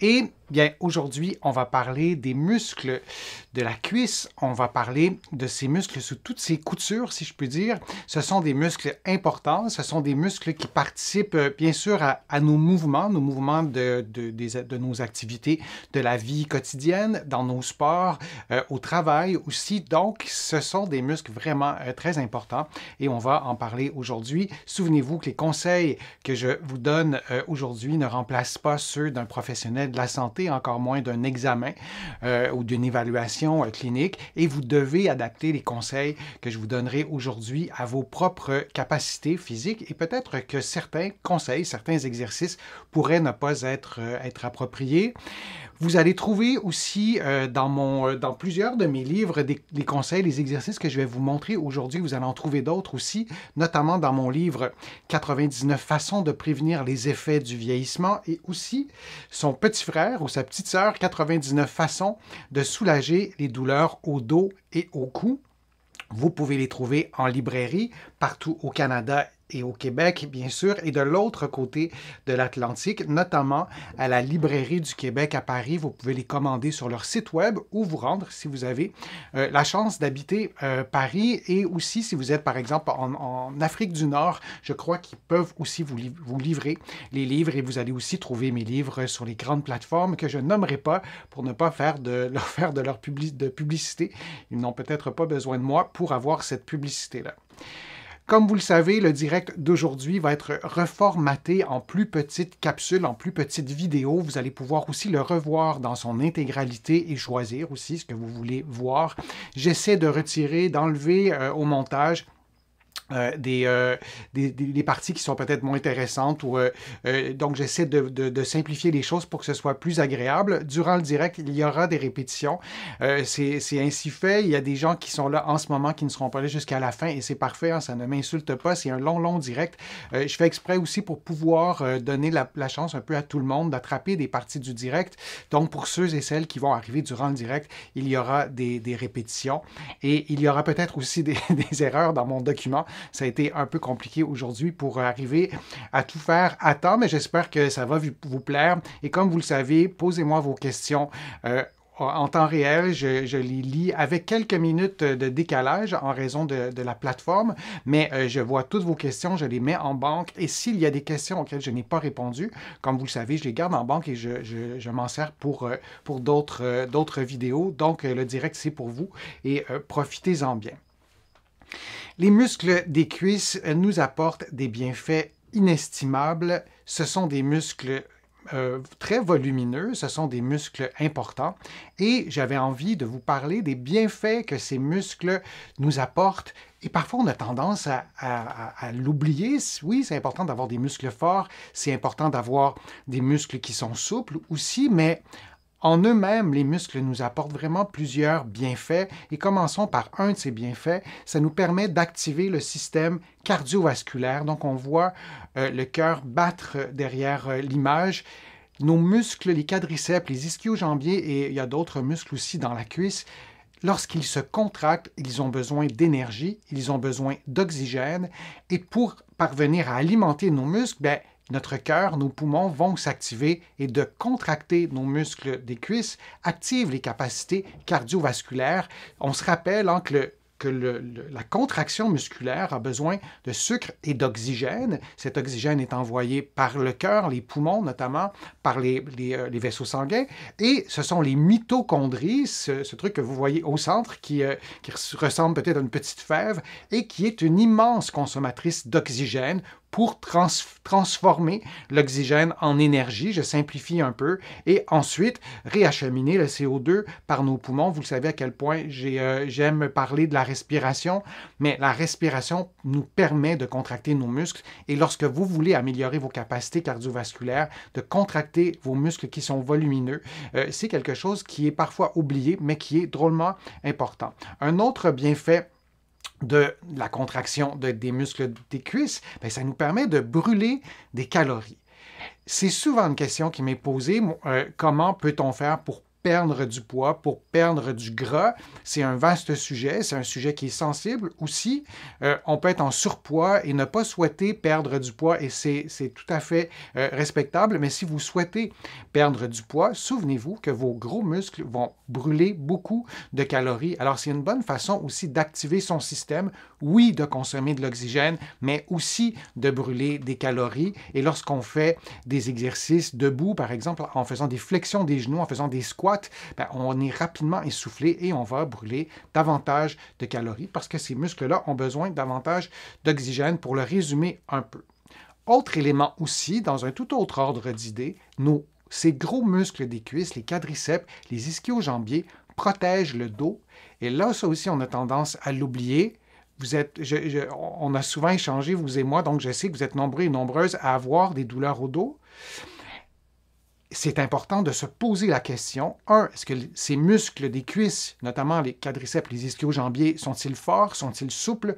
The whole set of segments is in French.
y Bien, aujourd'hui, on va parler des muscles de la cuisse. On va parler de ces muscles sous toutes ces coutures, si je peux dire. Ce sont des muscles importants. Ce sont des muscles qui participent, euh, bien sûr, à, nos mouvements, nos mouvements de, nos activités de la vie quotidienne, dans nos sports, euh, au travail aussi. Donc, ce sont des muscles vraiment euh, très importants et on va en parler aujourd'hui. Souvenez-vous que les conseils que je vous donne aujourd'hui ne remplacent pas ceux d'un professionnel de la santé encore moins d'un examen euh, ou d'une évaluation euh, clinique et vous devez adapter les conseils que je vous donnerai aujourd'hui à vos propres capacités physiques et peut-être que certains conseils, certains exercices pourraient ne pas être, euh, être appropriés. Vous allez trouver aussi dans, mon, dans plusieurs de mes livres des, conseils, les exercices que je vais vous montrer aujourd'hui. Vous allez en trouver d'autres aussi, notamment dans mon livre 99 façons de prévenir les effets du vieillissement et aussi son petit frère sa petite sœur 99 façons de soulager les douleurs au dos et au cou. Vous pouvez les trouver en librairie partout au Canada et au Québec, bien sûr, et de l'autre côté de l'Atlantique, notamment à la Librairie du Québec à Paris. Vous pouvez les commander sur leur site web ou vous rendre si vous avez euh, la chance d'habiter euh, Paris et aussi si vous êtes par exemple en, Afrique du Nord, je crois qu'ils peuvent aussi vous, livrer les livres et vous allez aussi trouver mes livres sur les grandes plateformes que je nommerai pas pour ne pas faire de leur faire de leur de publicité. Ils n'ont peut-être pas besoin de moi pour avoir cette publicité-là. Comme vous le savez, le direct d'aujourd'hui va être reformaté en plus petites capsules, en plus petites vidéos. Vous allez pouvoir aussi le revoir dans son intégralité et choisir aussi ce que vous voulez voir. J'essaie de retirer, d'enlever euh, au montage euh, des, euh, des, des, parties qui sont peut-être moins intéressantes. Ou, euh, euh, donc, j'essaie de, de, de, simplifier les choses pour que ce soit plus agréable. Durant le direct, il y aura des répétitions. Euh, c'est ainsi fait. Il y a des gens qui sont là en ce moment qui ne seront pas là jusqu'à la fin et c'est parfait. Hein, ça ne m'insulte pas. C'est un long, long direct. je fais exprès aussi pour pouvoir donner la, la, chance un peu à tout le monde d'attraper des parties du direct. Donc, pour ceux et celles qui vont arriver durant le direct, il y aura des, répétitions et il y aura peut-être aussi des erreurs dans mon document ça a été un peu compliqué aujourd'hui pour arriver à tout faire à temps, mais j'espère que ça va vous plaire. Et comme vous le savez, posez-moi vos questions. Euh, en temps réel, je, les lis avec quelques minutes de décalage en raison de, la plateforme, mais euh, je vois toutes vos questions, je les mets en banque et s'il y a des questions auxquelles je n'ai pas répondu, comme vous le savez, je les garde en banque et je, m'en sers pour, euh, pour d'autres vidéos. Donc, le direct, c'est pour vous et profitez-en bien. Les muscles des cuisses euh, nous apportent des bienfaits inestimables. Ce sont des muscles euh, très volumineux, ce sont des muscles importants et j'avais envie de vous parler des bienfaits que ces muscles nous apportent et parfois on a tendance à, à l'oublier. Oui, c'est important d'avoir des muscles forts, c'est important d'avoir des muscles qui sont souples aussi, mais en eux-mêmes, les muscles nous apportent vraiment plusieurs bienfaits et commençons par un de ces bienfaits, ça nous permet d'activer le système cardiovasculaire. Donc on voit euh, le cœur battre derrière euh, l'image. Nos muscles, les quadriceps, les ischio-jambiers et il y a d'autres muscles aussi dans la cuisse, lorsqu'ils se contractent, ils ont besoin d'énergie, ils ont besoin d'oxygène et pour parvenir à alimenter nos muscles, ben, notre cœur, nos poumons vont s'activer et de contracter nos muscles des cuisses active les capacités cardiovasculaires. On se rappelle hein, que la contraction musculaire a besoin de sucre et d'oxygène. Cet oxygène est envoyé par le cœur, les poumons notamment, par les, euh, vaisseaux sanguins. Et ce sont les mitochondries, ce, truc que vous voyez au centre, euh, qui ressemble peut-être à une petite fève et qui est une immense consommatrice d'oxygène pour transformer l'oxygène en énergie, je simplifie un peu, et ensuite réacheminer le CO2 par nos poumons. Vous le savez à quel point euh, j'aime parler de la respiration, mais la respiration nous permet de contracter nos muscles, et lorsque vous voulez améliorer vos capacités cardiovasculaires, de contracter vos muscles qui sont volumineux, euh, c'est quelque chose qui est parfois oublié, mais qui est drôlement important. Un autre bienfait de la contraction de, des muscles des cuisses, bien, ça nous permet de brûler des calories. C'est souvent une question qui m'est posée, euh, comment peut-on faire pour perdre du poids, pour perdre du gras. C'est un vaste sujet, c'est un sujet qui est sensible. Aussi, euh, on peut être en surpoids et ne pas souhaiter perdre du poids et c'est tout à fait euh, respectable. Mais si vous souhaitez perdre du poids, souvenez-vous que vos gros muscles vont brûler beaucoup de calories. Alors c'est une bonne façon aussi d'activer son système, oui, de consommer de l'oxygène, mais aussi de brûler des calories. Et lorsqu'on fait des exercices debout, par exemple, en faisant des flexions des genoux, en faisant des squats, ben, on est rapidement essoufflé et on va brûler davantage de calories parce que ces muscles-là ont besoin davantage d'oxygène pour le résumer un peu. Autre élément aussi, dans un tout autre ordre d'idées, ces gros muscles des cuisses, les quadriceps, les ischio-jambiers, protègent le dos. Et là, aussi, on a tendance à l'oublier. on a souvent échangé, vous et moi, donc je sais que vous êtes nombreux et nombreuses à avoir des douleurs au dos c'est important de se poser la question, un, est-ce que ces muscles des cuisses, notamment les quadriceps, les ischio-jambiers, sont-ils forts, sont-ils souples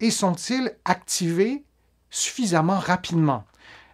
et sont-ils activés suffisamment rapidement?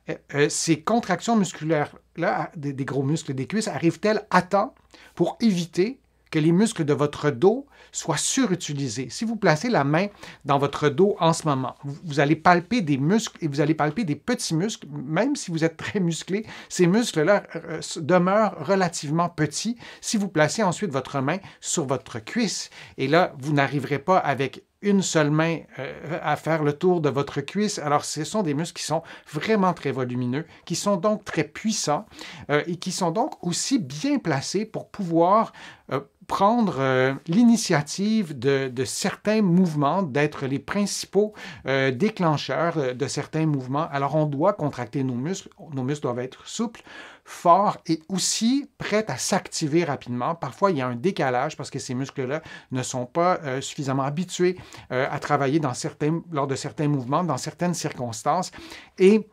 Euh, euh, ces contractions musculaires-là, des, des, gros muscles des cuisses, arrivent-elles à temps pour éviter que les muscles de votre dos soit surutilisé. Si vous placez la main dans votre dos en ce moment, vous allez palper des muscles et vous allez palper des petits muscles, même si vous êtes très musclé, ces muscles-là euh, demeurent relativement petits. Si vous placez ensuite votre main sur votre cuisse, et là, vous n'arriverez pas avec une seule main euh, à faire le tour de votre cuisse. Alors, ce sont des muscles qui sont vraiment très volumineux, qui sont donc très puissants euh, et qui sont donc aussi bien placés pour pouvoir prendre euh, l'initiative de, certains mouvements, d'être les principaux euh, déclencheurs euh, de certains mouvements. Alors on doit contracter nos muscles, nos muscles doivent être souples, forts et aussi prêts à s'activer rapidement. Parfois il y a un décalage parce que ces muscles-là ne sont pas suffisamment habitués à travailler dans certains, lors de certains mouvements, dans certaines circonstances. Et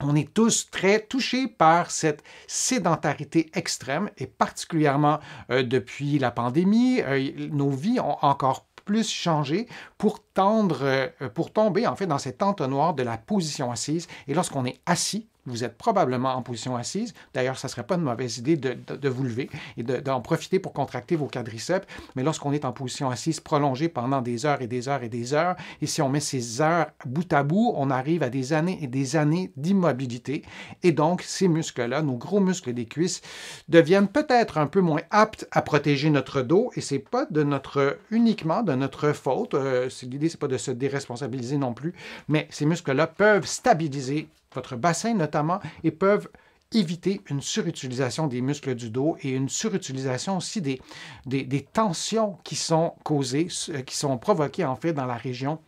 on est tous très touchés par cette sédentarité extrême et particulièrement euh, depuis la pandémie, euh, nos vies ont encore plus changé pour tendre, euh, pour tomber en fait dans cet entonnoir de la position assise. Et lorsqu'on est assis, vous êtes probablement en position assise. D'ailleurs, ça ne serait pas une mauvaise idée de, vous lever et d'en profiter pour contracter vos quadriceps. Mais lorsqu'on est en position assise prolongée pendant des heures et des heures et des heures, et si on met ces heures bout à bout, on arrive à des années et des années d'immobilité. Et donc, ces muscles-là, nos gros muscles des cuisses, deviennent peut-être un peu moins aptes à protéger notre dos. Et c'est pas de notre uniquement de notre faute. L'idée, euh, L'idée, c'est pas de se déresponsabiliser non plus. Mais ces muscles-là peuvent stabiliser votre bassin notamment, et peuvent éviter une surutilisation des muscles du dos et une surutilisation aussi des, des, tensions qui sont causées, euh, qui sont provoquées en fait dans la région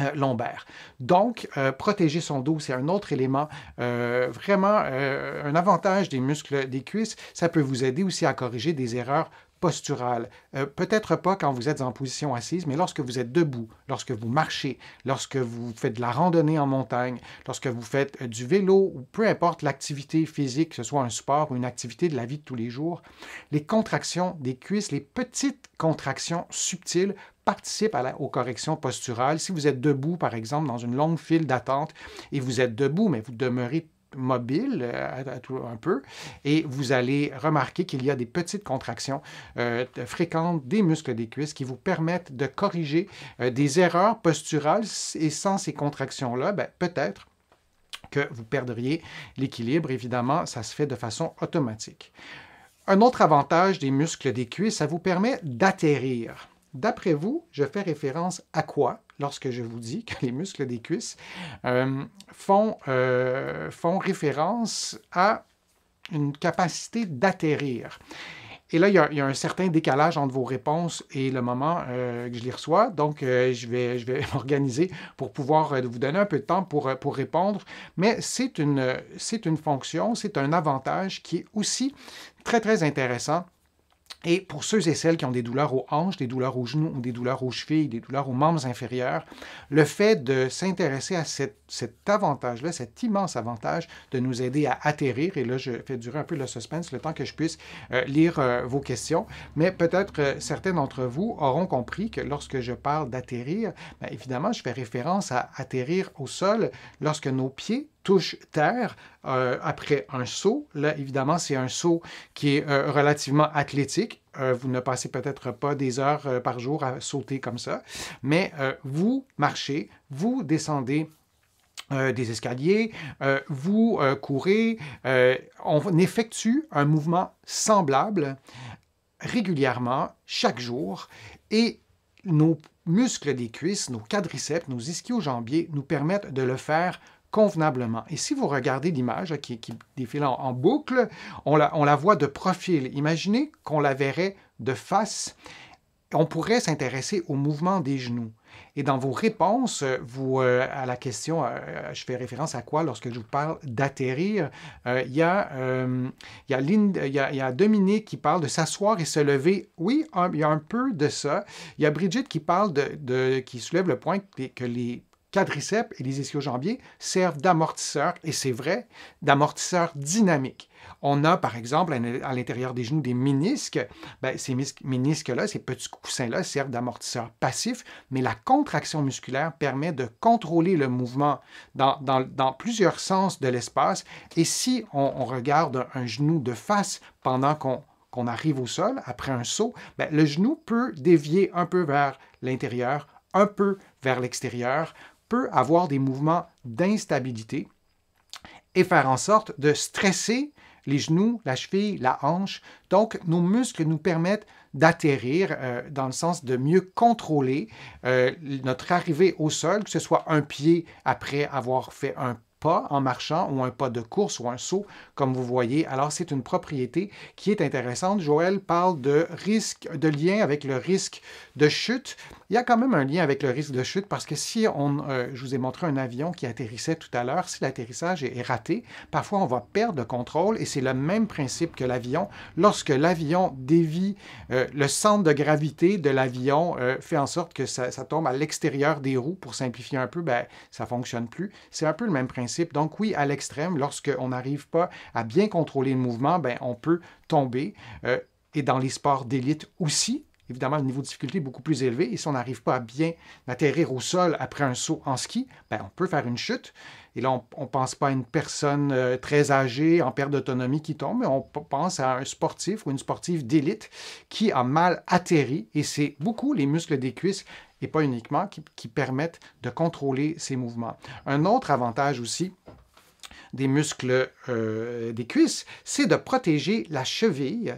euh, lombaire. Donc, euh, protéger son dos, c'est un autre élément, vraiment un avantage des muscles des cuisses. Ça peut vous aider aussi à corriger des erreurs posturale. Euh, peut-être pas quand vous êtes en position assise, mais lorsque vous êtes debout, lorsque vous marchez, lorsque vous faites de la randonnée en montagne, lorsque vous faites euh, du vélo ou peu importe l'activité physique, que ce soit un sport ou une activité de la vie de tous les jours, les contractions des cuisses, les petites contractions subtiles participent à la, aux corrections posturales. Si vous êtes debout, par exemple, dans une longue file d'attente et vous êtes debout, mais vous demeurez mobile euh, un peu et vous allez remarquer qu'il y a des petites contractions euh, fréquentes des muscles des cuisses qui vous permettent de corriger euh, des erreurs posturales et sans ces contractions-là, ben, peut-être que vous perdriez l'équilibre. Évidemment, ça se fait de façon automatique. Un autre avantage des muscles des cuisses, ça vous permet d'atterrir. D'après vous, je fais référence à quoi lorsque je vous dis que les muscles des cuisses euh, euh, font, référence à une capacité d'atterrir. Et là, il y, a, un certain décalage entre vos réponses et le moment euh, que je les reçois. Donc, je vais, m'organiser pour pouvoir vous donner un peu de temps pour, répondre. Mais c'est une, une fonction, c'est un avantage qui est aussi très, très intéressant et pour ceux et celles qui ont des douleurs aux hanches, des douleurs aux genoux des douleurs aux chevilles, des douleurs aux membres inférieurs, le fait de s'intéresser à cet avantage-là, cet immense avantage de nous aider à atterrir, et là je fais durer un peu le suspense le temps que je puisse euh, lire euh, vos questions, mais peut-être euh, certains d'entre vous auront compris que lorsque je parle d'atterrir, ben, évidemment je fais référence à atterrir au sol lorsque nos pieds touche terre euh, après un saut. Là, évidemment, c'est un saut qui est euh, relativement athlétique. Euh, vous ne passez peut-être pas des heures par jour à sauter comme ça, mais vous marchez, vous descendez des escaliers, vous courez, on effectue un mouvement semblable régulièrement, chaque jour, et nos muscles des cuisses, nos quadriceps, nos ischio-jambiers nous permettent de le faire convenablement. Et si vous regardez l'image hein, qui, qui, défile en, boucle, on la, voit de profil. Imaginez qu'on la verrait de face. On pourrait s'intéresser au mouvement des genoux. Et dans vos réponses, euh, vous, euh, à la question, euh, je fais référence à quoi lorsque je vous parle d'atterrir, il, il, y a Dominique qui parle de s'asseoir et se lever. Oui, il y a un peu de ça. Il y a Brigitte qui parle de qui soulève le point que les quadriceps et les ischio-jambiers servent d'amortisseurs, et c'est vrai, d'amortisseurs dynamiques. On a, par exemple, à l'intérieur des genoux des ménisques. Ben, ces ménisques-là, ces petits coussins-là servent d'amortisseurs passifs, mais la contraction musculaire permet de contrôler le mouvement dans, plusieurs sens de l'espace. Et si on, regarde un genou de face pendant qu'on arrive au sol après un saut, ben, le genou peut dévier un peu vers l'intérieur, un peu vers l'extérieur peut avoir des mouvements d'instabilité et faire en sorte de stresser les genoux, la cheville, la hanche. Donc, nos muscles nous permettent d'atterrir euh, dans le sens de mieux contrôler euh, notre arrivée au sol, que ce soit un pied après avoir fait un pas en marchant ou un pas de course ou un saut, comme vous voyez. Alors, c'est une propriété qui est intéressante. Joël parle de risque, de lien avec le risque de chute. Il y a quand même un lien avec le risque de chute parce que si on, euh, je vous ai montré un avion qui atterrissait tout à l'heure, si l'atterrissage est, raté, parfois on va perdre le contrôle et c'est le même principe que l'avion. Lorsque l'avion dévie, euh, le centre de gravité de l'avion euh, fait en sorte que ça, tombe à l'extérieur des roues pour simplifier un peu, ben, ça fonctionne plus. C'est un peu le même principe donc oui, à l'extrême, lorsqu'on n'arrive pas à bien contrôler le mouvement, ben, on peut tomber. Euh, et dans les sports d'élite aussi, évidemment, le niveau de difficulté est beaucoup plus élevé. Et si on n'arrive pas à bien atterrir au sol après un saut en ski, ben, on peut faire une chute. Et là, on ne pense pas à une personne euh, très âgée, en perte d'autonomie qui tombe, mais on pense à un sportif ou une sportive d'élite qui a mal atterri. Et c'est beaucoup les muscles des cuisses et pas uniquement, qui, permettent de contrôler ces mouvements. Un autre avantage aussi, des muscles euh, des cuisses, c'est de protéger la cheville.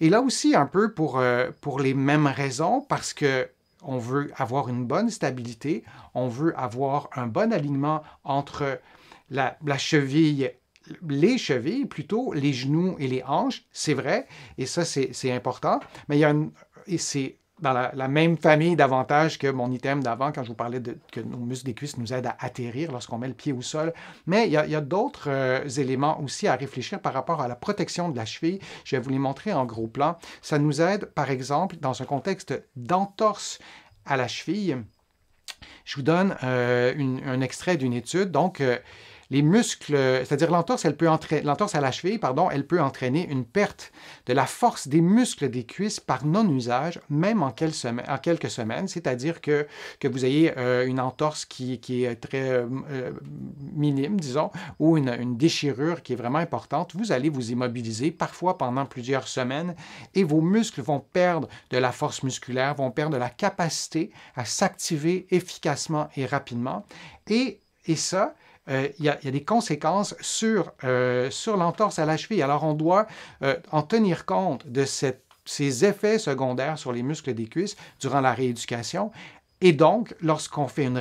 Et là aussi, un peu pour, euh, pour les mêmes raisons, parce que on veut avoir une bonne stabilité, on veut avoir un bon alignement entre la, cheville les chevilles, plutôt les genoux et les hanches, c'est vrai, et ça c'est important, mais il y a et c'est dans la, même famille davantage que mon item d'avant, quand je vous parlais de, que nos muscles des cuisses nous aident à atterrir lorsqu'on met le pied au sol. Mais il y a, d'autres euh, éléments aussi à réfléchir par rapport à la protection de la cheville. Je vais vous les montrer en gros plan. Ça nous aide, par exemple, dans un contexte d'entorse à la cheville. Je vous donne euh, un extrait d'une étude. Donc, euh, les muscles, c'est-à-dire l'entorse, elle peut l'entorse à la cheville, pardon, elle peut entraîner une perte de la force des muscles des cuisses par non-usage, même en, quelques semaines, c'est-à-dire que, que vous ayez euh, une entorse qui, est très euh, minime, disons, ou une, déchirure qui est vraiment importante, vous allez vous immobiliser parfois pendant plusieurs semaines et vos muscles vont perdre de la force musculaire, vont perdre de la capacité à s'activer efficacement et rapidement. et ça, euh, il y, a, des conséquences euh, sur, l'entorse à la cheville. Alors, on doit euh, en tenir compte de ces effets secondaires sur les muscles des cuisses durant la rééducation. Et donc, lorsqu'on fait une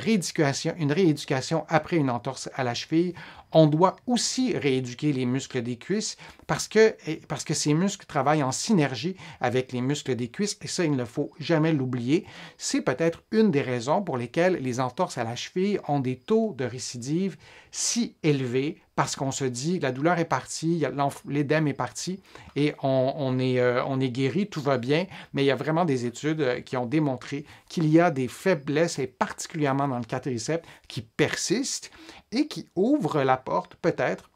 une rééducation après une entorse à la cheville, on doit aussi rééduquer les muscles des cuisses parce que, parce que ces muscles travaillent en synergie avec les muscles des cuisses et ça, il ne faut jamais l'oublier. C'est peut-être une des raisons pour lesquelles les entorses à la cheville ont des taux de récidive si élevés parce qu'on se dit la douleur est partie, l'édème est parti et on, est, euh, on est guéri, tout va bien, mais il y a vraiment des études euh, qui ont démontré qu'il y a des faiblesses et particulièrement dans le quadriceps qui persistent et qui ouvre la porte peut-être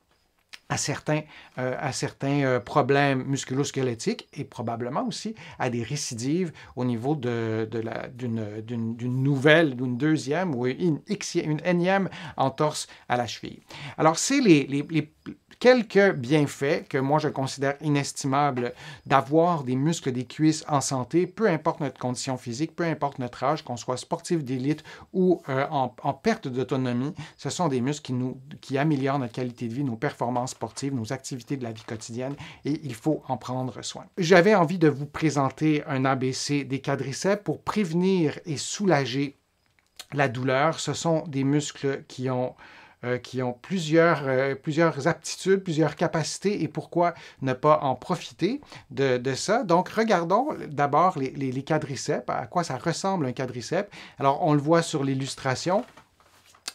à certains, euh, à certains euh, problèmes musculosquelettiques et probablement aussi à des récidives au niveau d'une, nouvelle, d'une deuxième ou une, une énième entorse à la cheville. Alors, c'est les quelques bienfaits que moi je considère inestimables d'avoir des muscles des cuisses en santé, peu importe notre condition physique, peu importe notre âge, qu'on soit sportif d'élite ou euh, en, perte d'autonomie, ce sont des muscles qui, nous, qui améliorent notre qualité de vie, nos performances sportives, nos activités de la vie quotidienne et il faut en prendre soin. J'avais envie de vous présenter un ABC des quadriceps pour prévenir et soulager la douleur. Ce sont des muscles qui ont euh, qui ont euh, plusieurs, aptitudes, plusieurs capacités et pourquoi ne pas en profiter de, ça. Donc, regardons d'abord les, quadriceps, à quoi ça ressemble un quadriceps. Alors, on le voit sur l'illustration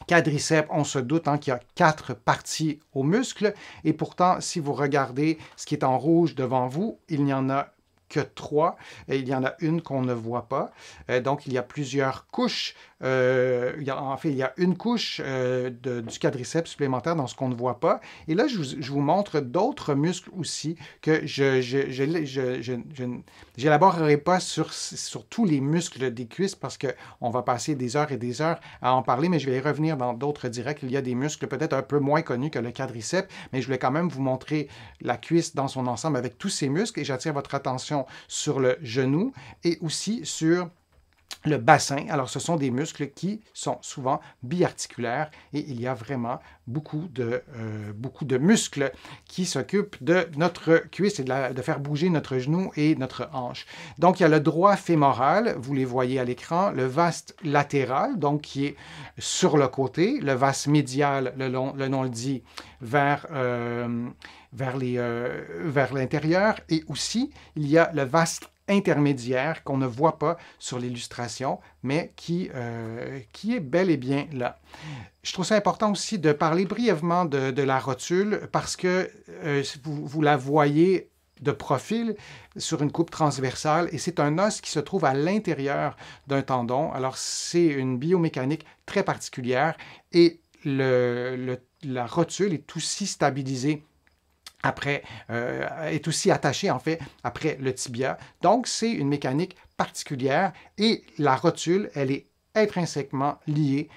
quadriceps, on se doute hein, qu'il y a quatre parties au muscle. Et pourtant, si vous regardez ce qui est en rouge devant vous, il n'y en a que trois. Et il y en a une qu'on ne voit pas. Euh, donc, il y a plusieurs couches euh, en fait, il y a une couche euh, du quadriceps supplémentaire dans ce qu'on ne voit pas. Et là, je vous, montre d'autres muscles aussi que je, n'élaborerai pas sur, tous les muscles des cuisses parce que on va passer des heures et des heures à en parler, mais je vais y revenir dans d'autres directs. Il y a des muscles peut-être un peu moins connus que le quadriceps, mais je voulais quand même vous montrer la cuisse dans son ensemble avec tous ses muscles et j'attire votre attention sur le genou et aussi sur le bassin. Alors, ce sont des muscles qui sont souvent biarticulaires et il y a vraiment beaucoup de, euh, beaucoup de muscles qui s'occupent de notre cuisse et de, de, faire bouger notre genou et notre hanche. Donc, il y a le droit fémoral, vous les voyez à l'écran, le vaste latéral, donc qui est sur le côté, le vaste médial, le, nom le dit, vers... Euh, euh, vers l'intérieur. Et aussi, il y a le vaste intermédiaire qu'on ne voit pas sur l'illustration, mais qui, euh, qui est bel et bien là. Je trouve ça important aussi de parler brièvement de, la rotule parce que euh, vous, la voyez de profil sur une coupe transversale et c'est un os qui se trouve à l'intérieur d'un tendon. Alors c'est une biomécanique très particulière et la rotule est aussi stabilisée après, euh, est aussi attaché en fait après le tibia. Donc c'est une mécanique particulière et la rotule, elle est intrinsèquement liée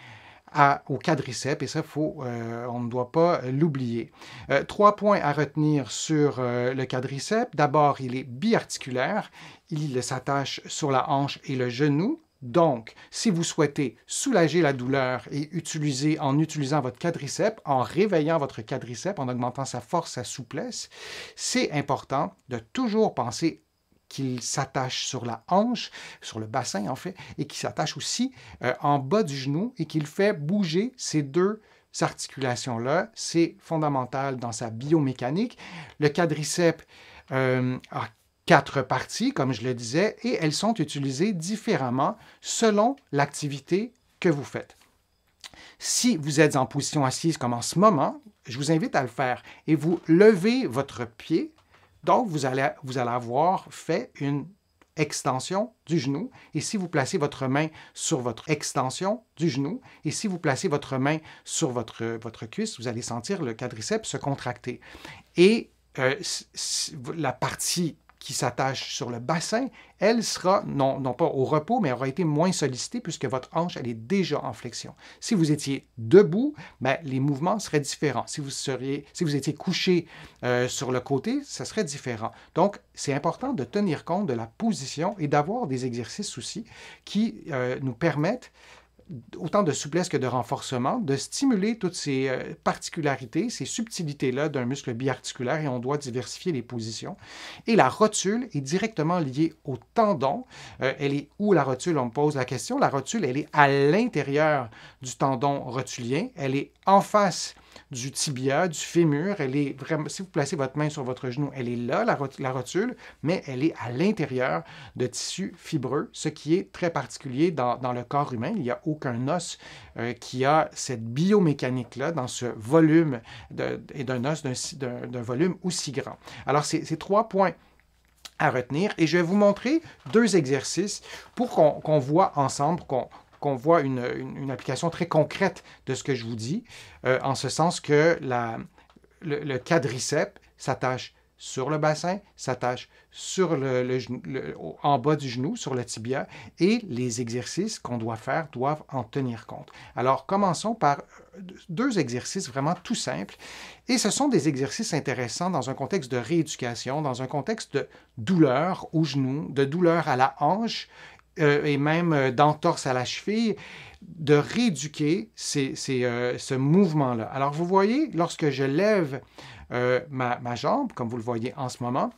au quadriceps, et ça, faut, euh, on ne doit pas l'oublier. Euh, trois points à retenir sur le quadriceps. D'abord, il est biarticulaire, il s'attache sur la hanche et le genou. Donc, si vous souhaitez soulager la douleur et utiliser en utilisant votre quadriceps, en réveillant votre quadriceps, en augmentant sa force, sa souplesse, c'est important de toujours penser qu'il s'attache sur la hanche, sur le bassin en fait, et qu'il s'attache aussi euh, en bas du genou et qu'il fait bouger ces deux articulations-là. C'est fondamental dans sa biomécanique. Le quadriceps euh, a quatre parties, comme je le disais, et elles sont utilisées différemment selon l'activité que vous faites. Si vous êtes en position assise comme en ce moment, je vous invite à le faire et vous levez votre pied. Donc, vous allez, vous allez avoir fait une extension du genou. Et si vous placez votre main sur votre extension du genou, et si vous placez votre main sur votre, votre cuisse, vous allez sentir le quadriceps se contracter. Et euh, la partie qui s'attache sur le bassin, elle sera, non, pas au repos, mais aura été moins sollicitée puisque votre hanche, elle est déjà en flexion. Si vous étiez debout, ben, les mouvements seraient différents. Si vous, seriez, si vous étiez couché euh, sur le côté, ça serait différent. Donc, c'est important de tenir compte de la position et d'avoir des exercices aussi qui euh, nous permettent autant de souplesse que de renforcement, de stimuler toutes ces euh, particularités, ces subtilités-là d'un muscle biarticulaire et on doit diversifier les positions. Et la rotule est directement liée au tendon. Euh, elle est où la rotule, on me pose la question. La rotule, elle est à l'intérieur du tendon rotulien. Elle est en face du tibia, du fémur. Elle est vraiment, si vous placez votre main sur votre genou, elle est là, la, rotule, mais elle est à l'intérieur de tissus fibreux, ce qui est très particulier dans, le corps humain. Il n'y a aucun os euh, qui a cette biomécanique-là dans ce volume et d'un os d'un volume aussi grand. Alors, c'est trois points à retenir et je vais vous montrer deux exercices pour qu'on voit ensemble, qu'on qu'on voit une, application très concrète de ce que je vous dis, euh, en ce sens que le, quadriceps s'attache sur le bassin, s'attache sur le, en bas du genou, sur le tibia, et les exercices qu'on doit faire doivent en tenir compte. Alors commençons par euh, deux exercices vraiment tout simples, et ce sont des exercices intéressants dans un contexte de rééducation, dans un contexte de douleur au genou, de douleur à la hanche, euh, et même euh, d'entorse à la cheville, de rééduquer euh, ce mouvement-là. Alors, vous voyez, lorsque je lève ma, jambe, comme vous le voyez en ce moment,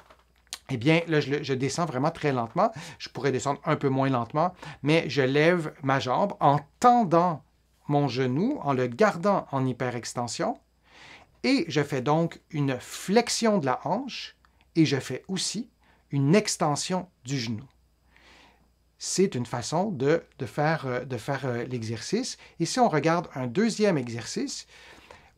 eh bien, là, je, descends vraiment très lentement. Je pourrais descendre un peu moins lentement, mais je lève ma jambe en tendant mon genou, en le gardant en hyperextension. Et je fais donc une flexion de la hanche et je fais aussi une extension du genou c'est une façon de, faire, euh, faire euh, l'exercice. Et si on regarde un deuxième exercice,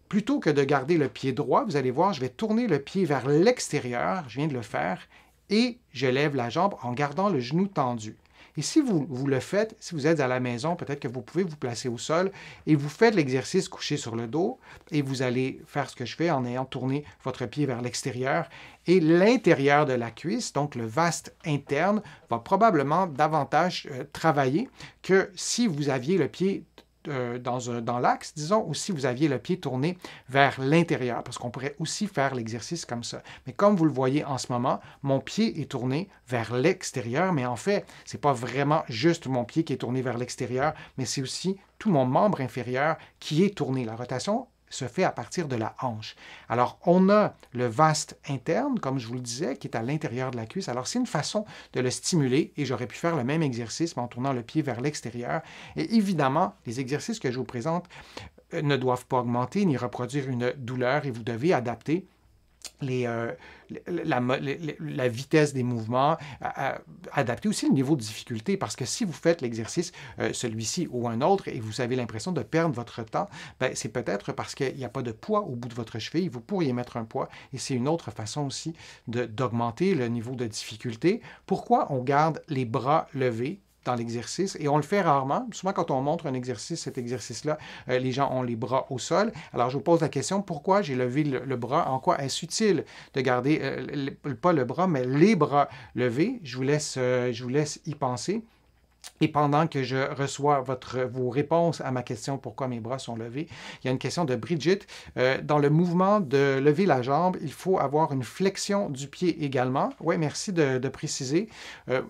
plutôt que de garder le pied droit, vous allez voir, je vais tourner le pied vers l'extérieur, je viens de le faire, et je lève la jambe en gardant le genou tendu. Et si vous, vous le faites, si vous êtes à la maison, peut-être que vous pouvez vous placer au sol et vous faites l'exercice couché sur le dos et vous allez faire ce que je fais en ayant tourné votre pied vers l'extérieur et l'intérieur de la cuisse, donc le vaste interne, va probablement davantage euh, travailler que si vous aviez le pied euh, dans, dans l'axe, disons, ou si vous aviez le pied tourné vers l'intérieur, parce qu'on pourrait aussi faire l'exercice comme ça. Mais comme vous le voyez en ce moment, mon pied est tourné vers l'extérieur, mais en fait, ce n'est pas vraiment juste mon pied qui est tourné vers l'extérieur, mais c'est aussi tout mon membre inférieur qui est tourné. La rotation se fait à partir de la hanche. Alors, on a le vaste interne, comme je vous le disais, qui est à l'intérieur de la cuisse. Alors, c'est une façon de le stimuler et j'aurais pu faire le même exercice en tournant le pied vers l'extérieur. Et évidemment, les exercices que je vous présente euh, ne doivent pas augmenter ni reproduire une douleur et vous devez adapter euh, la, vitesse des mouvements, euh, euh, adapter aussi le niveau de difficulté, parce que si vous faites l'exercice, celui-ci ou un autre, et vous avez l'impression de perdre votre temps, ben, c'est peut-être parce qu'il n'y a pas de poids au bout de votre cheville, vous pourriez mettre un poids, et c'est une autre façon aussi d'augmenter le niveau de difficulté. Pourquoi on garde les bras levés dans l'exercice. Et on le fait rarement. Souvent, quand on montre un exercice, cet exercice-là, euh, les gens ont les bras au sol. Alors, je vous pose la question, pourquoi j'ai levé le, bras? En quoi est-ce utile de garder, euh, pas le bras, mais les bras levés? Je vous laisse, euh, je vous laisse y penser. Et pendant que je reçois votre, vos réponses à ma question pourquoi mes bras sont levés, il y a une question de Brigitte. Euh, dans le mouvement de lever la jambe, il faut avoir une flexion du pied également. Oui, merci de, préciser. Euh,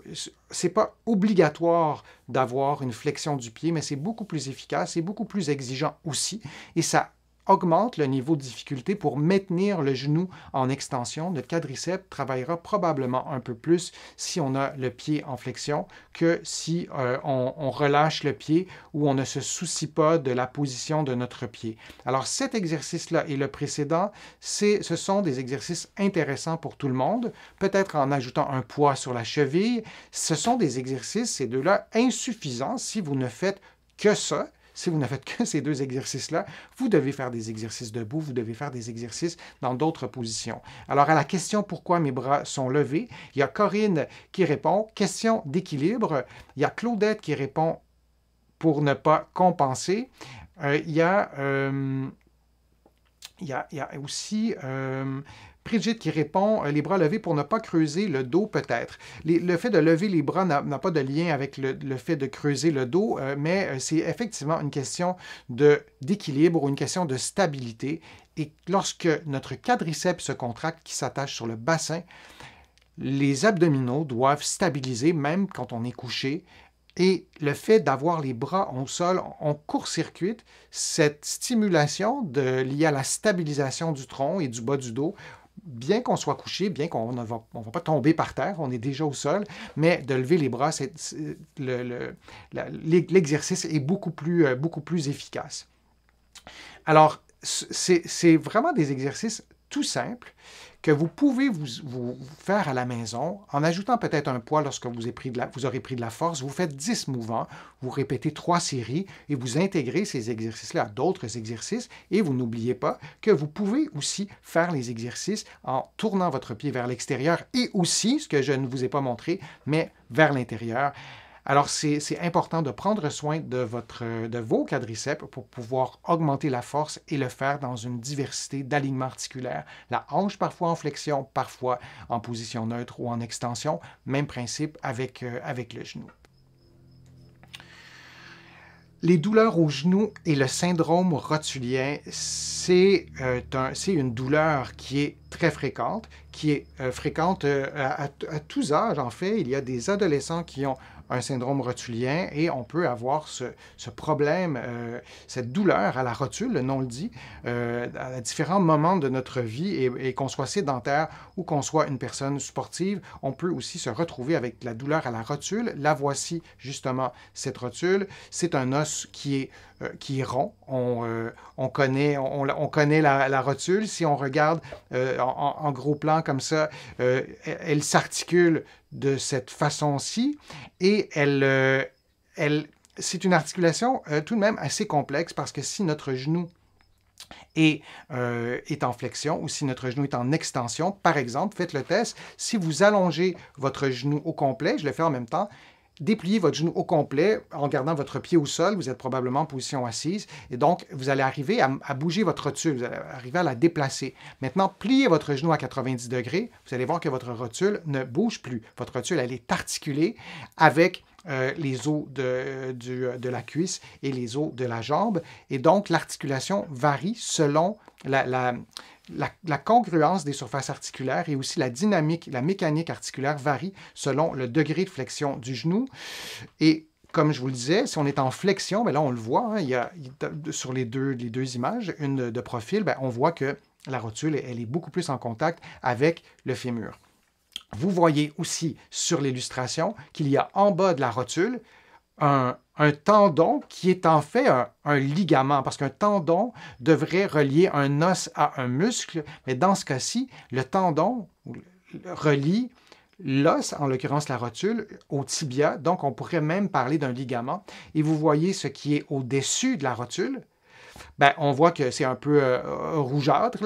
c'est pas obligatoire d'avoir une flexion du pied, mais c'est beaucoup plus efficace, et beaucoup plus exigeant aussi, et ça augmente le niveau de difficulté pour maintenir le genou en extension. Notre quadriceps travaillera probablement un peu plus si on a le pied en flexion que si euh, on, on, relâche le pied ou on ne se soucie pas de la position de notre pied. Alors cet exercice-là et le précédent, ce sont des exercices intéressants pour tout le monde, peut-être en ajoutant un poids sur la cheville. Ce sont des exercices, ces deux-là, insuffisants si vous ne faites que ça, si vous ne faites que ces deux exercices-là, vous devez faire des exercices debout, vous devez faire des exercices dans d'autres positions. Alors, à la question pourquoi mes bras sont levés, il y a Corinne qui répond question d'équilibre. Il y a Claudette qui répond pour ne pas compenser. Euh, euh, il, y a, il, y a, il, aussi. Euh, Brigitte qui répond euh, les bras levés pour ne pas creuser le dos peut-être. Le fait de lever les bras n'a pas de lien avec le, fait de creuser le dos, euh, mais euh, c'est effectivement une question d'équilibre ou une question de stabilité. Et lorsque notre quadriceps se contracte, qui s'attache sur le bassin, les abdominaux doivent stabiliser même quand on est couché. Et le fait d'avoir les bras au sol, en court circuit cette stimulation de, liée à la stabilisation du tronc et du bas du dos bien qu'on soit couché, bien qu'on ne va, pas tomber par terre, on est déjà au sol, mais de lever les bras, l'exercice est beaucoup euh, beaucoup plus efficace. Alors, c'est vraiment des exercices tout simples que vous pouvez vous, faire à la maison en ajoutant peut-être un poids lorsque vous, vous aurez pris de la force. Vous faites 10 mouvements, vous répétez 3 séries et vous intégrez ces exercices-là à d'autres exercices. Et vous n'oubliez pas que vous pouvez aussi faire les exercices en tournant votre pied vers l'extérieur et aussi, ce que je ne vous ai pas montré, mais vers l'intérieur. Alors, c'est important de prendre soin de, votre, de vos quadriceps pour pouvoir augmenter la force et le faire dans une diversité d'alignements articulaires. La hanche parfois en flexion, parfois en position neutre ou en extension. Même principe avec, euh, avec le genou. Les douleurs au genou et le syndrome rotulien, c'est euh, une douleur qui est très fréquente, qui est euh, fréquente à, tous âges. En fait, il y a des adolescents qui ont un syndrome rotulien et on peut avoir ce, problème, euh, cette douleur à la rotule, le nom le dit, euh, à différents moments de notre vie et, qu'on soit sédentaire ou qu'on soit une personne sportive, on peut aussi se retrouver avec la douleur à la rotule. La voici justement, cette rotule. C'est un os qui est, euh, qui rond. On, connaît, on, connaît la, rotule. Si on regarde en, gros plan comme ça, elle s'articule de cette façon-ci et elle, euh, elle c'est une articulation euh, tout de même assez complexe parce que si notre genou est, euh, est en flexion ou si notre genou est en extension, par exemple, faites le test. Si vous allongez votre genou au complet, je le fais en même temps, dépliez votre genou au complet en gardant votre pied au sol. Vous êtes probablement en position assise. Et donc, vous allez arriver à, bouger votre rotule. Vous allez arriver à la déplacer. Maintenant, pliez votre genou à 90 degrés. Vous allez voir que votre rotule ne bouge plus. Votre rotule, elle est articulée avec euh, les os de, euh, euh, de, la cuisse et les os de la jambe. Et donc, l'articulation varie selon la, la, congruence des surfaces articulaires et aussi la dynamique, la mécanique articulaire varie selon le degré de flexion du genou. Et comme je vous le disais, si on est en flexion, mais ben là, on le voit, hein, il y a, sur les deux, les deux images, une de, profil, ben, on voit que la rotule, elle est beaucoup plus en contact avec le fémur. Vous voyez aussi sur l'illustration qu'il y a en bas de la rotule un, tendon qui est en fait un, un ligament, parce qu'un tendon devrait relier un os à un muscle, mais dans ce cas-ci, le tendon relie l'os, en l'occurrence la rotule, au tibia, donc on pourrait même parler d'un ligament. Et vous voyez ce qui est au-dessus de la rotule, ben, on voit que c'est un peu euh, rougeâtre.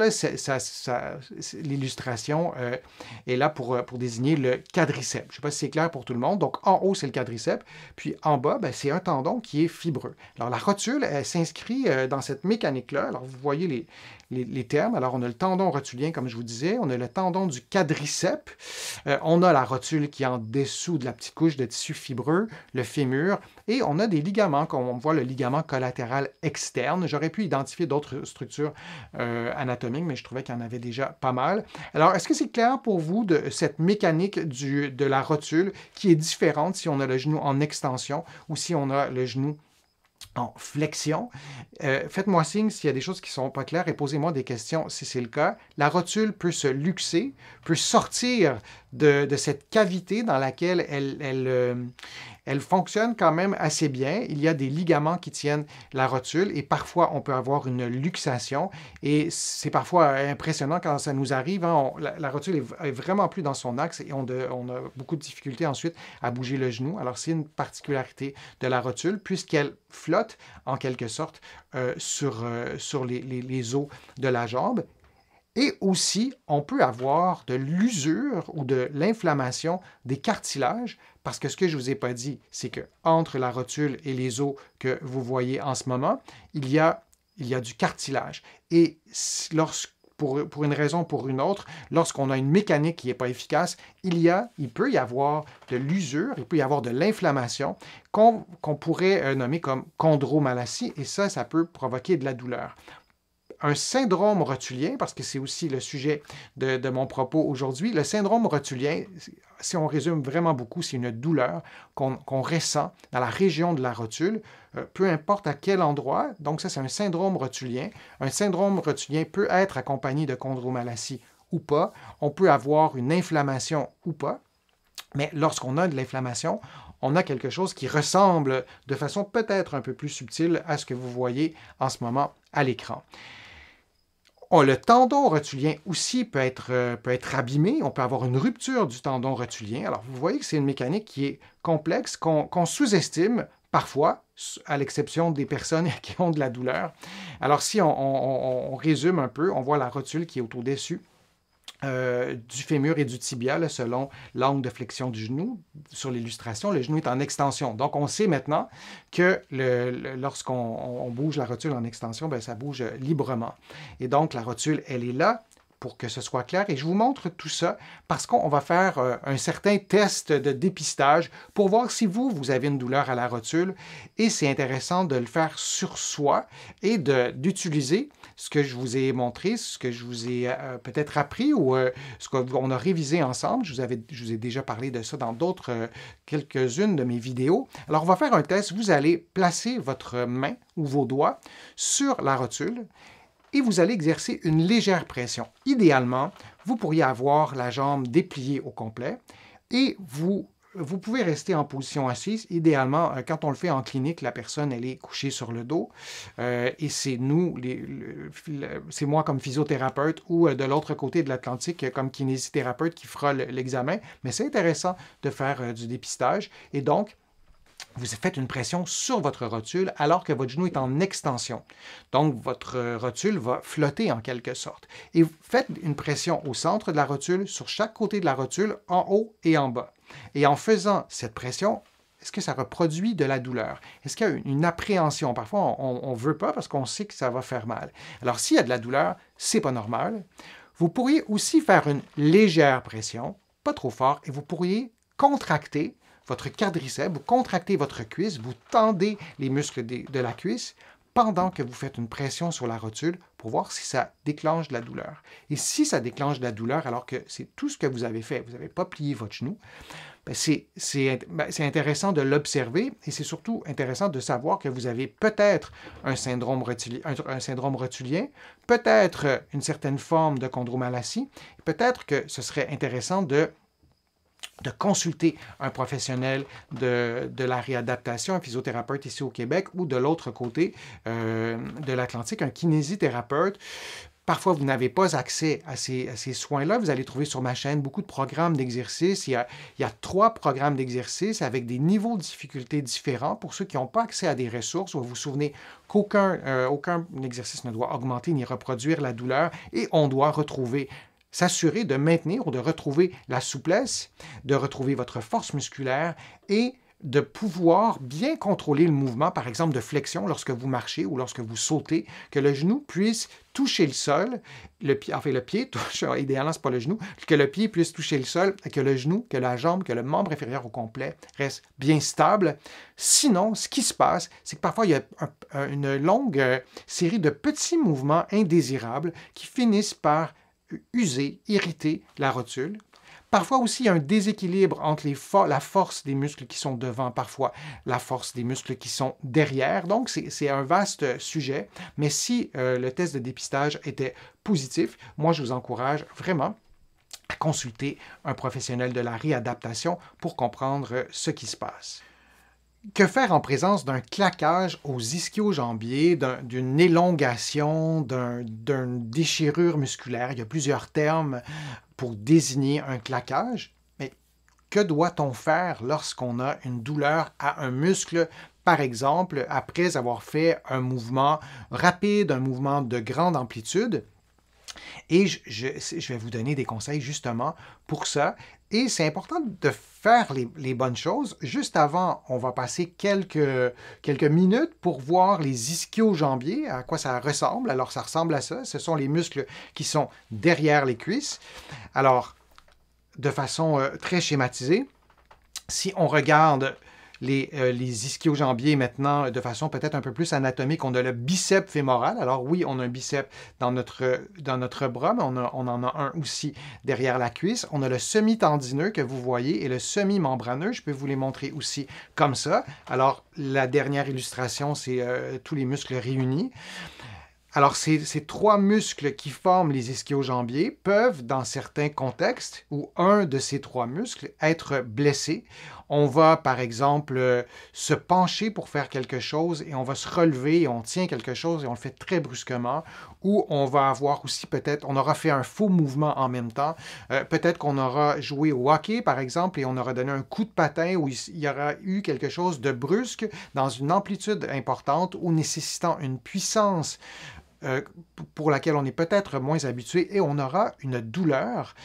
l'illustration euh, est là euh, pour, désigner le quadriceps. Je ne sais pas si c'est clair pour tout le monde. Donc, en haut, c'est le quadriceps. Puis en bas, ben, c'est un tendon qui est fibreux. Alors, la rotule, s'inscrit dans cette mécanique-là. Alors, vous voyez les, les, termes. Alors, on a le tendon rotulien, comme je vous disais, on a le tendon du quadriceps, euh, on a la rotule qui est en dessous de la petite couche de tissu fibreux, le fémur, et on a des ligaments, comme on voit le ligament collatéral externe. J'aurais pu identifier d'autres structures euh, anatomiques, mais je trouvais qu'il y en avait déjà pas mal. Alors, est-ce que c'est clair pour vous de cette mécanique de la rotule qui est différente si on a le genou en extension ou si on a le genou en flexion. Euh, faites-moi signe s'il y a des choses qui ne sont pas claires et posez-moi des questions si c'est le cas. La rotule peut se luxer peut sortir de, cette cavité dans laquelle euh, elle, fonctionne quand même assez bien. Il y a des ligaments qui tiennent la rotule et parfois on peut avoir une luxation et c'est parfois impressionnant quand ça nous arrive. Hein. la, rotule est, vraiment plus dans son axe et on, a beaucoup de difficultés ensuite à bouger le genou. Alors c'est une particularité de la rotule puisqu'elle flotte en quelque sorte euh, sur, euh, les os de la jambe et aussi, on peut avoir de l'usure ou de l'inflammation des cartilages, parce que ce que je ne vous ai pas dit, c'est que entre la rotule et les os que vous voyez en ce moment, il y a, il y a du cartilage. Et pour, une raison ou pour une autre, lorsqu'on a une mécanique qui n'est pas efficace, il, y a, il peut y avoir de l'usure, il peut y avoir de l'inflammation qu'on pourrait euh, nommer comme chondromalacie, et ça, ça peut provoquer de la douleur un syndrome rotulien, parce que c'est aussi le sujet de, mon propos aujourd'hui. Le syndrome rotulien, si on résume vraiment beaucoup, c'est une douleur qu'on ressent dans la région de la rotule, euh, peu importe à quel endroit. Donc ça, c'est un syndrome rotulien. Un syndrome rotulien peut être accompagné de chondromalacie ou pas. On peut avoir une inflammation ou pas. Mais lorsqu'on a de l'inflammation, on a quelque chose qui ressemble de façon peut-être un peu plus subtile à ce que vous voyez en ce moment à l'écran. Oh, le tendon rotulien aussi peut être, euh, peut être abîmé. On peut avoir une rupture du tendon rotulien. Alors, vous voyez que c'est une mécanique qui est complexe, qu'on sous-estime parfois, à l'exception des personnes qui ont de la douleur. Alors, si on, on résume un peu, on voit la rotule qui est au dessus euh, du fémur et du tibia selon l'angle de flexion du genou. Sur l'illustration, le genou est en extension. Donc, on sait maintenant que lorsqu'on bouge la rotule en extension, ben, ça bouge librement. Et donc, la rotule, elle est là pour que ce soit clair. Et je vous montre tout ça parce qu'on va faire euh, un certain test de dépistage pour voir si vous, vous avez une douleur à la rotule. Et c'est intéressant de le faire sur soi et d'utiliser ce que je vous ai montré, ce que je vous ai euh, peut-être appris ou euh, ce qu'on a révisé ensemble. Je vous, je vous ai déjà parlé de ça dans d'autres, quelques-unes de mes vidéos. Alors, on va faire un test. Vous allez placer votre main ou vos doigts sur la rotule et vous allez exercer une légère pression. Idéalement, vous pourriez avoir la jambe dépliée au complet et vous, vous pouvez rester en position assise. Idéalement, euh, quand on le fait en clinique, la personne elle est couchée sur le dos euh, et c'est nous, c'est moi comme physiothérapeute ou euh, de l'autre côté de l'Atlantique comme kinésithérapeute qui fera l'examen. Mais c'est intéressant de faire du dépistage et donc vous faites une pression sur votre rotule alors que votre genou est en extension. Donc, votre rotule va flotter en quelque sorte. Et vous faites une pression au centre de la rotule, sur chaque côté de la rotule, en haut et en bas. Et en faisant cette pression, est-ce que ça reproduit de la douleur? Est-ce qu'il y a une appréhension? Parfois, on ne veut pas parce qu'on sait que ça va faire mal. Alors, s'il y a de la douleur, c'est pas normal. Vous pourriez aussi faire une légère pression, pas trop fort, et vous pourriez contracter votre quadriceps, vous contractez votre cuisse, vous tendez les muscles de la cuisse pendant que vous faites une pression sur la rotule pour voir si ça déclenche de la douleur. Et si ça déclenche de la douleur alors que c'est tout ce que vous avez fait, vous n'avez pas plié votre genou, ben ben c'est intéressant de l'observer et c'est surtout intéressant de savoir que vous avez peut-être un syndrome, rotulien, syndrome rotulien peut-être une certaine forme de chondromalacie, peut-être que ce serait intéressant de de consulter un professionnel de, la réadaptation, un physiothérapeute ici au Québec, ou de l'autre côté euh, de l'Atlantique, un kinésithérapeute. Parfois, vous n'avez pas accès à ces, soins-là. Vous allez trouver sur ma chaîne beaucoup de programmes d'exercice. Il, y a trois programmes d'exercice avec des niveaux de difficulté différents. Pour ceux qui n'ont pas accès à des ressources, vous vous souvenez qu'aucun euh, aucun exercice ne doit augmenter ni reproduire la douleur et on doit retrouver s'assurer de maintenir ou de retrouver la souplesse, de retrouver votre force musculaire et de pouvoir bien contrôler le mouvement, par exemple de flexion lorsque vous marchez ou lorsque vous sautez, que le genou puisse toucher le sol, le pied, enfin le pied touche, idéalement c'est pas le genou, que le pied puisse toucher le sol, que le genou, que la jambe, que le membre inférieur au complet reste bien stable. Sinon, ce qui se passe, c'est que parfois il y a une longue euh, série de petits mouvements indésirables qui finissent par user, irriter la rotule. Parfois aussi, un déséquilibre entre la force des muscles qui sont devant, parfois la force des muscles qui sont derrière. Donc, c'est un vaste euh, sujet. Mais si euh, le test de dépistage était positif, moi, je vous encourage vraiment à consulter un professionnel de la réadaptation pour comprendre euh, ce qui se passe que faire en présence d'un claquage aux ischio-jambiers, d'une élongation, d'une déchirure musculaire? Il y a plusieurs termes pour désigner un claquage. Mais que doit-on faire lorsqu'on a une douleur à un muscle, par exemple, après avoir fait un mouvement rapide, un mouvement de grande amplitude? Et je, je vais vous donner des conseils justement pour ça. Et c'est important de faire faire les, bonnes choses. Juste avant, on va passer quelques, quelques minutes pour voir les ischio-jambiers, à quoi ça ressemble. Alors, ça ressemble à ça. Ce sont les muscles qui sont derrière les cuisses. Alors, de façon euh, très schématisée, si on regarde les, euh, ischio-jambiers maintenant euh, de façon peut-être un peu plus anatomique. On a le bicep fémoral. Alors oui, on a un bicep dans notre, dans notre bras, mais on, en a un aussi derrière la cuisse. On a le semi-tendineux que vous voyez et le semi-membraneux. Je peux vous les montrer aussi comme ça. Alors la dernière illustration, c'est euh, tous les muscles réunis. Alors, ces, ces, trois muscles qui forment les ischio-jambiers peuvent, dans certains contextes, ou un de ces trois muscles, être blessé on va, par exemple, euh, se pencher pour faire quelque chose et on va se relever et on tient quelque chose et on le fait très brusquement, ou on va avoir aussi peut-être, on aura fait un faux mouvement en même temps. Euh, peut-être qu'on aura joué au hockey, par exemple, et on aura donné un coup de patin où il, y aura eu quelque chose de brusque dans une amplitude importante ou nécessitant une puissance euh, pour laquelle on est peut-être moins habitué et on aura une douleur,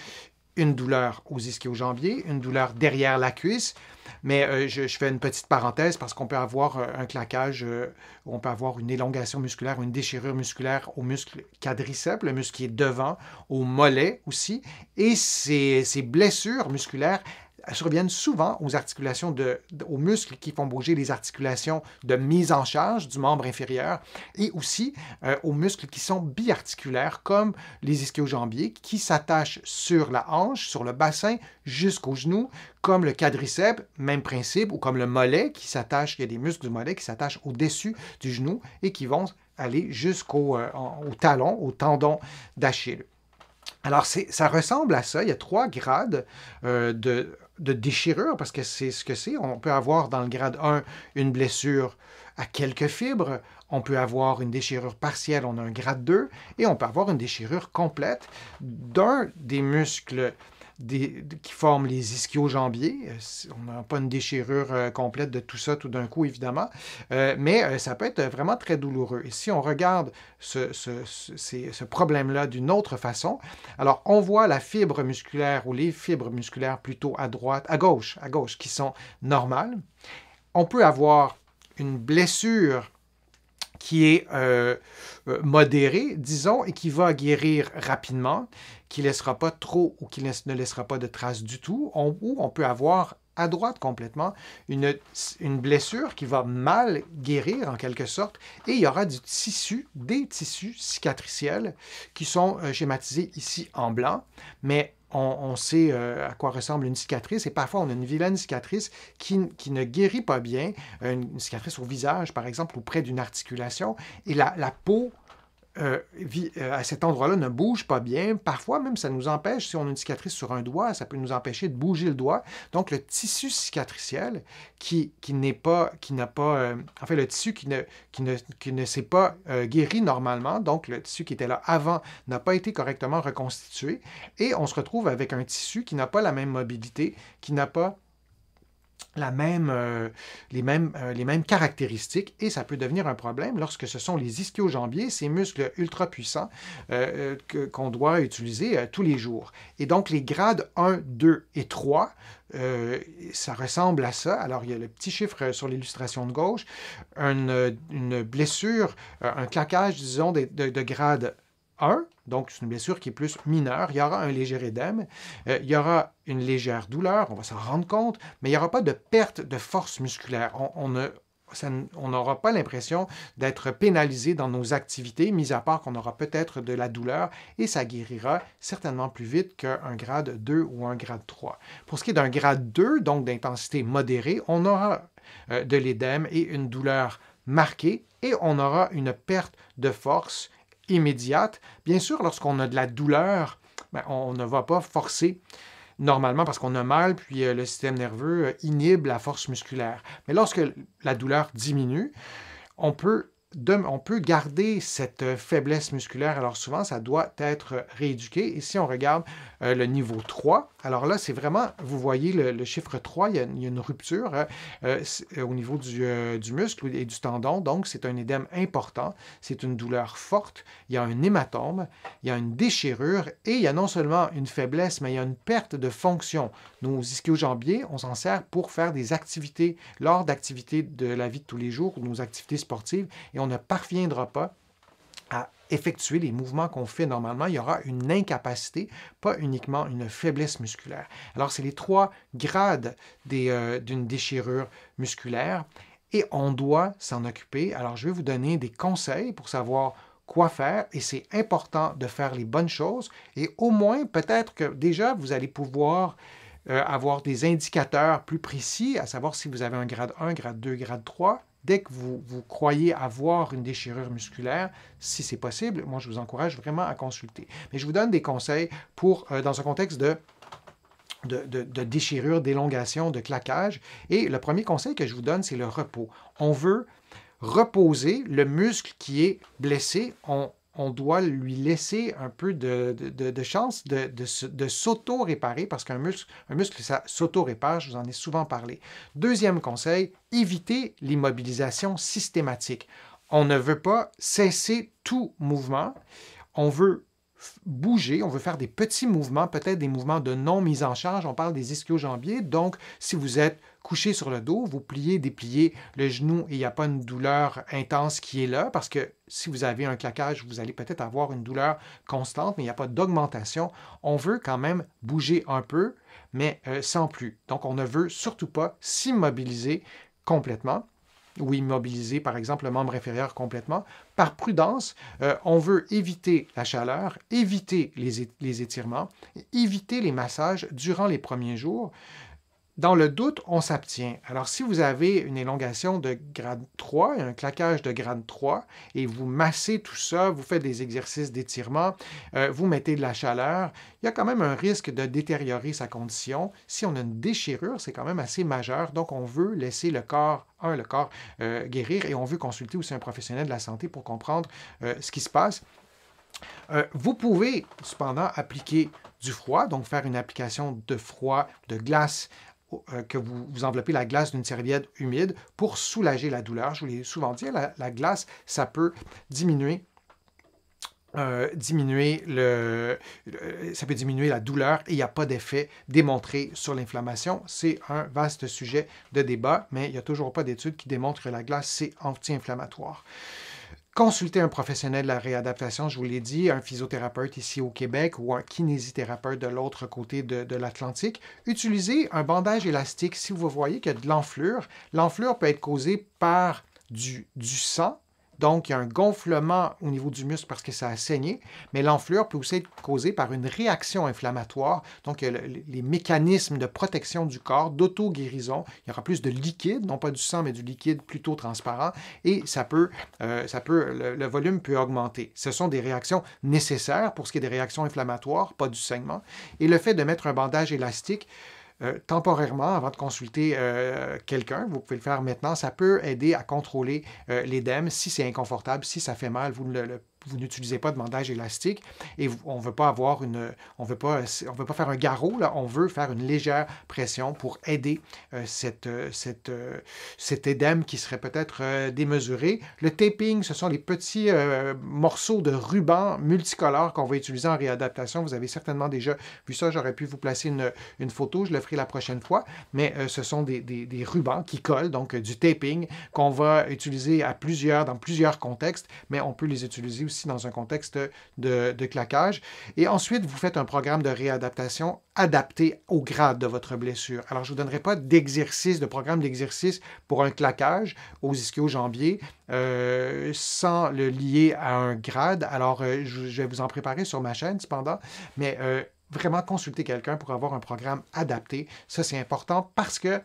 une douleur aux ischio-jambiers, une douleur derrière la cuisse, mais euh, je, fais une petite parenthèse parce qu'on peut avoir euh, un claquage, euh, on peut avoir une élongation musculaire, une déchirure musculaire au muscle quadriceps, le muscle qui est devant, au mollet aussi. Et ces blessures musculaires, surviennent souvent aux articulations, de, aux muscles qui font bouger les articulations de mise en charge du membre inférieur et aussi euh, aux muscles qui sont biarticulaires comme les ischio-jambiers qui s'attachent sur la hanche, sur le bassin, jusqu'au genou, comme le quadriceps, même principe, ou comme le mollet qui s'attache, il y a des muscles du mollet qui s'attachent au-dessus du genou et qui vont aller jusqu'au euh, talon, au tendon d'Achille. Alors, ça ressemble à ça. Il y a trois grades euh, de, de déchirure, parce que c'est ce que c'est. On peut avoir dans le grade 1 une blessure à quelques fibres, on peut avoir une déchirure partielle, on a un grade 2, et on peut avoir une déchirure complète d'un des muscles qui forment les ischio-jambiers. Euh, on n'a pas une déchirure euh, complète de tout ça tout d'un coup, évidemment, euh, mais ça peut être vraiment très douloureux. Et si on regarde ce, problème-là d'une autre façon, alors on voit la fibre musculaire ou les fibres musculaires plutôt à droite, à gauche, à gauche, qui sont normales. On peut avoir une blessure qui est modérée, disons, et qui va guérir rapidement, qui ne laissera pas trop ou qui ne laissera pas de traces du tout, ou on peut avoir à droite complètement une, blessure qui va mal guérir en quelque sorte, et il y aura du tissu, des tissus cicatriciels qui sont euh, schématisés ici en blanc, mais on, sait euh, à quoi ressemble une cicatrice et parfois on a une vilaine cicatrice qui, ne guérit pas bien, euh, une, une, cicatrice au visage par exemple ou près d'une articulation et la, la peau euh, euh, à cet endroit-là ne bouge pas bien. Parfois même, ça nous empêche, si on a une cicatrice sur un doigt, ça peut nous empêcher de bouger le doigt. Donc le tissu cicatriciel qui, n'est pas, qui n'a pas, euh, enfin le tissu qui ne, ne, ne s'est pas guéri normalement, donc le tissu qui était là avant n'a pas été correctement reconstitué et on se retrouve avec un tissu qui n'a pas la même mobilité, qui n'a pas la même, euh, les, mêmes, euh, les mêmes caractéristiques et ça peut devenir un problème lorsque ce sont les ischio-jambiers, ces muscles ultra puissants euh, qu'on doit utiliser tous les jours. Et donc les grades 1, 2 et 3, ça ressemble à ça. Alors il y a le petit chiffre sur l'illustration de gauche, une, blessure, un claquage, disons, de, de, 1, 1, donc c'est une blessure qui est plus mineure, il y aura un léger édème, euh, il y aura une légère douleur, on va s'en rendre compte, mais il n'y aura pas de perte de force musculaire. On, n'aura pas l'impression d'être pénalisé dans nos activités, mis à part qu'on aura peut-être de la douleur et ça guérira certainement plus vite qu'un grade 2 ou un grade 3. Pour ce qui est d'un grade 2, donc d'intensité modérée, on aura euh, de l'édème et une douleur marquée et on aura une perte de force immédiate. Bien sûr, lorsqu'on a de la douleur, ben, on ne va pas forcer normalement parce qu'on a mal, puis euh, le système nerveux euh, inhibe la force musculaire. Mais lorsque la douleur diminue, on peut on peut garder cette euh, faiblesse musculaire. Alors souvent, ça doit être euh, rééduqué. Et si on regarde euh, le niveau 3, alors là, c'est vraiment, vous voyez le, chiffre 3, il y a, une rupture hein. au niveau du, muscle et du tendon. Donc, c'est un édème important, c'est une douleur forte, il y a un hématome, il y a une déchirure et il y a non seulement une faiblesse, mais il y a une perte de fonction. Nos ischio-jambiers, on s'en sert pour faire des activités, lors d'activités de la vie de tous les jours, nos activités sportives et on ne parviendra pas à effectuer les mouvements qu'on fait normalement, il y aura une incapacité, pas uniquement une faiblesse musculaire. Alors, c'est les trois grades euh, d'une déchirure musculaire et on doit s'en occuper. Alors, je vais vous donner des conseils pour savoir quoi faire et c'est important de faire les bonnes choses et au moins, peut-être que déjà, vous allez pouvoir euh, avoir des indicateurs plus précis, à savoir si vous avez un grade 1, grade 2, grade 3, dès que vous, croyez avoir une déchirure musculaire, si c'est possible, moi je vous encourage vraiment à consulter. Mais je vous donne des conseils pour, euh, dans ce contexte de de, déchirure, d'élongation, de claquage. Et le premier conseil que je vous donne, c'est le repos. On veut reposer le muscle qui est blessé. On, on doit lui laisser un peu de, chance de, s'auto-réparer parce qu'un muscle, un muscle ça s'auto-répare, je vous en ai souvent parlé. Deuxième conseil, éviter l'immobilisation systématique. On ne veut pas cesser tout mouvement, on veut bouger, on veut faire des petits mouvements, peut-être des mouvements de non-mise en charge, on parle des ischio-jambiers, donc si vous êtes coucher sur le dos, vous pliez, dépliez le genou et il n'y a pas une douleur intense qui est là parce que si vous avez un claquage, vous allez peut-être avoir une douleur constante, mais il n'y a pas d'augmentation. On veut quand même bouger un peu, mais euh, sans plus. Donc on ne veut surtout pas s'immobiliser complètement ou immobiliser par exemple le membre inférieur complètement. Par prudence, euh, on veut éviter la chaleur, éviter les, étirements, éviter les massages durant les premiers jours. Dans le doute, on s'abstient. Alors, si vous avez une élongation de grade 3, un claquage de grade 3, et vous massez tout ça, vous faites des exercices d'étirement, euh, vous mettez de la chaleur, il y a quand même un risque de détériorer sa condition. Si on a une déchirure, c'est quand même assez majeur. Donc, on veut laisser le corps, un, le corps euh, guérir, et on veut consulter aussi un professionnel de la santé pour comprendre euh, ce qui se passe. vous pouvez cependant appliquer du froid, donc faire une application de froid, de glace euh, que vous, enveloppez la glace d'une serviette humide pour soulager la douleur. Je vous l'ai souvent dit, la, glace, ça peut diminuer euh, diminuer le, ça peut diminuer la douleur et il n'y a pas d'effet démontré sur l'inflammation. C'est un vaste sujet de débat, mais il n'y a toujours pas d'études qui démontrent que la glace, c'est anti-inflammatoire. Consultez un professionnel de la réadaptation, je vous l'ai dit, un physiothérapeute ici au Québec ou un kinésithérapeute de l'autre côté de, l'Atlantique. Utilisez un bandage élastique si vous voyez qu'il y a de l'enflure. L'enflure peut être causée par du sang, donc, il y a un gonflement au niveau du muscle parce que ça a saigné, mais l'enflure peut aussi être causée par une réaction inflammatoire. Donc, les mécanismes de protection du corps, d'auto-guérison. Il y aura plus de liquide, non pas du sang, mais du liquide plutôt transparent, et ça peut, euh, ça peut le, volume peut augmenter. Ce sont des réactions nécessaires pour ce qui est des réactions inflammatoires, pas du saignement. Et le fait de mettre un bandage élastique, euh, temporairement avant de consulter euh, quelqu'un. Vous pouvez le faire maintenant. Ça peut aider à contrôler euh, l'édème si c'est inconfortable, si ça fait mal. Vous ne le vous n'utilisez pas de bandage élastique et on ne veut pas avoir une, on veut pas, on veut pas faire un garrot, là, on veut faire une légère pression pour aider euh, cette, euh, cette, euh, cet édème qui serait peut-être démesuré. Le taping, ce sont les petits morceaux de ruban multicolores qu'on va utiliser en réadaptation. Vous avez certainement déjà vu ça, j'aurais pu vous placer une, une, photo, je le ferai la prochaine fois, mais ce sont des, des, des, rubans qui collent, donc du taping qu'on va utiliser à plusieurs, dans plusieurs contextes, mais on peut les utiliser aussi dans un contexte de, claquage. Et ensuite, vous faites un programme de réadaptation adapté au grade de votre blessure. Alors, je ne vous donnerai pas d'exercice, de programme d'exercice pour un claquage aux ischio-jambiers euh, sans le lier à un grade. Alors, euh, je, vais vous en préparer sur ma chaîne, cependant. Mais euh, vraiment consulter quelqu'un pour avoir un programme adapté. Ça, c'est important parce que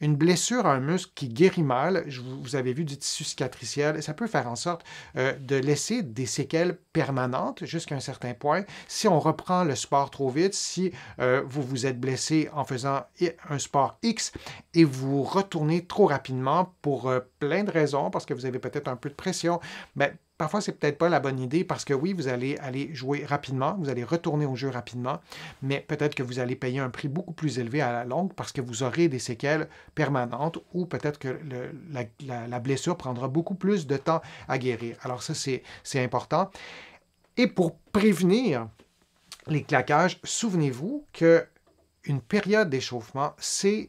une blessure à un muscle qui guérit mal, vous, avez vu du tissu cicatriciel, ça peut faire en sorte euh, de laisser des séquelles permanentes jusqu'à un certain point. Si on reprend le sport trop vite, si euh, vous vous êtes blessé en faisant un sport X et vous retournez trop rapidement pour euh, plein de raisons, parce que vous avez peut-être un peu de pression, mais ben, parfois, c'est peut-être pas la bonne idée parce que oui, vous allez aller jouer rapidement, vous allez retourner au jeu rapidement, mais peut-être que vous allez payer un prix beaucoup plus élevé à la longue parce que vous aurez des séquelles permanentes ou peut-être que la, blessure prendra beaucoup plus de temps à guérir. Alors ça, c'est important. Et pour prévenir les claquages, souvenez-vous que une période d'échauffement, c'est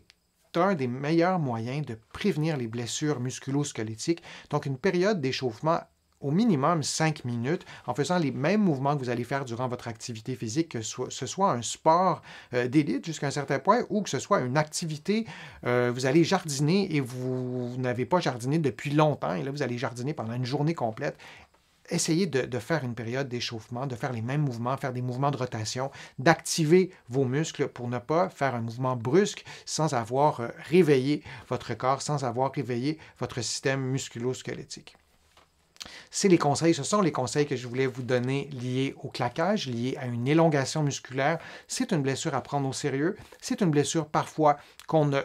un des meilleurs moyens de prévenir les blessures musculo-squelettiques. Donc, une période d'échauffement au minimum 5 minutes en faisant les mêmes mouvements que vous allez faire durant votre activité physique, que ce soit un sport euh, d'élite jusqu'à un certain point ou que ce soit une activité, euh, vous allez jardiner et vous, n'avez pas jardiné depuis longtemps et là vous allez jardiner pendant une journée complète. Essayez de, de faire une période d'échauffement, de faire les mêmes mouvements, faire des mouvements de rotation, d'activer vos muscles pour ne pas faire un mouvement brusque sans avoir euh, réveillé votre corps, sans avoir réveillé votre système musculo-squelettique c'est les conseils, ce sont les conseils que je voulais vous donner liés au claquage, liés à une élongation musculaire. C'est une blessure à prendre au sérieux. C'est une blessure parfois qu'on ne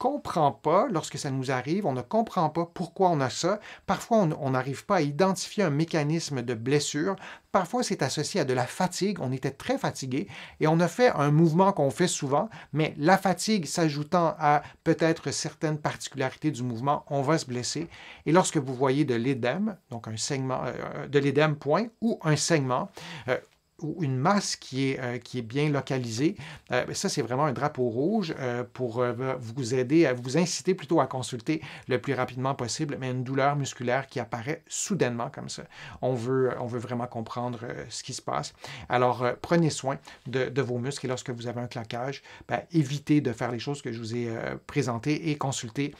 comprend pas, lorsque ça nous arrive, on ne comprend pas pourquoi on a ça. Parfois, on n'arrive pas à identifier un mécanisme de blessure. Parfois, c'est associé à de la fatigue. On était très fatigué et on a fait un mouvement qu'on fait souvent, mais la fatigue s'ajoutant à peut-être certaines particularités du mouvement, on va se blesser. Et lorsque vous voyez de l'édème, donc un segment euh, de l'édème point ou un segment euh, ou une masse qui est, euh, qui est bien localisée, euh, ben ça c'est vraiment un drapeau rouge euh, pour vous aider, à vous inciter plutôt à consulter le plus rapidement possible, mais une douleur musculaire qui apparaît soudainement comme ça. On veut, on veut vraiment comprendre ce qui se passe. Alors prenez soin de, de, vos muscles et lorsque vous avez un claquage, ben, évitez de faire les choses que je vous ai présentées et consultez,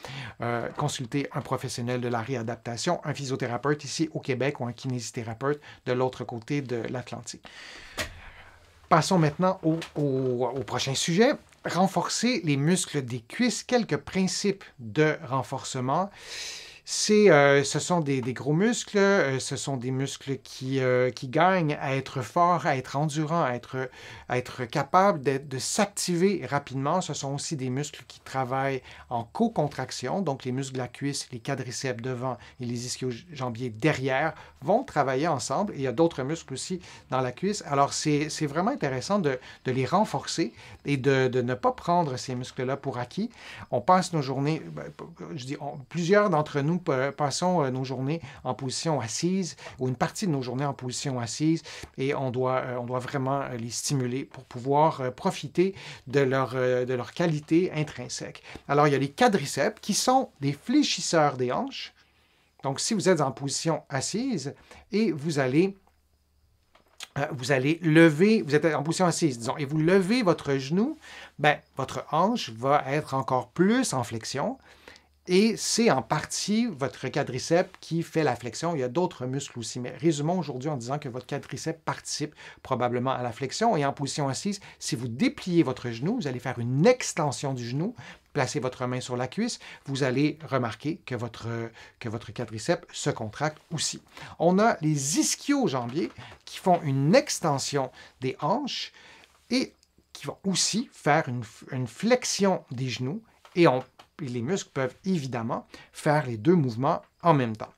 consultez un professionnel de la réadaptation, un physiothérapeute ici au Québec ou un kinésithérapeute de l'autre côté de l'Atlantique. Passons maintenant au, prochain sujet. Renforcer les muscles des cuisses, quelques principes de renforcement. Euh, ce sont des, gros muscles, euh, ce sont des muscles qui, euh, qui, gagnent à être forts, à être endurants, à être, être capables de, s'activer rapidement. Ce sont aussi des muscles qui travaillent en co-contraction, donc les muscles de la cuisse, les quadriceps devant et les ischio-jambiers derrière vont travailler ensemble. il y a d'autres muscles aussi dans la cuisse. Alors c'est vraiment intéressant de, les renforcer et de, ne pas prendre ces muscles-là pour acquis. On passe nos journées, ben, je dis, plusieurs d'entre nous nous passons euh, nos journées en position assise ou une partie de nos journées en position assise et on doit, euh, vraiment euh, les stimuler pour pouvoir profiter de leur, qualité intrinsèque. Alors, il y a les quadriceps qui sont des fléchisseurs des hanches. Donc, si vous êtes en position assise et vous allez vous allez lever, vous êtes en position assise, disons, et vous levez votre genou, ben, votre hanche va être encore plus en flexion. Et c'est en partie votre quadriceps qui fait la flexion. Il y a d'autres muscles aussi. Mais résumons aujourd'hui en disant que votre quadriceps participe probablement à la flexion. Et en position assise, si vous dépliez votre genou, vous allez faire une extension du genou, placez votre main sur la cuisse, vous allez remarquer que votre, que votre quadriceps se contracte aussi. On a les ischio-jambiers qui font une extension des hanches et qui vont aussi faire une, une flexion des genoux et on les muscles peuvent évidemment faire les deux mouvements en même temps.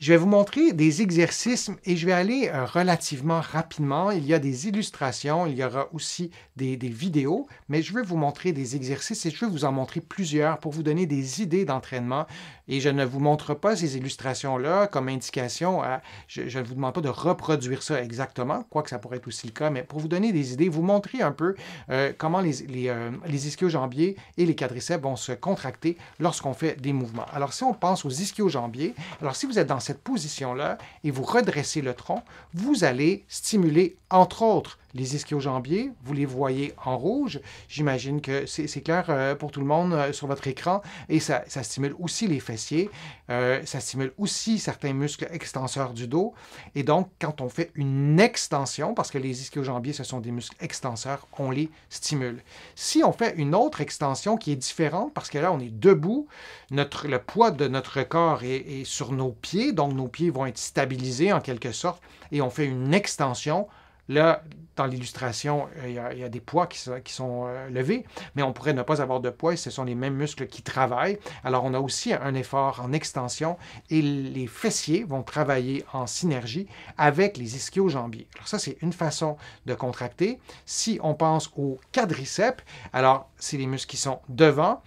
Je vais vous montrer des exercices et je vais aller euh, relativement rapidement. Il y a des illustrations, il y aura aussi des, des, vidéos, mais je vais vous montrer des exercices et je vais vous en montrer plusieurs pour vous donner des idées d'entraînement. Et je ne vous montre pas ces illustrations-là comme indication Je, ne vous demande pas de reproduire ça exactement, quoique ça pourrait être aussi le cas, mais pour vous donner des idées, vous montrer un peu euh, comment les, les, euh, les ischio-jambiers et les quadriceps vont se contracter lorsqu'on fait des mouvements. Alors, si on pense aux ischio-jambiers, alors si vous êtes dans cette position-là et vous redressez le tronc, vous allez stimuler, entre autres, les ischio-jambiers, vous les voyez en rouge. J'imagine que c'est clair euh, pour tout le monde euh, sur votre écran. Et ça, stimule aussi les fessiers, euh, ça stimule aussi certains muscles extenseurs du dos. Et donc, quand on fait une extension, parce que les ischio-jambiers, ce sont des muscles extenseurs, on les stimule. Si on fait une autre extension qui est différente, parce que là, on est debout, notre, le poids de notre corps est sur nos pieds, donc nos pieds vont être stabilisés en quelque sorte, et on fait une extension, Là, dans l'illustration, euh, il y, a des poids qui, sont euh, levés, mais on pourrait ne pas avoir de poids et ce sont les mêmes muscles qui travaillent. Alors, on a aussi un effort en extension et les fessiers vont travailler en synergie avec les ischio-jambiers. Alors, ça, c'est une façon de contracter. Si on pense aux quadriceps, alors, c'est les muscles qui sont devant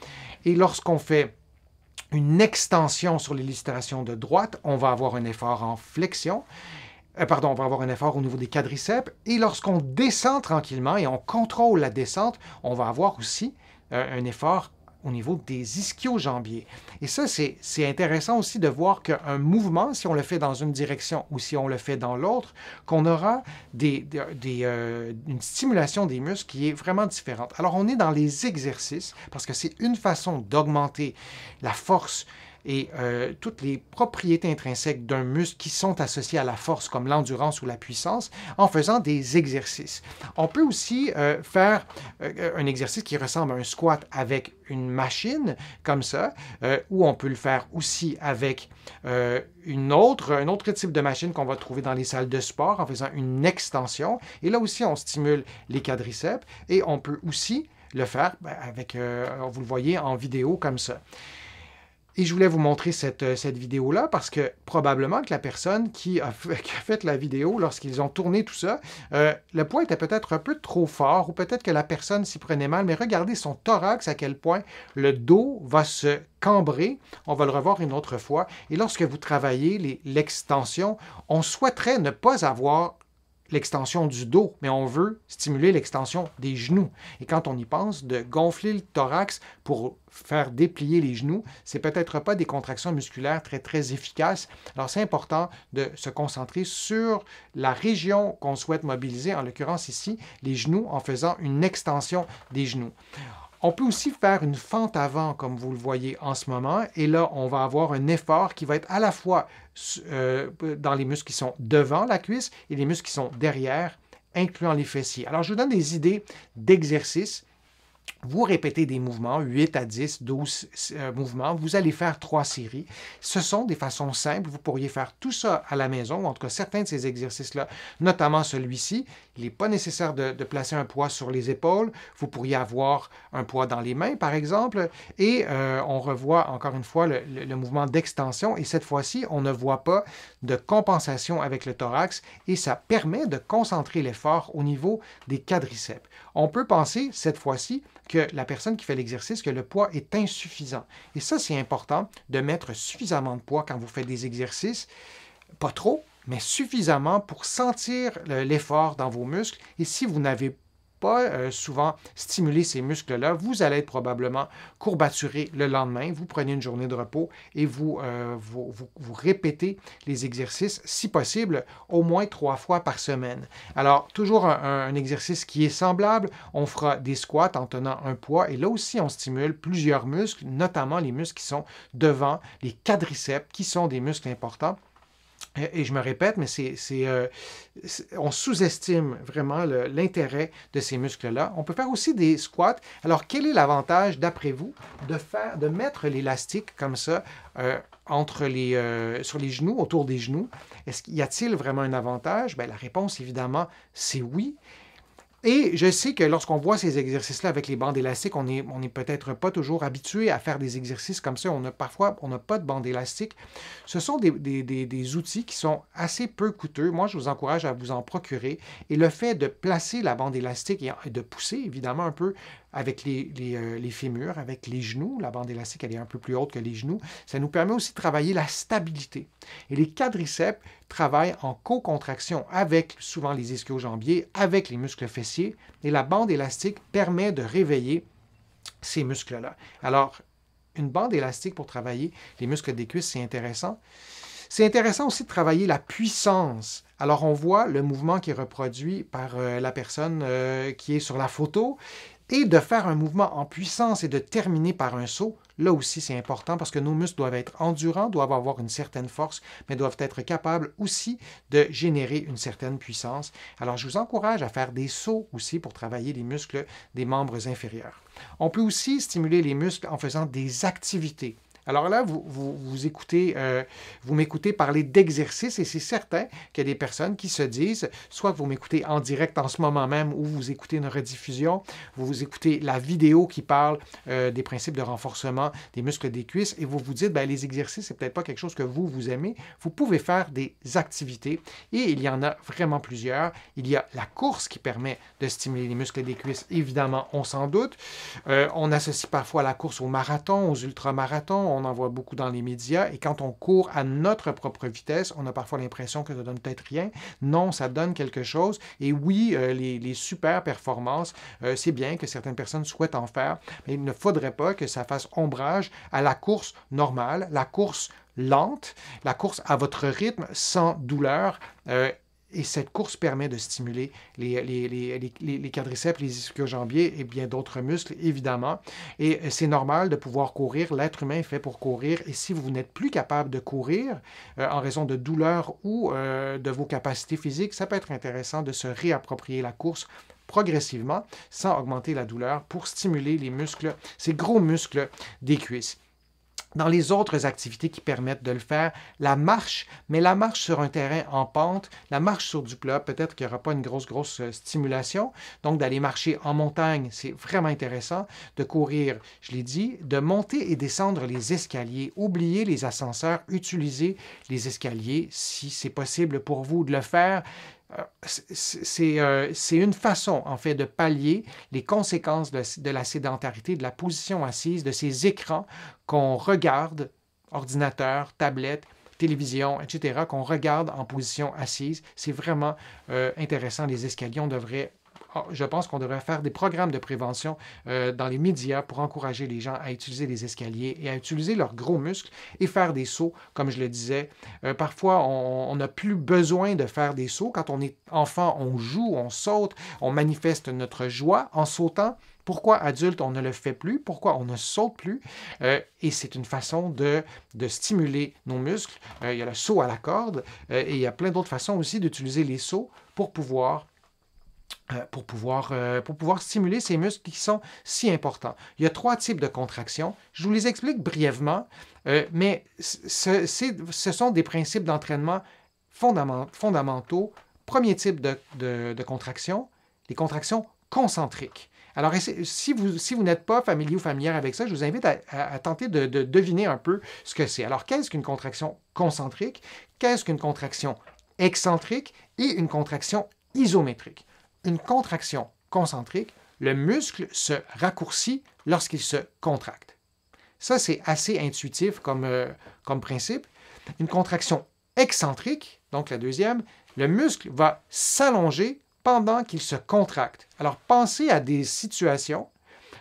et lorsqu'on fait une extension sur l'illustration de droite, on va avoir un effort en flexion euh, pardon, on va avoir un effort au niveau des quadriceps. Et lorsqu'on descend tranquillement et on contrôle la descente, on va avoir aussi euh, un effort au niveau des ischio-jambiers. Et ça, c'est intéressant aussi de voir qu'un mouvement, si on le fait dans une direction ou si on le fait dans l'autre, qu'on aura des, euh, une stimulation des muscles qui est vraiment différente. Alors, on est dans les exercices parce que c'est une façon d'augmenter la force et euh, toutes les propriétés intrinsèques d'un muscle qui sont associées à la force, comme l'endurance ou la puissance, en faisant des exercices. On peut aussi euh, faire euh, un exercice qui ressemble à un squat avec une machine, comme ça, ou on peut le faire aussi avec une autre, un autre type de machine qu'on va trouver dans les salles de sport en faisant une extension. Et là aussi, on stimule les quadriceps et on peut aussi le faire ben, avec, vous le voyez en vidéo comme ça. Et je voulais vous montrer euh, cette, vidéo-là parce que probablement que la personne qui a fait, la vidéo, lorsqu'ils ont tourné tout ça, euh, le poids était peut-être un peu trop fort ou peut-être que la personne s'y prenait mal, mais regardez son thorax, à quel point le dos va se cambrer. On va le revoir une autre fois. Et lorsque vous travaillez l'extension, on souhaiterait ne pas avoir l'extension du dos, mais on veut stimuler l'extension des genoux. Et quand on y pense, de gonfler le thorax pour faire déplier les genoux, c'est peut-être pas des contractions musculaires très très efficaces. Alors c'est important de se concentrer sur la région qu'on souhaite mobiliser, en l'occurrence ici les genoux, en faisant une extension des genoux. On peut aussi faire une fente avant, comme vous le voyez en ce moment, et là, on va avoir un effort qui va être à la fois euh, dans les muscles qui sont devant la cuisse et les muscles qui sont derrière, incluant les fessiers. Alors, je vous donne des idées d'exercices vous répétez des mouvements, 8 à 10, 12 euh, mouvements. Vous allez faire trois séries. Ce sont des façons simples. Vous pourriez faire tout ça à la maison, en tout cas certains de ces exercices-là, notamment celui-ci. Il n'est pas nécessaire de, placer un poids sur les épaules. Vous pourriez avoir un poids dans les mains, par exemple. Et euh, on revoit encore une fois le mouvement d'extension. Et cette fois-ci, on ne voit pas de compensation avec le thorax. Et ça permet de concentrer l'effort au niveau des quadriceps. On peut penser, cette fois-ci, que la personne qui fait l'exercice, que le poids est insuffisant. Et ça, c'est important de mettre suffisamment de poids quand vous faites des exercices, pas trop, mais suffisamment pour sentir l'effort dans vos muscles. Et si vous n'avez pas euh, souvent stimuler ces muscles-là, vous allez être probablement courbaturé le lendemain. Vous prenez une journée de repos et vous, euh, répétez les exercices, si possible, au moins trois fois par semaine. Alors, toujours un, exercice qui est semblable. On fera des squats en tenant un poids et là aussi, on stimule plusieurs muscles, notamment les muscles qui sont devant, les quadriceps, qui sont des muscles importants et je me répète, mais c'est, euh, on sous-estime vraiment l'intérêt de ces muscles-là. On peut faire aussi des squats. Alors, quel est l'avantage, d'après vous, de, faire, de mettre l'élastique comme ça euh, entre les, euh, sur les genoux, autour des genoux? Est-ce qu'il y a-t-il vraiment un avantage? Ben, la réponse, évidemment, c'est oui. Et je sais que lorsqu'on voit ces exercices-là avec les bandes élastiques, on n'est peut-être pas toujours habitué à faire des exercices comme ça. On a parfois, on n'a pas de bande élastique. Ce sont des, outils qui sont assez peu coûteux. Moi, je vous encourage à vous en procurer. Et le fait de placer la bande élastique et de pousser, évidemment, un peu avec euh, les, fémurs, avec les genoux. La bande élastique, elle est un peu plus haute que les genoux. Ça nous permet aussi de travailler la stabilité. Et les quadriceps travaillent en co-contraction avec souvent les ischio-jambiers, avec les muscles fessiers. Et la bande élastique permet de réveiller ces muscles-là. Alors, une bande élastique pour travailler les muscles des cuisses, c'est intéressant. C'est intéressant aussi de travailler la puissance. Alors on voit le mouvement qui est reproduit par euh, la personne euh, qui est sur la photo et de faire un mouvement en puissance et de terminer par un saut, là aussi c'est important parce que nos muscles doivent être endurants, doivent avoir une certaine force, mais doivent être capables aussi de générer une certaine puissance. Alors je vous encourage à faire des sauts aussi pour travailler les muscles des membres inférieurs. On peut aussi stimuler les muscles en faisant des activités. Alors là, vous, écoutez, euh, vous m'écoutez parler d'exercices et c'est certain qu'il y a des personnes qui se disent, soit vous m'écoutez en direct en ce moment même ou vous écoutez une rediffusion, vous écoutez la vidéo qui parle euh, des principes de renforcement des muscles des cuisses et vous vous dites, ben, les exercices, c'est peut-être pas quelque chose que vous, vous aimez. Vous pouvez faire des activités et il y en a vraiment plusieurs. Il y a la course qui permet de stimuler les muscles des cuisses, évidemment, on s'en doute. Euh, on associe parfois la course au marathon, aux ultramarathons on en voit beaucoup dans les médias, et quand on court à notre propre vitesse, on a parfois l'impression que ça donne peut-être rien. Non, ça donne quelque chose. Et oui, euh, les, super performances, euh, c'est bien que certaines personnes souhaitent en faire, mais il ne faudrait pas que ça fasse ombrage à la course normale, la course lente, la course à votre rythme, sans douleur. Euh, et cette course permet de stimuler les, quadriceps, les ischios jambiers et bien d'autres muscles, évidemment. Et euh, c'est normal de pouvoir courir. L'être humain est fait pour courir. Et si vous n'êtes plus capable de courir euh, en raison de douleur ou euh, de vos capacités physiques, ça peut être intéressant de se réapproprier la course progressivement sans augmenter la douleur pour stimuler les muscles, ces gros muscles des cuisses dans les autres activités qui permettent de le faire, la marche, mais la marche sur un terrain en pente, la marche sur du plat, peut-être qu'il n'y aura pas une grosse, grosse euh, stimulation. Donc, d'aller marcher en montagne, c'est vraiment intéressant. De courir, je l'ai dit, de monter et descendre les escaliers. oublier les ascenseurs, utiliser les escaliers si c'est possible pour vous de le faire. Euh, euh, c'est une façon, en fait, de pallier les conséquences de, la sédentarité, de la position assise, de ces écrans qu'on regarde, ordinateur, tablette, télévision, etc., qu'on regarde en position assise. C'est vraiment euh, intéressant. Les escaliers, on ah, je pense qu'on devrait faire des programmes de prévention euh, dans les médias pour encourager les gens à utiliser les escaliers et à utiliser leurs gros muscles et faire des sauts, comme je le disais. Euh, parfois, on n'a plus besoin de faire des sauts. Quand on est enfant, on joue, on saute, on manifeste notre joie en sautant. Pourquoi adulte, on ne le fait plus? Pourquoi on ne saute plus? Euh, et c'est une façon de, stimuler nos muscles. il y a le saut à la corde et il y a plein d'autres façons aussi d'utiliser les sauts pour pouvoir euh, pour pouvoir, euh, pour pouvoir stimuler ces muscles qui sont si importants. Il y a trois types de contractions. Je vous les explique brièvement, euh, mais ce, ce sont des principes d'entraînement fondamentaux. Premier type de, de, contraction, les contractions concentriques. Alors, si vous, si vous n'êtes pas familier ou familière avec ça, je vous invite à, tenter de, de, deviner un peu ce que c'est. Alors, qu'est-ce qu'une contraction concentrique? Qu'est-ce qu'une contraction excentrique? Et une contraction isométrique une contraction concentrique, le muscle se raccourcit lorsqu'il se contracte. Ça, c'est assez intuitif comme, euh, comme principe. Une contraction excentrique, donc la deuxième, le muscle va s'allonger pendant qu'il se contracte. Alors pensez à des situations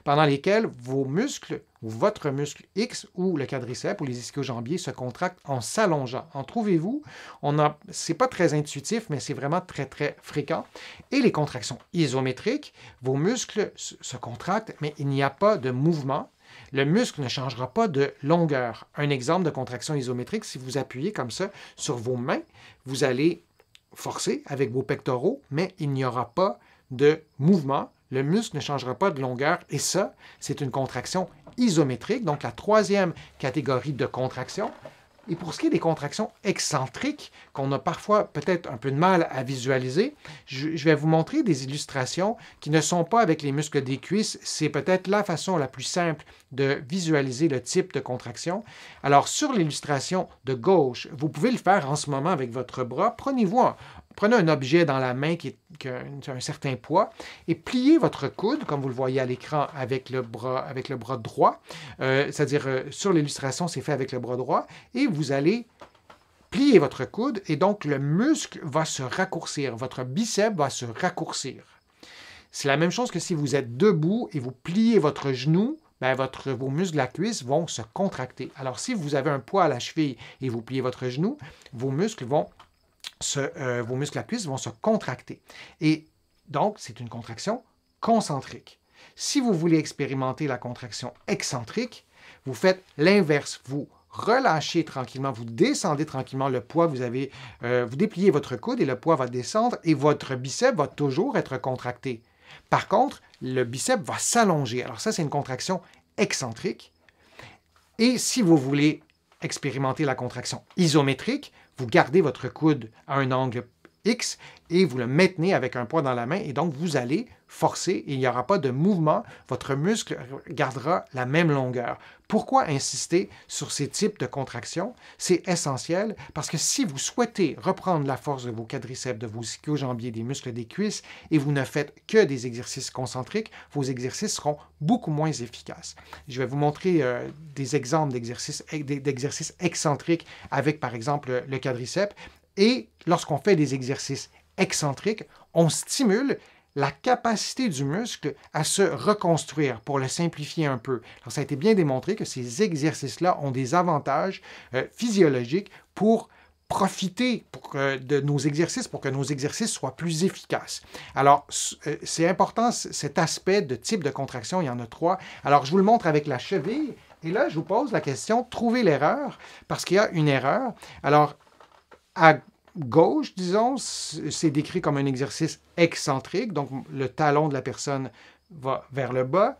pendant lesquelles vos muscles votre muscle X ou le quadriceps ou les ischio-jambiers se contractent en s'allongeant. En trouvez-vous? On n'est c'est pas très intuitif, mais c'est vraiment très, très fréquent. Et les contractions isométriques, vos muscles se contractent, mais il n'y a pas de mouvement. Le muscle ne changera pas de longueur. Un exemple de contraction isométrique, si vous appuyez comme ça sur vos mains, vous allez forcer avec vos pectoraux, mais il n'y aura pas de mouvement. Le muscle ne changera pas de longueur et ça, c'est une contraction isométrique, donc la troisième catégorie de contraction. Et pour ce qui est des contractions excentriques, qu'on a parfois peut-être un peu de mal à visualiser, je, vais vous montrer des illustrations qui ne sont pas avec les muscles des cuisses. C'est peut-être la façon la plus simple de visualiser le type de contraction. Alors, sur l'illustration de gauche, vous pouvez le faire en ce moment avec votre bras. Prenez-vous prenez un objet dans la main qui, a un, certain poids et pliez votre coude, comme vous le voyez à l'écran, avec, le bras, avec le bras droit. Euh, c'est-à-dire, euh, sur l'illustration, c'est fait avec le bras droit. Et vous allez plier votre coude et donc le muscle va se raccourcir. Votre biceps va se raccourcir. C'est la même chose que si vous êtes debout et vous pliez votre genou. Ben, votre, vos muscles de la cuisse vont se contracter. Alors, si vous avez un poids à la cheville et vous pliez votre genou, vos muscles vont euh, vos muscles à cuisse vont se contracter. Et donc, c'est une contraction concentrique. Si vous voulez expérimenter la contraction excentrique, vous faites l'inverse. Vous relâchez tranquillement, vous descendez tranquillement le poids, vous, avez, euh, vous dépliez votre coude et le poids va descendre et votre biceps va toujours être contracté. Par contre, le biceps va s'allonger. Alors ça, c'est une contraction excentrique. Et si vous voulez expérimenter la contraction isométrique, vous gardez votre coude à un angle X et vous le maintenez avec un poids dans la main et donc vous allez forcé, il n'y aura pas de mouvement, votre muscle gardera la même longueur. Pourquoi insister sur ces types de contractions C'est essentiel parce que si vous souhaitez reprendre la force de vos quadriceps, de vos ischio-jambiers, des muscles des cuisses et vous ne faites que des exercices concentriques, vos exercices seront beaucoup moins efficaces. Je vais vous montrer euh, des exemples d'exercices excentriques avec par exemple le quadriceps et lorsqu'on fait des exercices excentriques, on stimule la capacité du muscle à se reconstruire, pour le simplifier un peu. Alors, ça a été bien démontré que ces exercices-là ont des avantages euh, physiologiques pour profiter de nos exercices pour que nos exercices soient plus efficaces. Alors, euh, c'est important cet aspect de type de contraction, il y en a trois. Alors, je vous le montre avec la cheville. Et là, je vous pose la question, trouver l'erreur, parce qu'il y a une erreur. Alors, à gauche, disons, c'est décrit comme un exercice excentrique, donc le talon de la personne va vers le bas.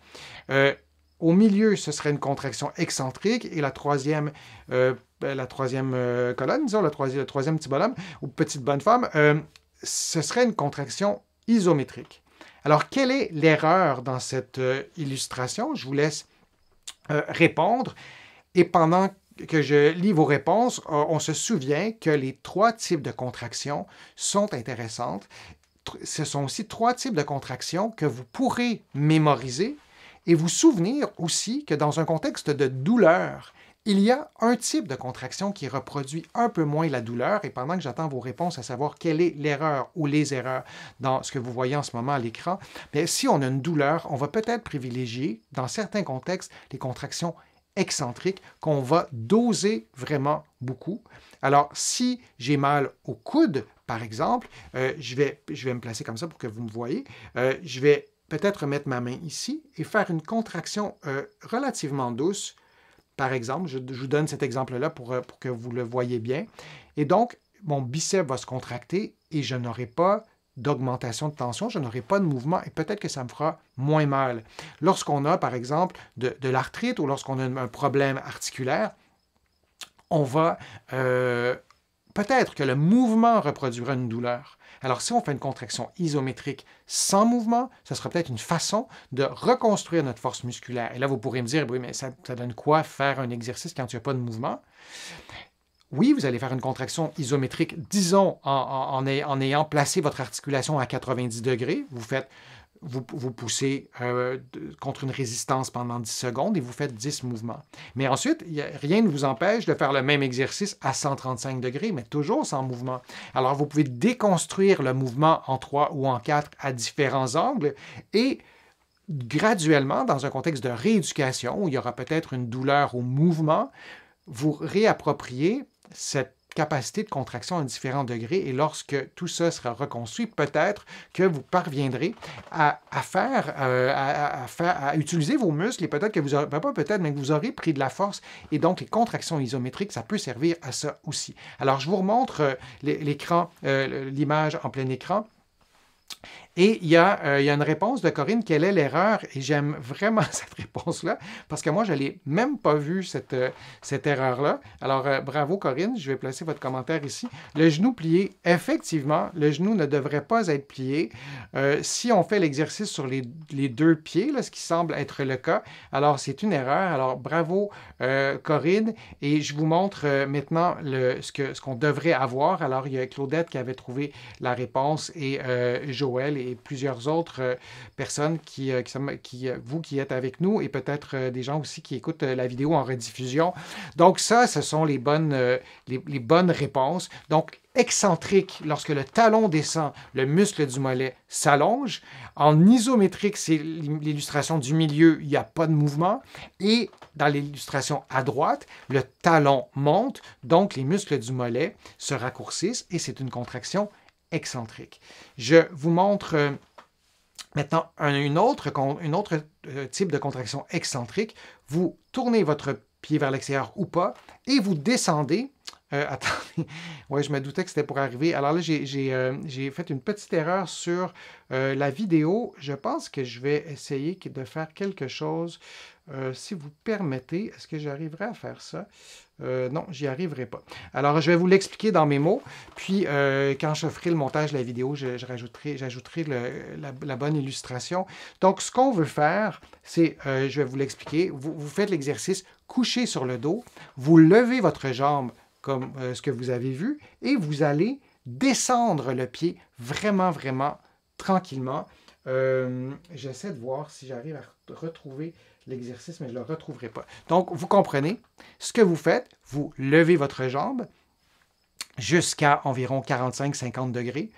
Euh, au milieu, ce serait une contraction excentrique et la troisième, euh, ben, la troisième euh, colonne, disons, le troisième, troisième petit bonhomme ou petite bonne femme, ce serait une contraction isométrique. Alors, quelle est l'erreur dans cette illustration? Je vous laisse répondre. Et pendant que je lis vos réponses, euh, on se souvient que les trois types de contractions sont intéressantes. Ce sont aussi trois types de contractions que vous pourrez mémoriser et vous souvenir aussi que dans un contexte de douleur, il y a un type de contraction qui reproduit un peu moins la douleur et pendant que j'attends vos réponses à savoir quelle est l'erreur ou les erreurs dans ce que vous voyez en ce moment à l'écran, si on a une douleur, on va peut-être privilégier dans certains contextes les contractions excentrique qu'on va doser vraiment beaucoup. Alors, si j'ai mal au coude, par exemple, euh, je, vais, je vais me placer comme ça pour que vous me voyez. Euh, je vais peut-être mettre ma main ici et faire une contraction euh, relativement douce. Par exemple, je, vous donne cet exemple-là pour, pour que vous le voyez bien. Et donc, mon biceps va se contracter et je n'aurai pas d'augmentation de tension, je n'aurai pas de mouvement et peut-être que ça me fera moins mal. Lorsqu'on a, par exemple, de, l'arthrite ou lorsqu'on a un problème articulaire, on va... Euh, peut-être que le mouvement reproduira une douleur. Alors si on fait une contraction isométrique sans mouvement, ce sera peut-être une façon de reconstruire notre force musculaire. Et là, vous pourrez me dire, oui, mais ça, ça donne quoi faire un exercice quand il n'y pas de mouvement? oui, vous allez faire une contraction isométrique, disons, en, en, ayant placé votre articulation à 90 degrés. Vous faites vous, poussez euh, contre une résistance pendant 10 secondes et vous faites 10 mouvements. Mais ensuite, rien ne vous empêche de faire le même exercice à 135 degrés, mais toujours sans mouvement. Alors, vous pouvez déconstruire le mouvement en 3 ou en 4 à différents angles et graduellement, dans un contexte de rééducation où il y aura peut-être une douleur au mouvement, vous réapproprier cette capacité de contraction à différents degrés et lorsque tout ça sera reconstruit, peut-être que vous parviendrez à, euh, faire, à, utiliser vos muscles et peut-être que vous aurez, ben, pas peut-être, mais que vous aurez pris de la force et donc les contractions isométriques, ça peut servir à ça aussi. Alors, je vous remontre euh, l'écran, euh, l'image en plein écran. Et euh, il y, a, une réponse de Corinne, quelle est l'erreur? Et j'aime vraiment cette réponse-là, parce que moi, je n'ai même pas vu cette, euh, erreur-là. Alors, euh, bravo Corinne, je vais placer votre commentaire ici. Le genou plié, effectivement, le genou ne devrait pas être plié. si on fait l'exercice sur les, deux pieds, ce qui semble être le cas, alors c'est une erreur. Alors, bravo Corinne, et je vous montre maintenant ce qu'on ce qu'on devrait avoir. Alors, il y a Claudette qui avait trouvé la réponse et Joël et plusieurs autres euh, personnes qui, euh, qui, euh, vous qui êtes avec nous et peut-être des gens aussi qui écoutent la vidéo en rediffusion. Donc ça, ce sont les bonnes, les, les bonnes réponses. Donc excentrique, lorsque le talon descend, le muscle du mollet s'allonge. En isométrique, c'est l'illustration du milieu, il n'y a pas de mouvement. Et dans l'illustration à droite, le talon monte, donc les muscles du mollet se raccourcissent et c'est une contraction excentrique. Je vous montre euh, maintenant une autre, euh, type de contraction excentrique. Vous tournez votre pied vers l'extérieur ou pas et vous descendez euh, attendez, je me doutais que c'était pour arriver. Alors là, j'ai fait une petite erreur sur la vidéo. Je pense que je vais essayer de faire quelque chose. si vous permettez, est-ce que j'arriverai à faire ça? Euh, non, j'y arriverai pas. Alors, je vais vous l'expliquer dans mes mots. Puis, euh, quand je ferai le montage de la vidéo, je, rajouterai, j'ajouterai la, bonne illustration. Donc, ce qu'on veut faire, c'est, euh, je vais vous l'expliquer, vous, vous, faites l'exercice couché sur le dos, vous levez votre jambe comme ce que vous avez vu, et vous allez descendre le pied vraiment, vraiment tranquillement. J'essaie de voir si j'arrive à retrouver l'exercice, mais je ne le retrouverai pas. Donc, vous comprenez, ce que vous faites, vous levez votre jambe jusqu'à environ 45-50 degrés.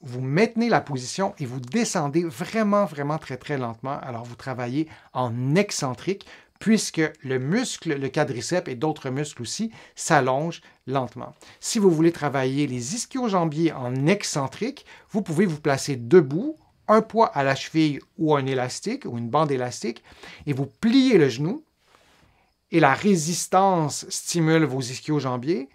Vous maintenez la position et vous descendez vraiment, vraiment très, très lentement. Alors, vous travaillez en excentrique puisque le muscle, le quadriceps et d'autres muscles aussi s'allongent lentement. Si vous voulez travailler les ischio-jambiers en excentrique, vous pouvez vous placer debout un poids à la cheville ou un élastique ou une bande élastique et vous pliez le genou et la résistance stimule vos ischio-jambiers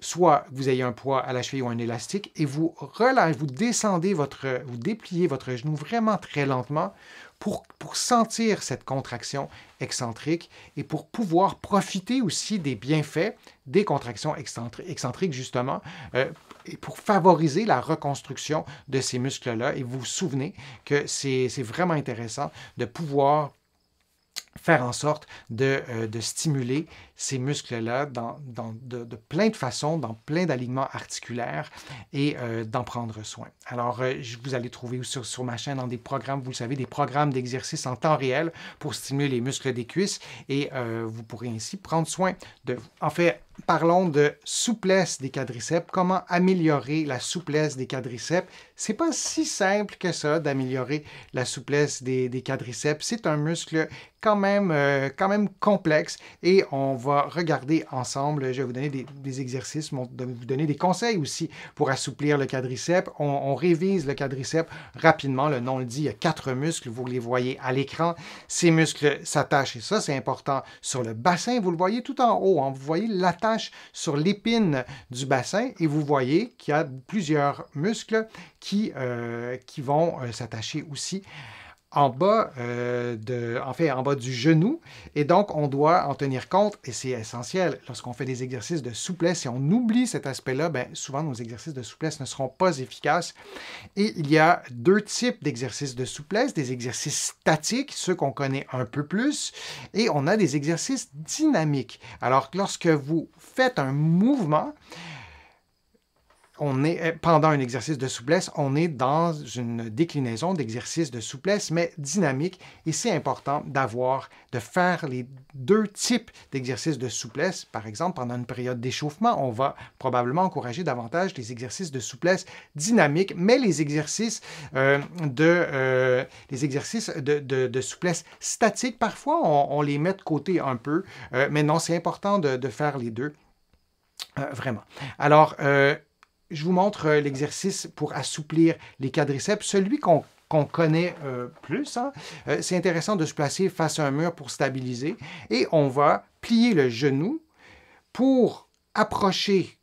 soit vous ayez un poids à la cheville ou un élastique, et vous relâchez, vous descendez votre, vous dépliez votre genou vraiment très lentement pour, pour sentir cette contraction excentrique et pour pouvoir profiter aussi des bienfaits des contractions excentriques, justement, euh, et pour favoriser la reconstruction de ces muscles-là. Et vous vous souvenez que c'est vraiment intéressant de pouvoir faire en sorte de, euh, de stimuler ces muscles-là dans, de, plein de façons, dans plein d'alignements articulaires et euh, d'en prendre soin. Alors, euh, vous allez trouver sur, sur ma chaîne dans des programmes, vous le savez, des programmes d'exercice en temps réel pour stimuler les muscles des cuisses et euh, vous pourrez ainsi prendre soin de... En fait, parlons de souplesse des quadriceps, comment améliorer la souplesse des quadriceps. C'est pas si simple que ça d'améliorer la souplesse des, quadriceps. C'est un muscle quand même, quand même complexe et on va regarder ensemble. Je vais vous donner des, exercices, vous donner des conseils aussi pour assouplir le quadriceps. On, révise le quadriceps rapidement. Le nom le dit, il y a quatre muscles, vous les voyez à l'écran. Ces muscles s'attachent, et ça c'est important, sur le bassin. Vous le voyez tout en haut. Hein. Vous voyez l'attache sur l'épine du bassin et vous voyez qu'il y a plusieurs muscles qui, euh, qui vont euh, s'attacher aussi en bas, euh, de, en fait, en bas du genou. Et donc, on doit en tenir compte, et c'est essentiel, lorsqu'on fait des exercices de souplesse Si on oublie cet aspect-là, ben, souvent nos exercices de souplesse ne seront pas efficaces. Et il y a deux types d'exercices de souplesse, des exercices statiques, ceux qu'on connaît un peu plus, et on a des exercices dynamiques. Alors, lorsque vous faites un mouvement, on est, euh, pendant un exercice de souplesse, on est dans une déclinaison d'exercices de souplesse, mais dynamique. Et c'est important d'avoir, de faire les deux types d'exercices de souplesse. Par exemple, pendant une période d'échauffement, on va probablement encourager davantage les exercices de souplesse dynamique, mais les exercices, euh, de, euh, les exercices de, souplesse statique, parfois, on, les met de côté un peu. mais non, c'est important de, de, faire les deux. vraiment. Alors, je vous montre euh, l'exercice pour assouplir les quadriceps. Celui qu'on connaît euh, plus. Hein, euh, c'est intéressant de se placer face à un mur pour stabiliser et on va plier le genou pour approcher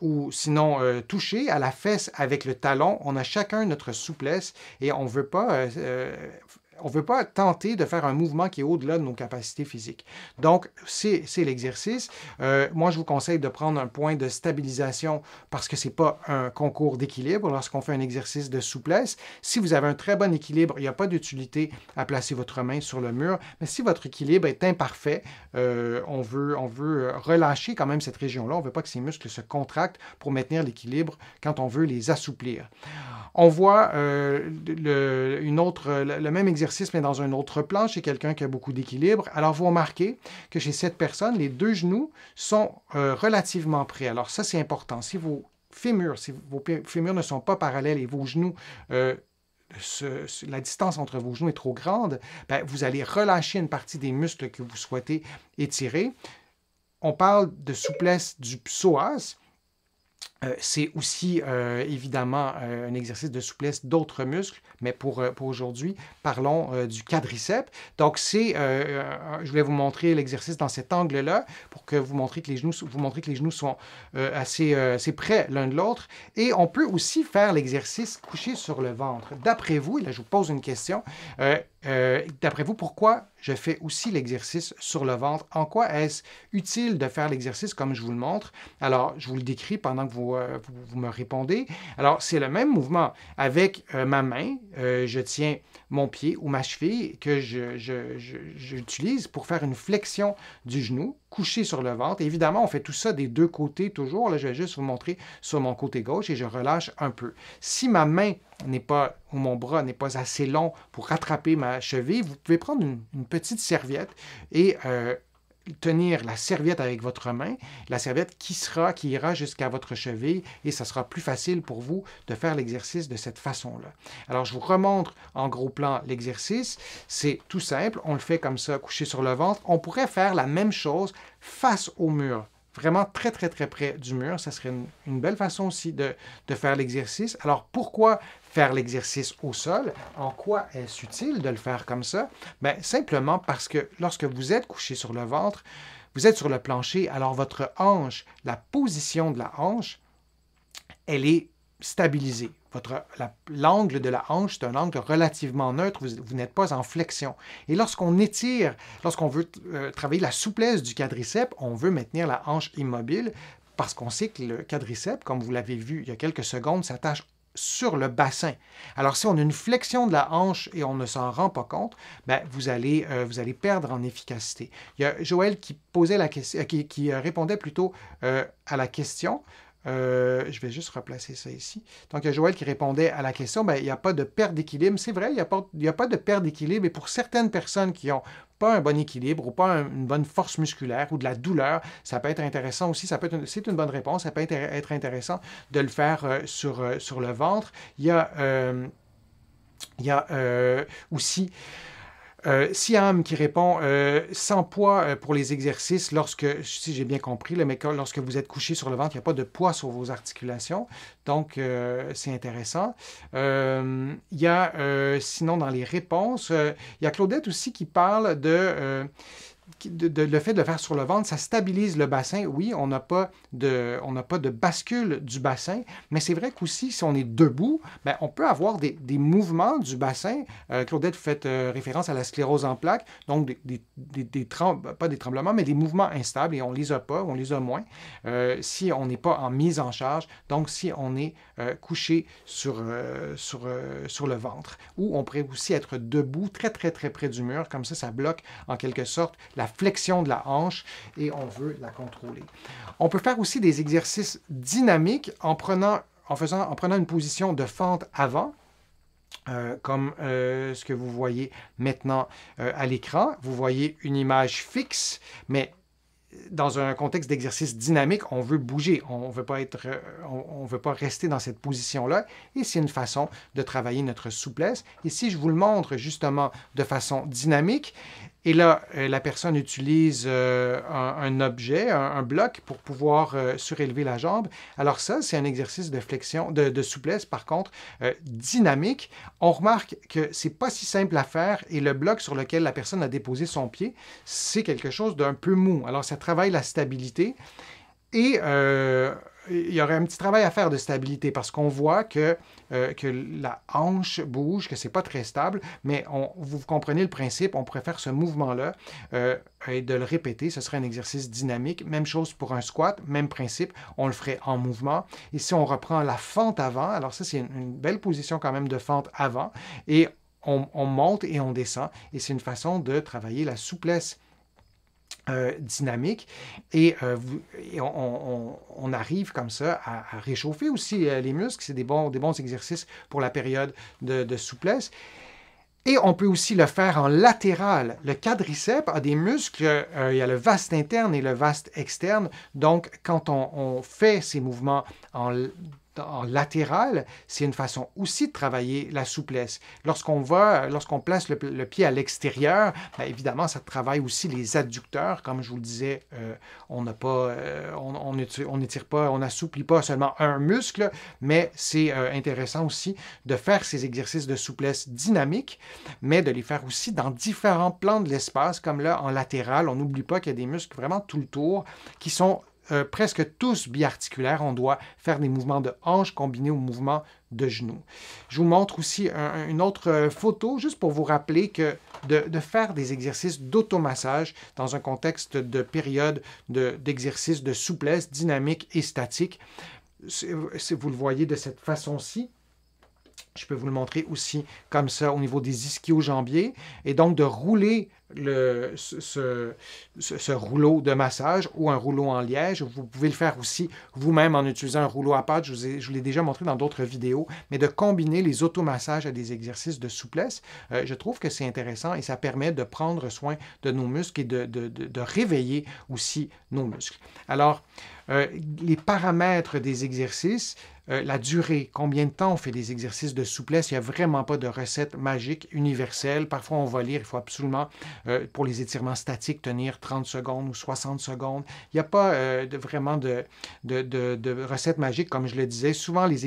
ou sinon toucher à la fesse avec le talon. On a chacun notre souplesse et on ne veut pas on ne veut pas tenter de faire un mouvement qui est au-delà de nos capacités physiques. Donc, c'est l'exercice. Euh, moi, je vous conseille de prendre un point de stabilisation parce que ce n'est pas un concours d'équilibre lorsqu'on fait un exercice de souplesse. Si vous avez un très bon équilibre, il n'y a pas d'utilité à placer votre main sur le mur. Mais si votre équilibre est imparfait, euh, on, veut, relâcher quand même cette région-là. On ne veut pas que ces muscles se contractent pour maintenir l'équilibre quand on veut les assouplir. On voit euh, une autre, le même exercice mais dans un autre plan, chez quelqu'un qui a beaucoup d'équilibre. Alors, vous remarquez que chez cette personne, les deux genoux sont euh, relativement près. Alors, ça, c'est important. Si vos fémurs, si vos fémurs ne sont pas parallèles et vos genoux euh, la distance entre vos genoux est trop grande, ben, vous allez relâcher une partie des muscles que vous souhaitez étirer. On parle de souplesse du psoas, euh, c'est aussi euh, évidemment euh, un exercice de souplesse d'autres muscles, mais pour, aujourd'hui, parlons du quadriceps. Donc, c'est, je voulais vous montrer l'exercice dans cet angle-là pour que vous montrez que les genoux, vous montrez que les genoux sont assez, assez, près l'un de l'autre. Et on peut aussi faire l'exercice couché sur le ventre. D'après vous, et là je vous pose une question, euh, d'après vous, pourquoi je fais aussi l'exercice sur le ventre? En quoi est-ce utile de faire l'exercice comme je vous le montre? Alors, je vous le décris pendant que vous, euh, me répondez. Alors, c'est le même mouvement. Avec euh, ma main, je tiens mon pied ou ma cheville que j'utilise pour faire une flexion du genou, couché sur le ventre. Évidemment, on fait tout ça des deux côtés toujours. Là, je vais juste vous montrer sur mon côté gauche et je relâche un peu. Si ma main n'est pas, ou mon bras n'est pas assez long pour rattraper ma cheville, vous pouvez prendre une, petite serviette et euh, tenir la serviette avec votre main, la serviette qui sera, qui ira jusqu'à votre cheville, et ça sera plus facile pour vous de faire l'exercice de cette façon-là. Alors, je vous remontre en gros plan l'exercice. C'est tout simple, on le fait comme ça, couché sur le ventre. On pourrait faire la même chose face au mur vraiment très, très, très près du mur. Ça serait une, belle façon aussi de, de faire l'exercice. Alors, pourquoi faire l'exercice au sol? En quoi est-ce utile de le faire comme ça? Bien, simplement parce que lorsque vous êtes couché sur le ventre, vous êtes sur le plancher, alors votre hanche, la position de la hanche, elle est stabilisée l'angle de la hanche, est un angle relativement neutre, vous, n'êtes pas en flexion. Et lorsqu'on étire, lorsqu'on veut euh, travailler la souplesse du quadriceps, on veut maintenir la hanche immobile parce qu'on sait que le quadriceps, comme vous l'avez vu il y a quelques secondes, s'attache sur le bassin. Alors si on a une flexion de la hanche et on ne s'en rend pas compte, ben, euh, vous, allez, perdre en efficacité. Il y a Joël qui, posait la euh, qui, répondait plutôt à la question euh, je vais juste replacer ça ici. Donc, il y a Joël qui répondait à la question, ben, il n'y a pas de perte d'équilibre. C'est vrai, il n'y a, pas de perte d'équilibre. Et pour certaines personnes qui n'ont pas un bon équilibre ou pas une bonne force musculaire ou de la douleur, ça peut être intéressant aussi. Ça c'est une bonne réponse. Ça peut être, intéressant de le faire euh, euh, sur, le ventre. il y a aussi... Euh, Siam qui répond euh, sans poids euh, pour les exercices lorsque, si j'ai bien compris, là, lorsque vous êtes couché sur le ventre, il n'y a pas de poids sur vos articulations. Donc, c'est intéressant. Il y a, sinon, dans les réponses, il y a Claudette aussi qui parle de le fait de le faire sur le ventre, ça stabilise le bassin. Oui, on n'a pas, de, pas de bascule du bassin, mais c'est vrai qu'aussi, si on est debout, ben, on peut avoir des, mouvements du bassin. Euh, Claudette, vous faites euh, référence à la sclérose en plaques, donc des, des, pas des tremblements, mais des mouvements instables, et on les a pas, on les a moins, euh, si on n'est pas en mise en charge, donc si on est couché sur, sur, sur le ventre. Ou on pourrait aussi être debout, très, très, très près du mur, comme ça, ça bloque en quelque sorte la flexion de la hanche et on veut la contrôler. On peut faire aussi des exercices dynamiques en, prenant, en, faisant, en prenant une position de fente avant, euh, comme euh, ce que vous voyez maintenant euh, à l'écran. Vous voyez une image fixe, mais dans un contexte d'exercice dynamique, on veut bouger, on veut pas être, on, veut pas rester dans cette position-là. Et c'est une façon de travailler notre souplesse. Et si je vous le montre justement de façon dynamique, et là, euh, la personne utilise euh, un, objet, un, bloc, pour pouvoir euh, surélever la jambe. Alors ça, c'est un exercice de flexion, de, souplesse, par contre, dynamique. On remarque que c'est pas si simple à faire et le bloc sur lequel la personne a déposé son pied, c'est quelque chose d'un peu mou. Alors ça travaille la stabilité et il y aurait un petit travail à faire de stabilité parce qu'on voit que, euh, la hanche bouge, que c'est pas très stable, mais vous comprenez le principe, on préfère ce mouvement-là euh, et de le répéter, ce serait un exercice dynamique. Même chose pour un squat, même principe, on le ferait en mouvement. Et si on reprend la fente avant, alors ça c'est une, belle position quand même de fente avant, et on monte et on descend, et c'est une façon de travailler la souplesse euh, dynamique et, euh, on, arrive comme ça à, réchauffer aussi euh, les muscles. C'est des bons, des bons exercices pour la période de, souplesse. Et on peut aussi le faire en latéral. Le quadriceps a des muscles, il y a le vaste interne et le vaste externe. Donc, quand on, fait ces mouvements en en latéral, c'est une façon aussi de travailler la souplesse. Lorsqu'on va, lorsqu'on place le, pied à l'extérieur, ben, évidemment, ça travaille aussi les adducteurs. Comme je vous le disais, euh, on n'a pas, euh, on pas, on n'assouplit pas seulement un muscle, mais c'est euh, intéressant aussi de faire ces exercices de souplesse dynamique, mais de les faire aussi dans différents plans de l'espace, comme là en latéral. On n'oublie pas qu'il y a des muscles vraiment tout le tour qui sont euh, presque tous biarticulaires. On doit faire des mouvements de hanche combinés aux mouvements de genoux. Je vous montre aussi une autre euh, photo, juste pour vous rappeler que de, faire des exercices d'automassage dans un contexte de période d'exercice de, souplesse dynamique et statique, si vous le voyez de cette façon-ci, je peux vous le montrer aussi comme ça au niveau des ischios jambiers, et donc de rouler le, ce, rouleau de massage ou un rouleau en liège. Vous pouvez le faire aussi vous-même en utilisant un rouleau à pâte. Je vous, je l'ai déjà montré dans d'autres vidéos, mais de combiner les automassages à des exercices de souplesse, euh, je trouve que c'est intéressant et ça permet de prendre soin de nos muscles et de, de réveiller aussi nos muscles. Alors, euh, les paramètres des exercices, euh, la durée, combien de temps on fait des exercices de souplesse. Il n'y a vraiment pas de recette magique, universelle. Parfois, on va lire, il faut absolument, euh, pour les étirements statiques, tenir 30 secondes ou 60 secondes. Il n'y a pas de, vraiment de, de, recette magique, comme je le disais. Souvent, les,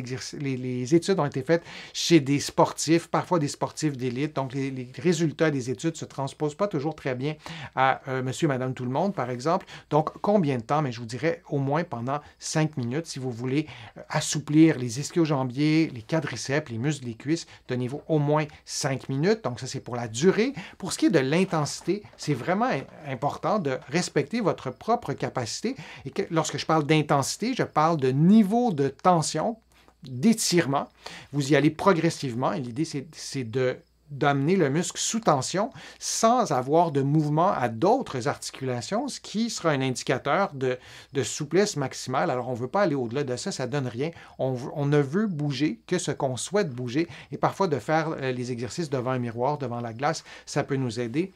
études ont été faites chez des sportifs, parfois des sportifs d'élite. Donc, les, résultats des études ne se transposent pas toujours très bien à monsieur, madame, tout le monde, par exemple. Donc, combien de temps? Mais je vous dirais au moins pendant cinq minutes si vous voulez euh, assouplir les ischio-jambiers, les quadriceps, les muscles des cuisses. donnez niveau au moins 5 minutes. Donc ça, c'est pour la durée. Pour ce qui est de l'intensité, c'est vraiment important de respecter votre propre capacité. Et lorsque je parle d'intensité, je parle de niveau de tension d'étirement. Vous y allez progressivement et l'idée, c'est de d'amener le muscle sous tension sans avoir de mouvement à d'autres articulations, ce qui sera un indicateur de, de souplesse maximale. Alors, on ne veut pas aller au-delà de ça, ça donne rien. On, on ne veut bouger que ce qu'on souhaite bouger et parfois de faire euh, les exercices devant un miroir, devant la glace, ça peut nous aider.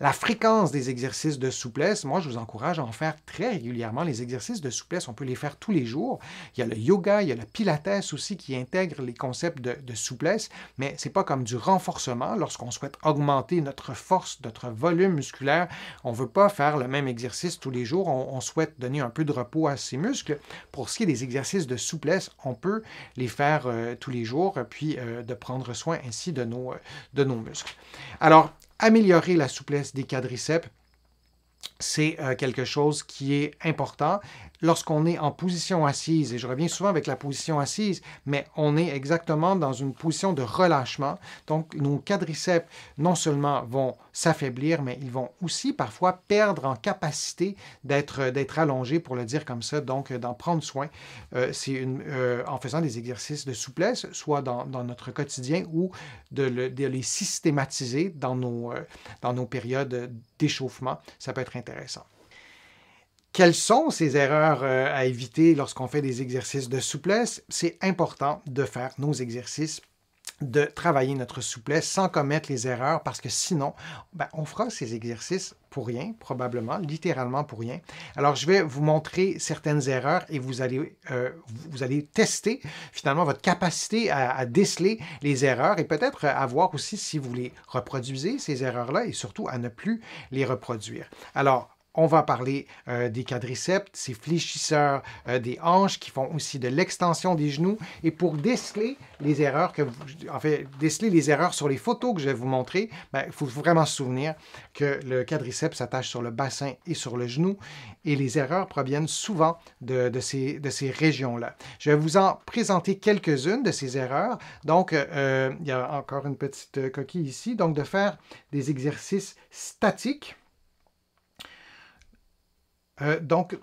La fréquence des exercices de souplesse, moi je vous encourage à en faire très régulièrement. Les exercices de souplesse, on peut les faire tous les jours. Il y a le yoga, il y a le pilates aussi qui intègre les concepts de, souplesse, mais ce n'est pas comme du renforcement. Lorsqu'on souhaite augmenter notre force, notre volume musculaire, on ne veut pas faire le même exercice tous les jours. On, souhaite donner un peu de repos à ses muscles. Pour ce qui est des exercices de souplesse, on peut les faire euh, tous les jours, puis euh, de prendre soin ainsi de nos, euh, de nos muscles. Alors, améliorer la souplesse des quadriceps c'est euh, quelque chose qui est important lorsqu'on est en position assise, et je reviens souvent avec la position assise, mais on est exactement dans une position de relâchement. Donc, nos quadriceps, non seulement vont s'affaiblir, mais ils vont aussi parfois perdre en capacité d'être, d'être allongés, pour le dire comme ça, donc euh, d'en prendre soin. Euh, c'est euh, en faisant des exercices de souplesse, soit dans, notre quotidien ou de, les systématiser dans nos, dans nos périodes d'échauffement. Ça peut être intéressant. Quelles sont ces erreurs euh, à éviter lorsqu'on fait des exercices de souplesse? C'est important de faire nos exercices de travailler notre souplesse sans commettre les erreurs parce que sinon, ben, on fera ces exercices pour rien, probablement, littéralement pour rien. Alors, je vais vous montrer certaines erreurs et vous allez, euh, vous allez tester finalement votre capacité à, à déceler les erreurs et peut-être à voir aussi si vous les reproduisez, ces erreurs-là, et surtout à ne plus les reproduire. Alors, on va parler euh, des quadriceps, ces fléchisseurs euh, des hanches qui font aussi de l'extension des genoux. Et pour déceler les erreurs que vous, en fait, déceler les erreurs sur les photos que je vais vous montrer, ben, il faut vraiment se souvenir que le quadriceps s'attache sur le bassin et sur le genou. Et les erreurs proviennent souvent de, ces, de ces régions-là. Je vais vous en présenter quelques-unes de ces erreurs. Donc, euh, il y a encore une petite coquille ici. Donc, de faire des exercices statiques euh, donc,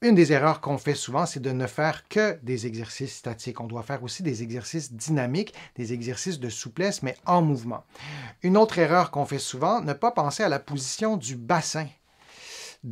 une des erreurs qu'on fait souvent, c'est de ne faire que des exercices statiques. On doit faire aussi des exercices dynamiques, des exercices de souplesse, mais en mouvement. Une autre erreur qu'on fait souvent, ne pas penser à la position du bassin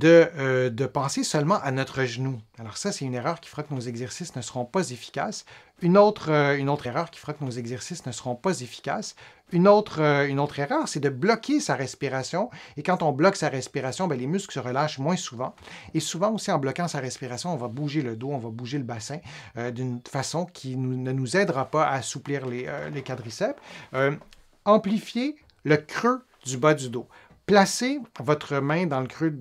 euh, de, penser seulement à notre genou. Alors ça, c'est une erreur qui fera que nos exercices ne seront pas efficaces. Une autre, euh, une autre erreur qui fera que nos exercices ne seront pas efficaces. Une autre, euh, une autre erreur, c'est de bloquer sa respiration. Et quand on bloque sa respiration, ben, les muscles se relâchent moins souvent. Et souvent aussi, en bloquant sa respiration, on va bouger le dos, on va bouger le bassin d'une façon qui ne nous aidera pas à assouplir les, quadriceps. amplifier le creux du bas du dos. Placez votre main dans le creux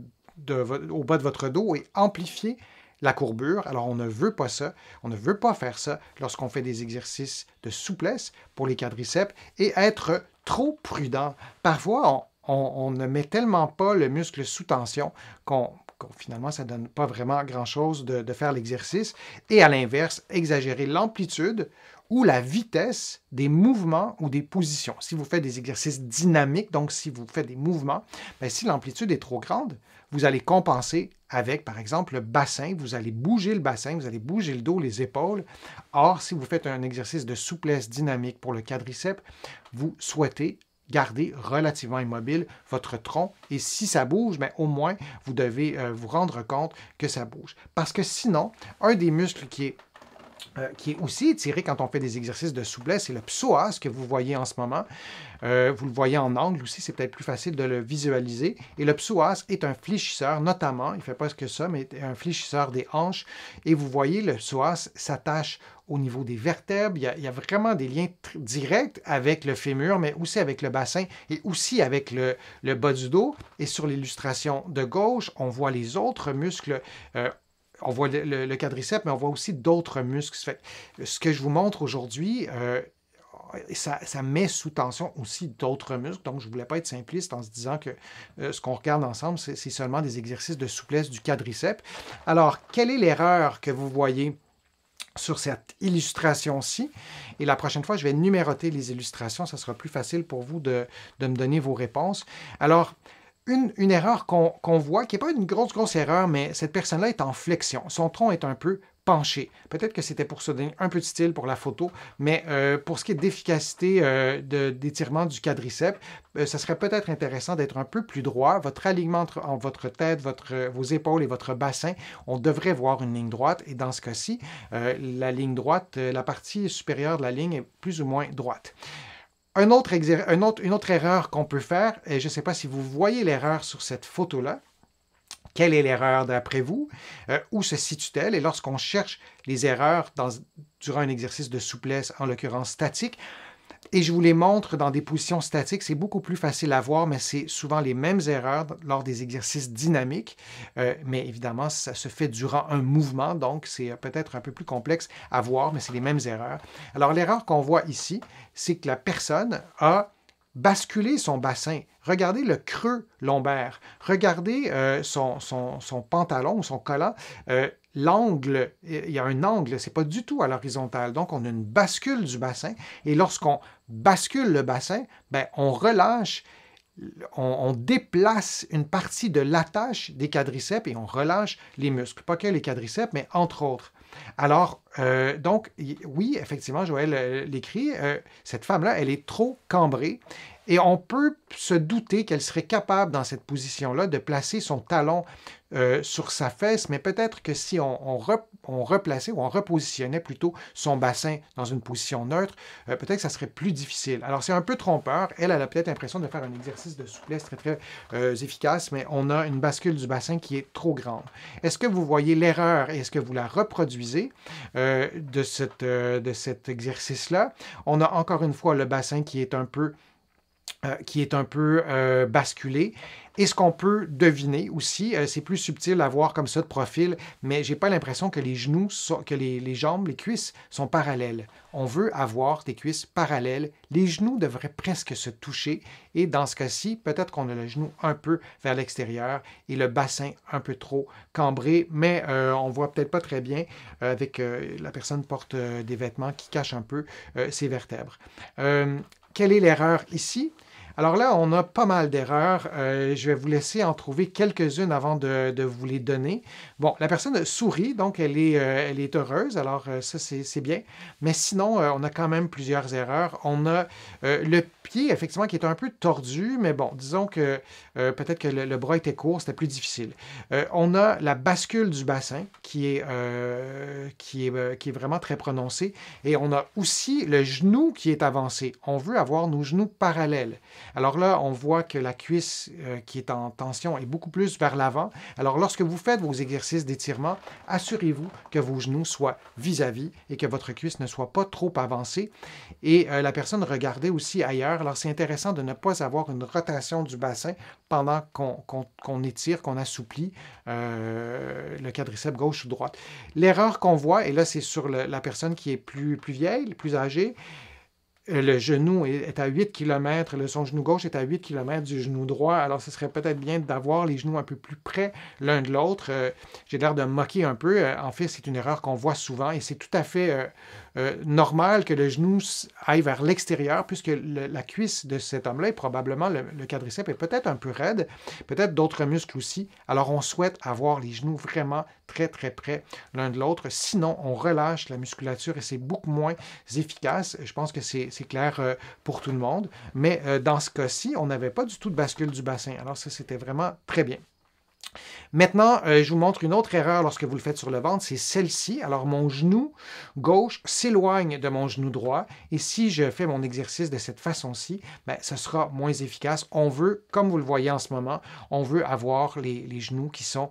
au bas de votre dos et amplifier la courbure. Alors on ne veut pas ça, on ne veut pas faire ça lorsqu'on fait des exercices de souplesse pour les quadriceps et être trop prudent. Parfois, on, ne met tellement pas le muscle sous tension qu'on finalement ça ne donne pas vraiment grand-chose de, faire l'exercice. Et à l'inverse, exagérer l'amplitude ou la vitesse des mouvements ou des positions. Si vous faites des exercices dynamiques, donc si vous faites des mouvements, mais ben, si l'amplitude est trop grande, vous allez compenser avec, par exemple, le bassin. Vous allez bouger le bassin, vous allez bouger le dos, les épaules. Or, si vous faites un exercice de souplesse dynamique pour le quadriceps, vous souhaitez garder relativement immobile votre tronc. Et si ça bouge, mais ben, au moins, vous devez euh, vous rendre compte que ça bouge. Parce que sinon, un des muscles qui est euh, qui est aussi tiré quand on fait des exercices de souplesse, c'est le psoas que vous voyez en ce moment. Euh, vous le voyez en angle aussi, c'est peut-être plus facile de le visualiser. Et le psoas est un fléchisseur, notamment, il fait pas que ça, mais un fléchisseur des hanches. Et vous voyez, le psoas s'attache au niveau des vertèbres. Il y, a, vraiment des liens directs avec le fémur, mais aussi avec le bassin et aussi avec le, bas du dos. Et sur l'illustration de gauche, on voit les autres muscles euh, on voit le, quadriceps, mais on voit aussi d'autres muscles. ce que je vous montre aujourd'hui, euh, ça, met sous tension aussi d'autres muscles. Donc, je ne voulais pas être simpliste en se disant que euh, ce qu'on regarde ensemble, c'est seulement des exercices de souplesse du quadriceps. Alors, quelle est l'erreur que vous voyez sur cette illustration-ci? Et la prochaine fois, je vais numéroter les illustrations. Ça sera plus facile pour vous de, de me donner vos réponses. Alors, une, erreur qu'on voit, qui n'est pas une grosse, grosse erreur, mais cette personne-là est en flexion. Son tronc est un peu penché. Peut-être que c'était pour se donner un peu de style pour la photo, mais euh, pour ce qui est d'efficacité euh, d'étirement du quadriceps, ce euh, ça serait peut-être intéressant d'être un peu plus droit. Votre alignement entre votre tête, votre, vos épaules et votre bassin, on devrait voir une ligne droite. Et dans ce cas-ci, la ligne droite, la partie supérieure de la ligne est plus ou moins droite autre une autre erreur qu'on peut faire, et je ne sais pas si vous voyez l'erreur sur cette photo-là, quelle est l'erreur d'après vous, euh, où se situe-t-elle, et lorsqu'on cherche les erreurs durant un exercice de souplesse, en l'occurrence statique, et je vous les montre dans des positions statiques. C'est beaucoup plus facile à voir, mais c'est souvent les mêmes erreurs lors des exercices dynamiques. Euh, mais évidemment, ça se fait durant un mouvement, donc c'est euh, peut-être un peu plus complexe à voir, mais c'est les mêmes erreurs. Alors, l'erreur qu'on voit ici, c'est que la personne a basculer son bassin, regardez le creux lombaire, regardez euh, son, son, son, pantalon, son collant, euh, l'angle, il y a un angle, c'est pas du tout à l'horizontale. Donc, on a une bascule du bassin, et lorsqu'on bascule le bassin, ben, on relâche on, on, déplace une partie de l'attache des quadriceps et on relâche les muscles. Pas que les quadriceps, mais entre autres. Alors, euh, donc, oui, effectivement, Joël euh, l'écrit, euh, cette femme-là, elle est trop cambrée et on peut se douter qu'elle serait capable, dans cette position-là, de placer son talon euh, sur sa fesse, mais peut-être que si on, replaçait ou on repositionnait plutôt son bassin dans une position neutre, euh, peut-être que ça serait plus difficile. Alors c'est un peu trompeur. Elle, elle a peut-être l'impression de faire un exercice de souplesse très très euh, efficace, mais on a une bascule du bassin qui est trop grande. Est-ce que vous voyez l'erreur et est-ce que vous la reproduisez de cet exercice-là? On a encore une fois le bassin qui est un peu euh, qui est un peu euh, basculé. Et ce qu'on peut deviner aussi, euh, c'est plus subtil à voir comme ça de profil, mais j'ai pas l'impression que les genoux, que les, jambes, les cuisses sont parallèles. On veut avoir des cuisses parallèles. Les genoux devraient presque se toucher. Et dans ce cas-ci, peut-être qu'on a le genou un peu vers l'extérieur et le bassin un peu trop cambré, mais on voit peut-être pas très bien avec la personne porte des vêtements qui cachent un peu ses vertèbres. Quelle est l'erreur ici? Alors là, on a pas mal d'erreurs. Euh, je vais vous laisser en trouver quelques-unes avant de, vous les donner. Bon, la personne sourit, donc elle est, euh, elle est heureuse. Alors euh, ça, c'est bien. Mais sinon, on a quand même plusieurs erreurs. On a le pied, effectivement, qui est un peu tordu, mais bon, disons que peut-être que le, bras était court, c'était plus difficile. on a la bascule du bassin qui est, qui est, qui est vraiment très prononcée. Et on a aussi le genou qui est avancé. On veut avoir nos genoux parallèles. Alors là, on voit que la cuisse euh, qui est en tension est beaucoup plus vers l'avant. Alors lorsque vous faites vos exercices d'étirement, assurez-vous que vos genoux soient vis-à-vis et que votre cuisse ne soit pas trop avancée. Et euh, la personne regardait aussi ailleurs. Alors c'est intéressant de ne pas avoir une rotation du bassin pendant qu'on étire, qu'on assouplit euh, le quadriceps gauche ou droite. L'erreur qu'on voit, et là c'est sur la personne qui est plus, plus vieille, plus âgée, le genou est à 8 km, son genou gauche est à 8 km du genou droit. Alors, ce serait peut-être bien d'avoir les genoux un peu plus près l'un de l'autre. Euh, j'ai l'air de me moquer un peu. Euh, en fait, c'est une erreur qu'on voit souvent et c'est tout à fait euh, euh, normal que le genou aille vers l'extérieur, puisque la cuisse de cet homme-là est probablement, le, quadriceps est peut-être un peu raide, peut-être d'autres muscles aussi. Alors on souhaite avoir les genoux vraiment très très près l'un de l'autre. Sinon, on relâche la musculature et c'est beaucoup moins efficace. Je pense que c'est clair euh, pour tout le monde. Mais euh, dans ce cas-ci, on n'avait pas du tout de bascule du bassin. Alors ça, c'était vraiment très bien. Maintenant, euh, je vous montre une autre erreur lorsque vous le faites sur le ventre, c'est celle-ci. Alors, mon genou gauche s'éloigne de mon genou droit et si je fais mon exercice de cette façon-ci, ben, ce sera moins efficace. On veut, comme vous le voyez en ce moment, on veut avoir les, genoux qui sont,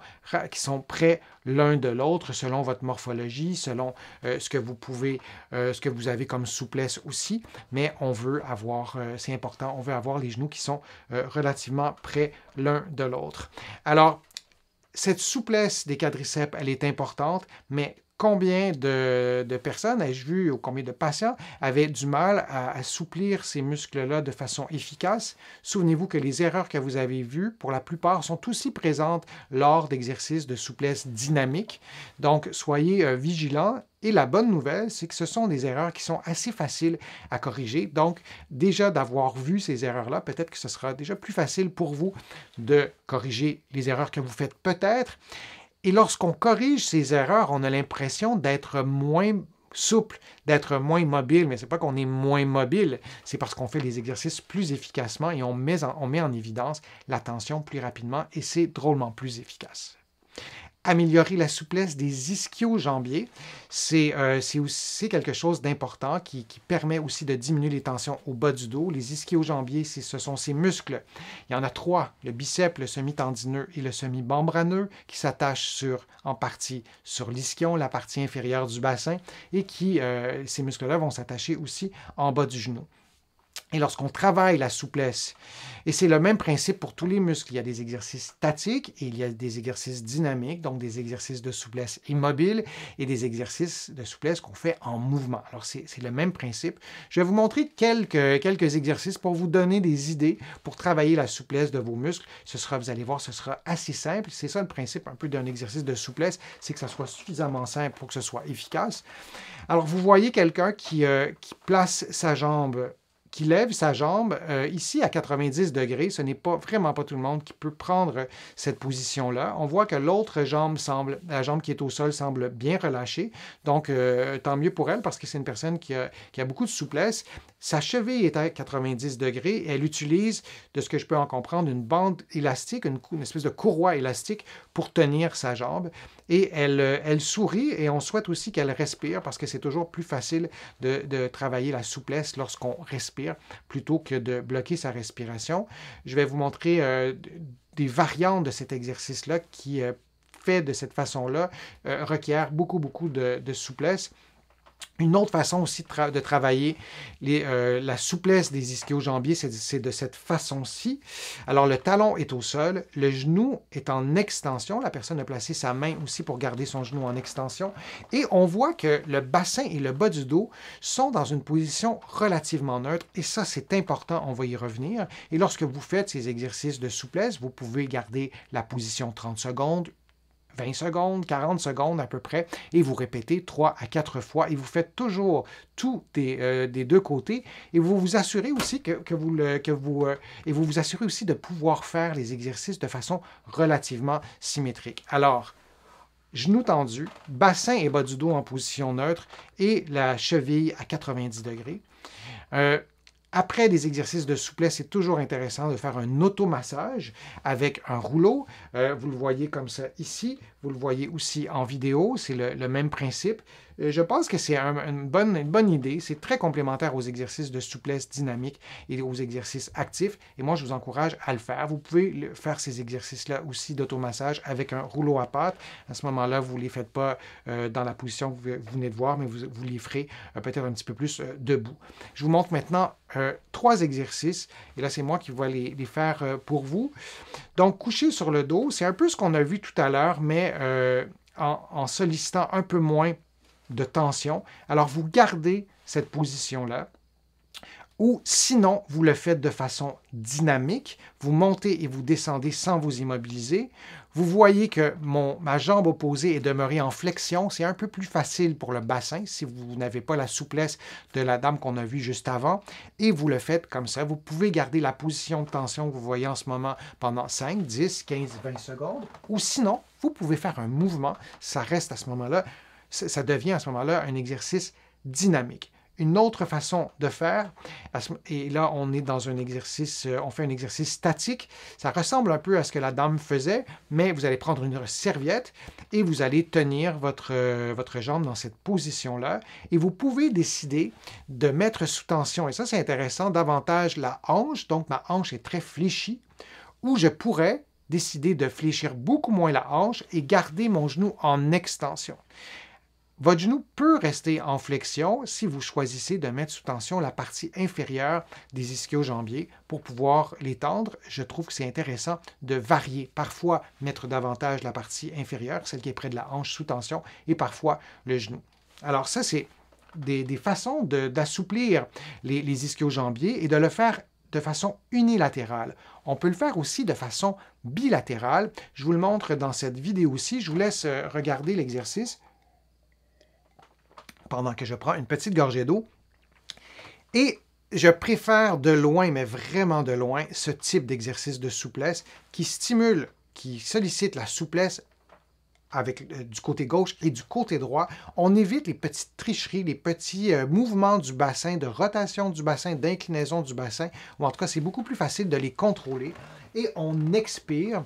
qui sont près l'un de l'autre selon votre morphologie, selon euh, ce que vous pouvez, euh, ce que vous avez comme souplesse aussi. Mais on veut avoir, c'est important, on veut avoir les genoux qui sont relativement près l'un de l'autre. Alors, cette souplesse des quadriceps, elle est importante, mais combien de, personnes ai-je vu ou combien de patients avaient du mal à assouplir ces muscles-là de façon efficace. Souvenez-vous que les erreurs que vous avez vues, pour la plupart, sont aussi présentes lors d'exercices de souplesse dynamique. Donc, soyez euh, vigilants. Et la bonne nouvelle, c'est que ce sont des erreurs qui sont assez faciles à corriger. Donc, déjà d'avoir vu ces erreurs-là, peut-être que ce sera déjà plus facile pour vous de corriger les erreurs que vous faites peut-être. Et lorsqu'on corrige ces erreurs, on a l'impression d'être moins souple, d'être moins mobile. Mais ce n'est pas qu'on est moins mobile, c'est parce qu'on fait les exercices plus efficacement et on met en, on met en évidence l'attention plus rapidement et c'est drôlement plus efficace améliorer la souplesse des ischio-jambiers. C'est euh, aussi quelque chose d'important qui, permet aussi de diminuer les tensions au bas du dos. Les ischio-jambiers, ce sont ces muscles. Il y en a trois, le biceps, le semi-tendineux et le semi-membraneux, qui s'attachent sur, en partie sur l'ischion, la partie inférieure du bassin, et qui, euh, ces muscles-là vont s'attacher aussi en bas du genou et lorsqu'on travaille la souplesse. Et c'est le même principe pour tous les muscles. Il y a des exercices statiques et il y a des exercices dynamiques, donc des exercices de souplesse immobile et des exercices de souplesse qu'on fait en mouvement. Alors c'est le même principe. Je vais vous montrer quelques, quelques exercices pour vous donner des idées pour travailler la souplesse de vos muscles. Ce sera, vous allez voir, ce sera assez simple. C'est ça le principe un peu d'un exercice de souplesse, c'est que ça soit suffisamment simple pour que ce soit efficace. Alors vous voyez quelqu'un qui euh, place sa jambe qui lève sa jambe euh, ici à 90 degrés. Ce n'est pas vraiment pas tout le monde qui peut prendre cette position-là. On voit que l'autre jambe semble, la jambe qui est au sol semble bien relâchée. Donc, euh, tant mieux pour elle parce que c'est une personne qui a, beaucoup de souplesse. Sa cheville est à 90 degrés. elle utilise, de ce que je peux en comprendre, une bande élastique, une, espèce de courroie élastique pour tenir sa jambe. Et elle, euh, elle sourit et on souhaite aussi qu'elle respire parce que c'est toujours plus facile de travailler la souplesse lorsqu'on respire plutôt que de bloquer sa respiration. Je vais vous montrer euh, des variantes de cet exercice-là qui, euh, fait de cette façon-là, euh, requiert beaucoup, beaucoup de souplesse. Une autre façon aussi de, travailler les, euh, la souplesse des ischio-jambiers, c'est de cette façon-ci. Alors, le talon est au sol, le genou est en extension. La personne a placé sa main aussi pour garder son genou en extension. Et on voit que le bassin et le bas du dos sont dans une position relativement neutre. Et ça, c'est important, on va y revenir. Et lorsque vous faites ces exercices de souplesse, vous pouvez garder la position 30 secondes, 20 secondes, 40 secondes à peu près, et vous répétez 3 à 4 fois, et vous faites toujours tout des, euh, des deux côtés, et vous vous assurez aussi que, vous le, que vous, euh, et vous vous assurez aussi de pouvoir faire les exercices de façon relativement symétrique. Alors, genoux tendu, bassin et bas du dos en position neutre, et la cheville à 90 degrés. Euh, après des exercices de souplesse, c'est toujours intéressant de faire un automassage avec un rouleau. Euh, vous le voyez comme ça ici. Vous le voyez aussi en vidéo. C'est le même principe. Euh, je pense que c'est une bonne, idée. C'est très complémentaire aux exercices de souplesse dynamique et aux exercices actifs. Et moi, je vous encourage à le faire. Vous pouvez faire ces exercices-là aussi d'automassage avec un rouleau à pâte. À ce moment-là, vous ne les faites pas euh, dans la position que vous venez de voir, mais vous, vous les ferez euh, peut-être un petit peu plus debout. Je vous montre maintenant trois exercices. Et là, c'est moi qui vais les, faire pour vous. Donc, coucher sur le dos, c'est un peu ce qu'on a vu tout à l'heure, mais en, sollicitant un peu moins de tension. Alors vous gardez cette position-là. Ou sinon, vous le faites de façon dynamique. Vous montez et vous descendez sans vous immobiliser. Vous voyez que mon, ma jambe opposée est demeurée en flexion. C'est un peu plus facile pour le bassin si vous n'avez pas la souplesse de la dame qu'on a vue juste avant. Et vous le faites comme ça. Vous pouvez garder la position de tension que vous voyez en ce moment pendant 5, 10, 15, 20 secondes. Ou sinon, vous pouvez faire un mouvement. Ça reste à ce moment-là ça devient à ce moment-là un exercice dynamique. Une autre façon de faire, et là on est dans un exercice, euh, on fait un exercice statique, ça ressemble un peu à ce que la dame faisait, mais vous allez prendre une serviette et vous allez tenir votre, euh, votre jambe dans cette position-là, et vous pouvez décider de mettre sous tension, et ça c'est intéressant, davantage la hanche, donc ma hanche est très fléchie, ou je pourrais décider de fléchir beaucoup moins la hanche et garder mon genou en extension. Votre genou peut rester en flexion si vous choisissez de mettre sous tension la partie inférieure des ischio-jambiers pour pouvoir l'étendre. Je trouve que c'est intéressant de varier. Parfois, mettre davantage la partie inférieure, celle qui est près de la hanche sous tension, et parfois le genou. Alors ça, c'est des, façons d'assouplir les, ischios ischio-jambiers et de le faire de façon unilatérale. On peut le faire aussi de façon bilatérale. Je vous le montre dans cette vidéo aussi. Je vous laisse euh, regarder l'exercice pendant que je prends une petite gorgée d'eau. Et je préfère de loin, mais vraiment de loin, ce type d'exercice de souplesse qui stimule, qui sollicite la souplesse avec euh, du côté gauche et du côté droit. On évite les petites tricheries, les petits euh, mouvements du bassin, de rotation du bassin, d'inclinaison du bassin, ou en tout cas, c'est beaucoup plus facile de les contrôler. Et on expire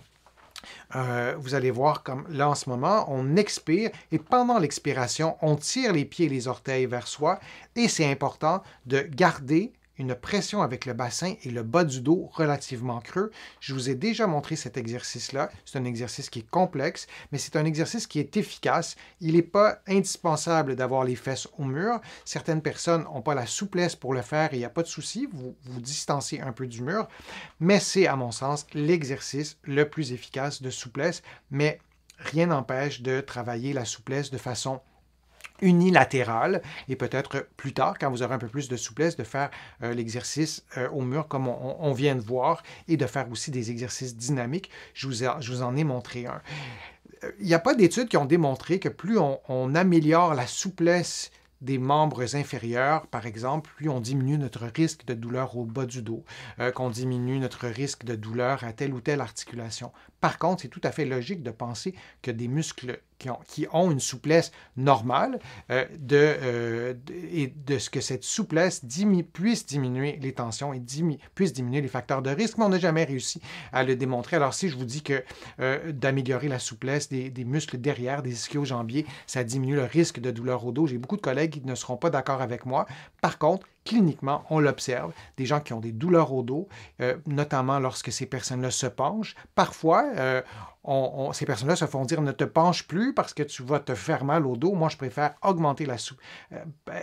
euh, vous allez voir comme là en ce moment, on expire et pendant l'expiration, on tire les pieds et les orteils vers soi et c'est important de garder une pression avec le bassin et le bas du dos relativement creux. Je vous ai déjà montré cet exercice-là. C'est un exercice qui est complexe, mais c'est un exercice qui est efficace. Il n'est pas indispensable d'avoir les fesses au mur. Certaines personnes n'ont pas la souplesse pour le faire et il n'y a pas de souci. Vous vous distancez un peu du mur, mais c'est, à mon sens, l'exercice le plus efficace de souplesse. Mais rien n'empêche de travailler la souplesse de façon unilatérale et peut-être plus tard, quand vous aurez un peu plus de souplesse, de faire euh, l'exercice euh, au mur comme on, vient de voir et de faire aussi des exercices dynamiques. Je vous, en ai montré un. Euh, il n'y a pas d'études qui ont démontré que plus on, améliore la souplesse des membres inférieurs, par exemple, plus on diminue notre risque de douleur au bas du dos, qu'on diminue notre risque de douleur à telle ou telle articulation. Par contre, c'est tout à fait logique de penser que des muscles qui ont, une souplesse normale euh, euh, de, et de ce que cette souplesse puisse diminuer les tensions et puisse diminuer les facteurs de risque, mais on n'a jamais réussi à le démontrer. Alors si je vous dis que euh, d'améliorer la souplesse des, des, muscles derrière, des ischios jambiers, ça diminue le risque de douleur au dos, j'ai beaucoup de collègues qui ne seront pas d'accord avec moi. Par contre, cliniquement, on l'observe, des gens qui ont des douleurs au dos, euh, notamment lorsque ces personnes-là se penchent. Parfois, euh, ces personnes-là se font dire ne te penche plus parce que tu vas te faire mal au dos. Moi, je préfère augmenter la euh,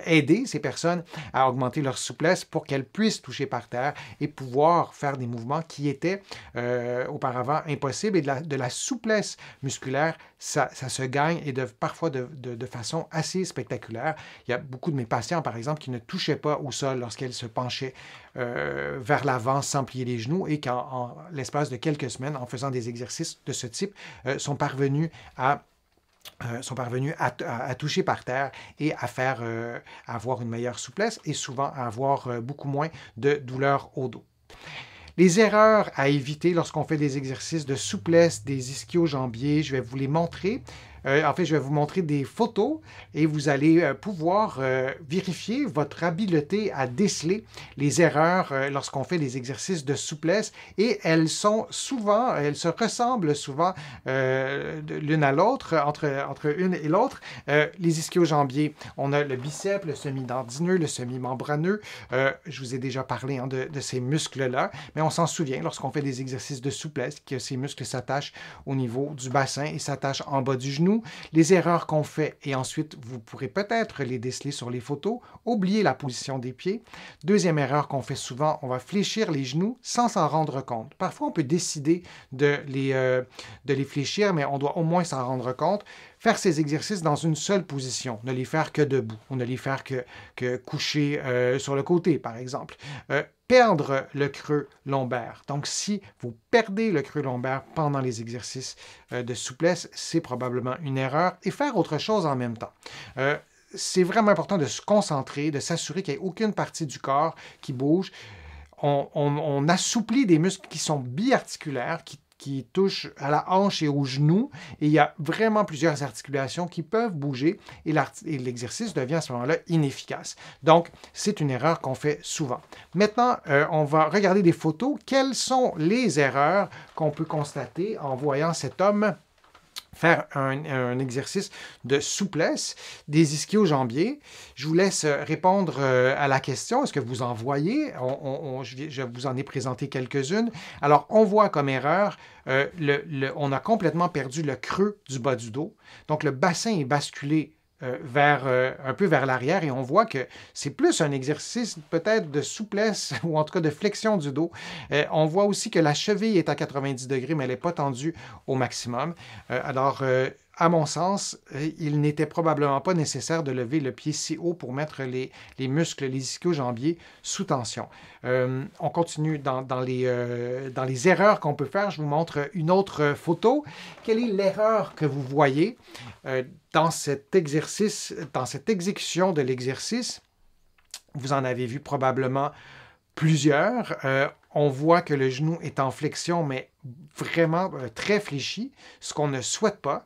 aider ces personnes à augmenter leur souplesse pour qu'elles puissent toucher par terre et pouvoir faire des mouvements qui étaient euh, auparavant impossibles. Et de la, de la souplesse musculaire, ça, ça, se gagne et de, parfois de, de, de, façon assez spectaculaire. Il y a beaucoup de mes patients, par exemple, qui ne touchaient pas au sol lorsqu'elles se penchaient euh, vers l'avant, sans plier les genoux, et qu'en l'espace de quelques semaines, en faisant des exercices de ce type, euh, sont parvenus à euh, sont parvenus à, toucher par terre et à faire avoir une meilleure souplesse et souvent à avoir beaucoup moins de douleurs au dos. Les erreurs à éviter lorsqu'on fait des exercices de souplesse des ischio-jambiers, je vais vous les montrer. Euh, en fait, je vais vous montrer des photos et vous allez euh, pouvoir euh, vérifier votre habileté à déceler les erreurs lorsqu'on fait des exercices de souplesse et elles sont souvent, elles se ressemblent souvent l'une à l'autre, entre, entre une et l'autre. les ischio-jambiers, on a le biceps, le semi-dandineux, le semi-membraneux. je vous ai déjà parlé hein, de, de ces muscles-là, mais on s'en souvient lorsqu'on fait des exercices de souplesse que ces muscles s'attachent au niveau du bassin et s'attachent en bas du genou les erreurs qu'on fait, et ensuite vous pourrez peut-être les déceler sur les photos. Oublier la position des pieds. Deuxième erreur qu'on fait souvent, on va fléchir les genoux sans s'en rendre compte. Parfois, on peut décider de les, euh, de les fléchir, mais on doit au moins s'en rendre compte faire ces exercices dans une seule position, ne les faire que debout, ou ne les faire que, que coucher euh, sur le côté, par exemple. Euh, perdre le creux lombaire. Donc, si vous perdez le creux lombaire pendant les exercices euh, de souplesse, c'est probablement une erreur et faire autre chose en même temps. c'est vraiment important de se concentrer, de s'assurer qu'il n'y ait aucune partie du corps qui bouge. On, on, assouplit des muscles qui sont biarticulaires, qui qui touche à la hanche et au genou. Et il y a vraiment plusieurs articulations qui peuvent bouger et l'exercice devient à ce moment-là inefficace. Donc, c'est une erreur qu'on fait souvent. Maintenant, euh, on va regarder des photos. Quelles sont les erreurs qu'on peut constater en voyant cet homme faire un, exercice de souplesse des ischios jambiers Je vous laisse euh, répondre euh, à la question. Est-ce que vous en voyez? On, je vous en ai présenté quelques-unes. Alors, on voit comme erreur, euh, on a complètement perdu le creux du bas du dos. Donc, le bassin est basculé euh, vers, euh, un peu vers l'arrière et on voit que c'est plus un exercice peut-être de souplesse ou en tout cas de flexion du dos. Euh, on voit aussi que la cheville est à 90 degrés mais elle n'est pas tendue au maximum. alors à mon sens, euh, il n'était probablement pas nécessaire de lever le pied si haut pour mettre les, muscles, les ischio-jambiers sous tension. Euh, on continue euh, dans, les, erreurs qu'on peut faire. Je vous montre une autre photo. Quelle est l'erreur que vous voyez dans cet exercice, dans cette exécution de l'exercice? Vous en avez vu probablement plusieurs. on voit que le genou est en flexion, mais vraiment très fléchi, ce qu'on ne souhaite pas.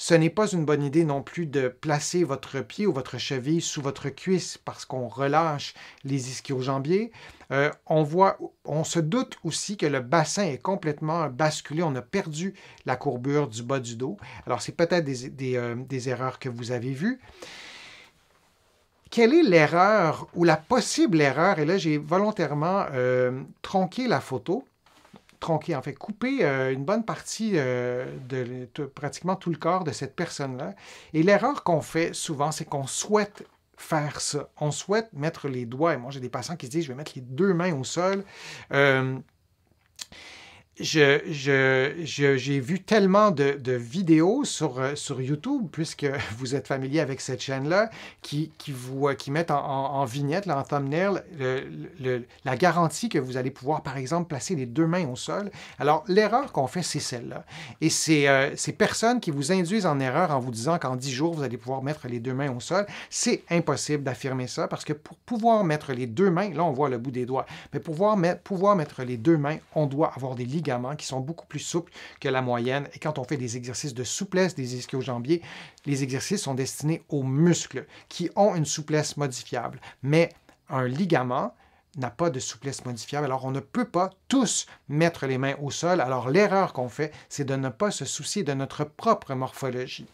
Ce n'est pas une bonne idée non plus de placer votre pied ou votre cheville sous votre cuisse parce qu'on relâche les ischio-jambiers. Euh, on, voit, on se doute aussi que le bassin est complètement basculé. On a perdu la courbure du bas du dos. Alors, c'est peut-être des, euh, erreurs que vous avez vues quelle est l'erreur ou la possible erreur, et là j'ai volontairement euh, tronqué la photo, tronquer, en fait, couper euh, une bonne partie euh, de, pratiquement tout le corps de cette personne-là. Et l'erreur qu'on fait souvent, c'est qu'on souhaite faire ça. On souhaite mettre les doigts. Et moi, j'ai des patients qui se disent, je vais mettre les deux mains au sol. Euh, j'ai je, je, vu tellement de, vidéos sur, euh, sur, YouTube, puisque vous êtes familier avec cette chaîne-là, qui, qui, vous, qui mettent en, vignette, là, en thumbnail, la garantie que vous allez pouvoir, par exemple, placer les deux mains au sol. Alors, l'erreur qu'on fait, c'est celle-là. Et c'est euh, ces personnes qui vous induisent en erreur en vous disant qu'en dix jours, vous allez pouvoir mettre les deux mains au sol. C'est impossible d'affirmer ça, parce que pour pouvoir mettre les deux mains, là, on voit le bout des doigts, mais pour pouvoir, mettre pouvoir mettre les deux mains, on doit avoir des ligaments qui sont beaucoup plus souples que la moyenne. Et quand on fait des exercices de souplesse des ischio-jambiers, les exercices sont destinés aux muscles qui ont une souplesse modifiable. Mais un ligament, n'a pas de souplesse modifiable. Alors, on ne peut pas tous mettre les mains au sol. Alors, l'erreur qu'on fait, c'est de ne pas se soucier de notre propre morphologie.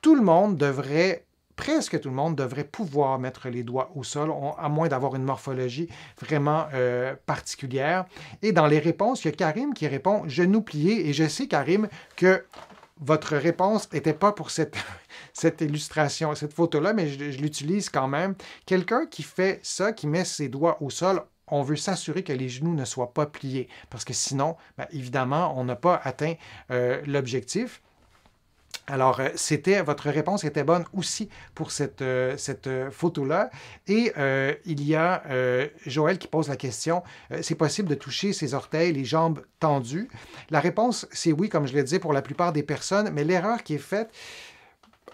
Tout le monde devrait presque tout le monde devrait pouvoir mettre les doigts au sol, à moins d'avoir une morphologie vraiment euh, particulière. Et dans les réponses, il y a Karim qui répond « genou plié ». Et je sais, Karim, que votre réponse n'était pas pour cette, illustration, cette photo-là, mais je, l'utilise quand même. Quelqu'un qui fait ça, qui met ses doigts au sol, on veut s'assurer que les genoux ne soient pas pliés, parce que sinon, ben, évidemment, on n'a pas atteint euh, l'objectif. Alors, euh, c'était votre réponse était bonne aussi pour cette, euh, euh, photo-là. Et il y a Joël qui pose la question c'est possible de toucher ses orteils, les jambes tendues La réponse, c'est oui, comme je le disais, pour la plupart des personnes. Mais l'erreur qui est faite,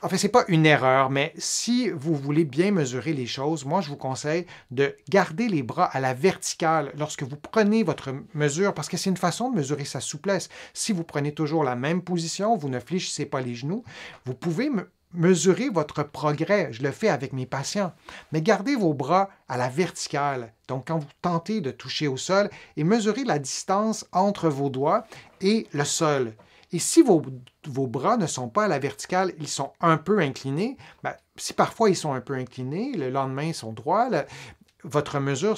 enfin, n'est pas une erreur, mais si vous voulez bien mesurer les choses, moi, je vous conseille de garder les bras à la verticale lorsque vous prenez votre mesure, parce que c'est une façon de mesurer sa souplesse. Si vous prenez toujours la même position, vous ne fléchissez pas les genoux, vous pouvez mesurer votre progrès. Je le fais avec mes patients. Mais gardez vos bras à la verticale. Donc, quand vous tentez de toucher au sol et mesurez la distance entre vos doigts et le sol. Et si vos, bras ne sont pas à la verticale, ils sont un peu inclinés, ben, si parfois ils sont un peu inclinés, le lendemain ils sont droits, votre mesure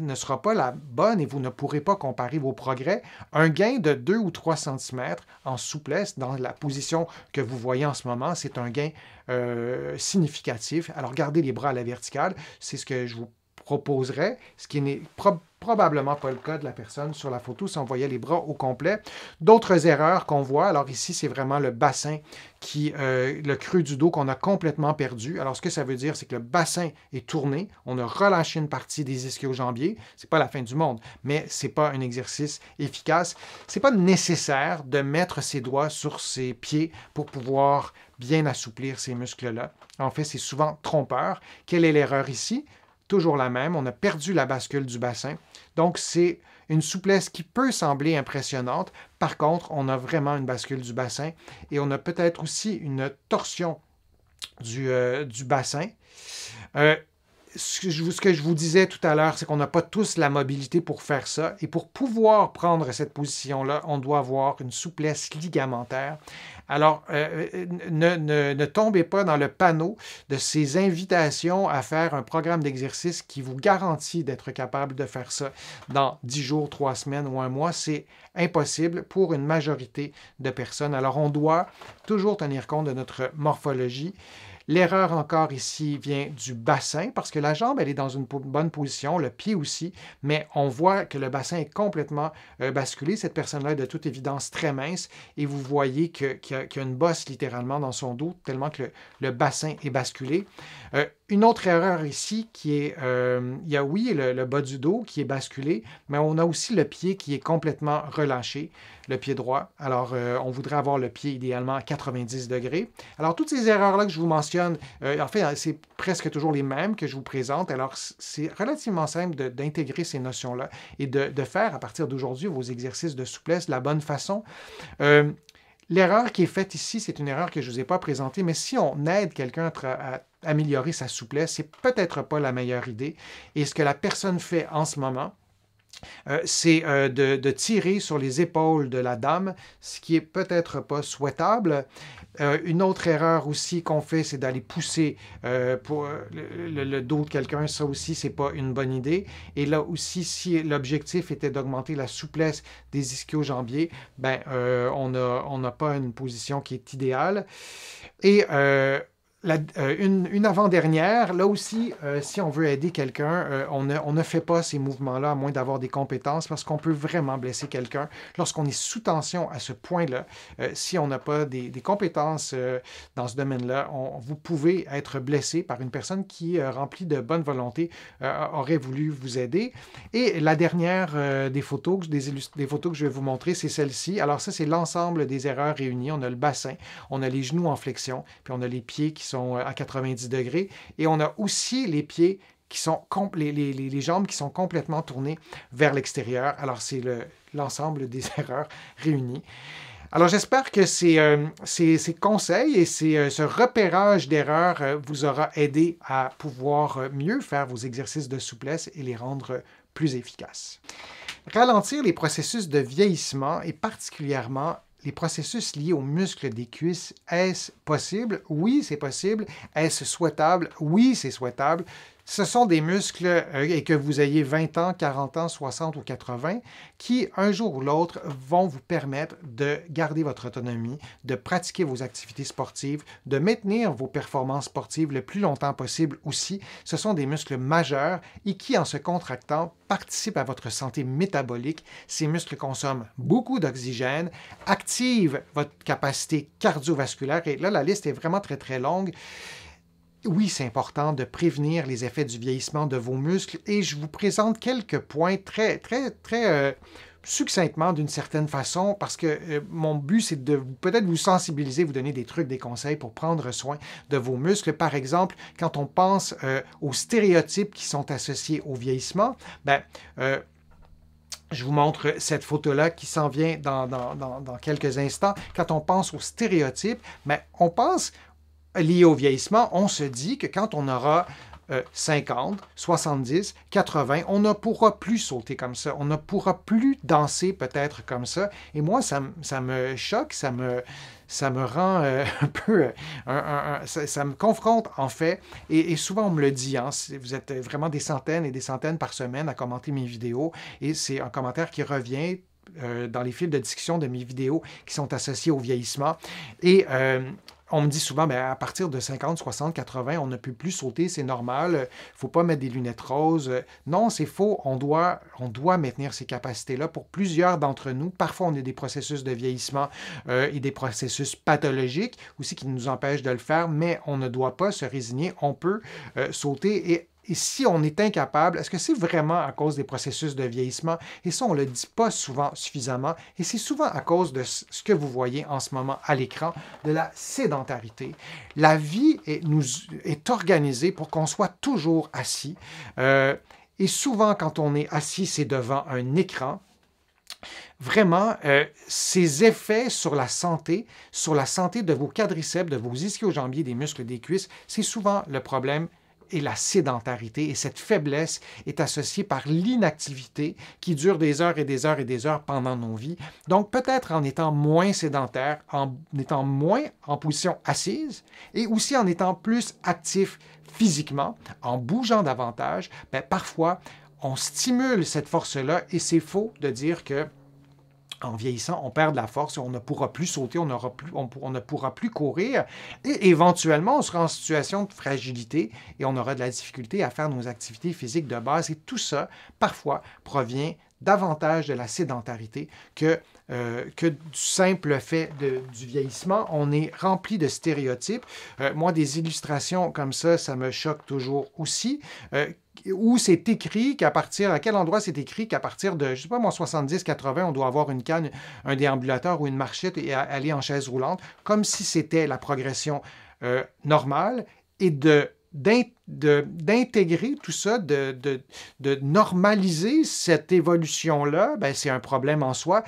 ne sera pas la bonne et vous ne pourrez pas comparer vos progrès. Un gain de 2 ou 3 cm en souplesse dans la position que vous voyez en ce moment, c'est un gain euh, significatif. Alors gardez les bras à la verticale, c'est ce que je vous proposerait, ce qui n'est probablement pas le cas de la personne sur la photo si on voyait les bras au complet. D'autres erreurs qu'on voit, alors ici c'est vraiment le bassin qui, euh, le creux du dos qu'on a complètement perdu. Alors ce que ça veut dire, c'est que le bassin est tourné, on a relâché une partie des ischio-jambiers, c'est pas la fin du monde, mais c'est pas un exercice efficace. C'est pas nécessaire de mettre ses doigts sur ses pieds pour pouvoir bien assouplir ces muscles-là. En fait, c'est souvent trompeur. Quelle est l'erreur ici? toujours la même. On a perdu la bascule du bassin. Donc, c'est une souplesse qui peut sembler impressionnante. Par contre, on a vraiment une bascule du bassin et on a peut-être aussi une torsion du, euh, du bassin. Euh, ce que, je, vous disais tout à l'heure, c'est qu'on n'a pas tous la mobilité pour faire ça. Et pour pouvoir prendre cette position-là, on doit avoir une souplesse ligamentaire. Alors, euh, euh, ne, ne, tombez pas dans le panneau de ces invitations à faire un programme d'exercice qui vous garantit d'être capable de faire ça dans 10 jours, 3 semaines ou un mois. C'est impossible pour une majorité de personnes. Alors, on doit toujours tenir compte de notre morphologie. L'erreur encore ici vient du bassin parce que la jambe, elle est dans une bonne position, le pied aussi, mais on voit que le bassin est complètement euh, basculé. Cette personne-là est de toute évidence très mince et vous voyez qu'il y, a une bosse littéralement dans son dos tellement que le, bassin est basculé. Euh, une autre erreur ici qui est, euh, il y a oui le, bas du dos qui est basculé, mais on a aussi le pied qui est complètement relâché, le pied droit. Alors, euh, on voudrait avoir le pied idéalement à 90 degrés. Alors, toutes ces erreurs-là que je vous mentionne, euh, en fait, hein, c'est presque toujours les mêmes que je vous présente. Alors, c'est relativement simple d'intégrer ces notions-là et de, de, faire à partir d'aujourd'hui vos exercices de souplesse de la bonne façon. L'erreur qui est faite ici, c'est une erreur que je ne vous ai pas présentée, mais si on aide quelqu'un à améliorer sa souplesse, c'est peut-être pas la meilleure idée. Et ce que la personne fait en ce moment, euh, c'est euh, de, tirer sur les épaules de la dame, ce qui est peut-être pas souhaitable. Euh, une autre erreur aussi qu'on fait, c'est d'aller pousser pour le, dos de quelqu'un. Ça aussi, c'est pas une bonne idée. Et là aussi, si l'objectif était d'augmenter la souplesse des ischio-jambiers, ben, on n'a on pas une position qui est idéale. Et euh, une, avant-dernière, là aussi, euh, si on veut aider quelqu'un, euh, on, ne, on, ne, fait pas ces mouvements-là à moins d'avoir des compétences parce qu'on peut vraiment blesser quelqu'un lorsqu'on est sous tension à ce point-là. si on n'a pas des, compétences dans ce domaine-là, vous pouvez être blessé par une personne qui, remplie de bonne volonté, aurait voulu vous aider. Et la dernière des, photos, des, des photos que je vais vous montrer, c'est celle-ci. Alors ça, c'est l'ensemble des erreurs réunies. On a le bassin, on a les genoux en flexion, puis on a les pieds qui sont euh, à 90 degrés. Et on a aussi les pieds qui sont les, les, jambes qui sont complètement tournées vers l'extérieur. Alors, c'est l'ensemble des erreurs réunies. Alors, j'espère que ces, euh, ces, conseils et euh, ce repérage d'erreurs vous aura aidé à pouvoir mieux faire vos exercices de souplesse et les rendre plus efficaces. Ralentir les processus de vieillissement et particulièrement les processus liés aux muscles des cuisses, est-ce possible? Oui, c'est possible. Est-ce souhaitable? Oui, c'est souhaitable ce sont des muscles, euh, et que vous ayez 20 ans, 40 ans, 60 ou 80, qui, un jour ou l'autre, vont vous permettre de garder votre autonomie, de pratiquer vos activités sportives, de maintenir vos performances sportives le plus longtemps possible aussi. Ce sont des muscles majeurs et qui, en se contractant, participent à votre santé métabolique. Ces muscles consomment beaucoup d'oxygène, activent votre capacité cardiovasculaire, et là, la liste est vraiment très, très longue. Oui, c'est important de prévenir les effets du vieillissement de vos muscles et je vous présente quelques points très, très, très euh, succinctement d'une certaine façon parce que euh, mon but, c'est de peut-être vous sensibiliser, vous donner des trucs, des conseils pour prendre soin de vos muscles. Par exemple, quand on pense euh, aux stéréotypes qui sont associés au vieillissement, ben, je vous montre cette photo-là qui s'en vient dans, quelques instants. Quand on pense aux stéréotypes, mais ben, on pense lié au vieillissement, on se dit que quand on aura 50, 70, 80, on ne pourra plus sauter comme ça, on ne pourra plus danser peut-être comme ça. Et moi, ça, me choque, ça me, ça me rend euh, un peu... Euh, ça, me confronte en fait. Et, souvent, on me le dit, hein, vous êtes vraiment des centaines et des centaines par semaine à commenter mes vidéos, et c'est un commentaire qui revient euh, dans les fils de discussion de mes vidéos qui sont associés au vieillissement. Et on me dit souvent, mais ben, à partir de 50, 60, 80, on ne peut plus sauter, c'est normal, il euh, faut pas mettre des lunettes roses. Euh. Non, c'est faux, on doit, on doit maintenir ces capacités-là. Pour plusieurs d'entre nous, parfois on a des processus de vieillissement euh, et des processus pathologiques aussi qui nous empêchent de le faire, mais on ne doit pas se résigner, on peut sauter et et si on est incapable, est-ce que c'est vraiment à cause des processus de vieillissement? Et ça, on ne le dit pas souvent suffisamment. Et c'est souvent à cause de ce que vous voyez en ce moment à l'écran, de la sédentarité. La vie est, organisée pour qu'on soit toujours assis. Euh, et souvent, quand on est assis, c'est devant un écran. Vraiment, euh, ces effets sur la santé, sur la santé de vos quadriceps, de vos ischio-jambiers, des muscles des cuisses, c'est souvent le problème et la sédentarité. Et cette faiblesse est associée par l'inactivité qui dure des heures et des heures et des heures pendant nos vies. Donc peut-être en étant moins sédentaire, en étant moins en position assise et aussi en étant plus actif physiquement, en bougeant davantage, Mais ben, parfois on stimule cette force-là et c'est faux de dire que en vieillissant, on perd de la force, on ne pourra plus sauter, on, plus, on, ne pourra plus courir, et éventuellement, on sera en situation de fragilité et on aura de la difficulté à faire nos activités physiques de base. Et tout ça, parfois, provient davantage de la sédentarité que, euh, que du simple fait du vieillissement. On est rempli de stéréotypes. Euh, moi, des illustrations comme ça, ça me choque toujours aussi. Euh, où c'est écrit qu'à partir, à quel endroit c'est écrit qu'à partir de, je sais pas, mon 70-80, on doit avoir une canne, un déambulateur ou une marchette et aller en chaise roulante, comme si c'était la progression euh, normale, et de d'intégrer tout ça, de, de, de normaliser cette évolution-là, ben, c'est un problème en soi.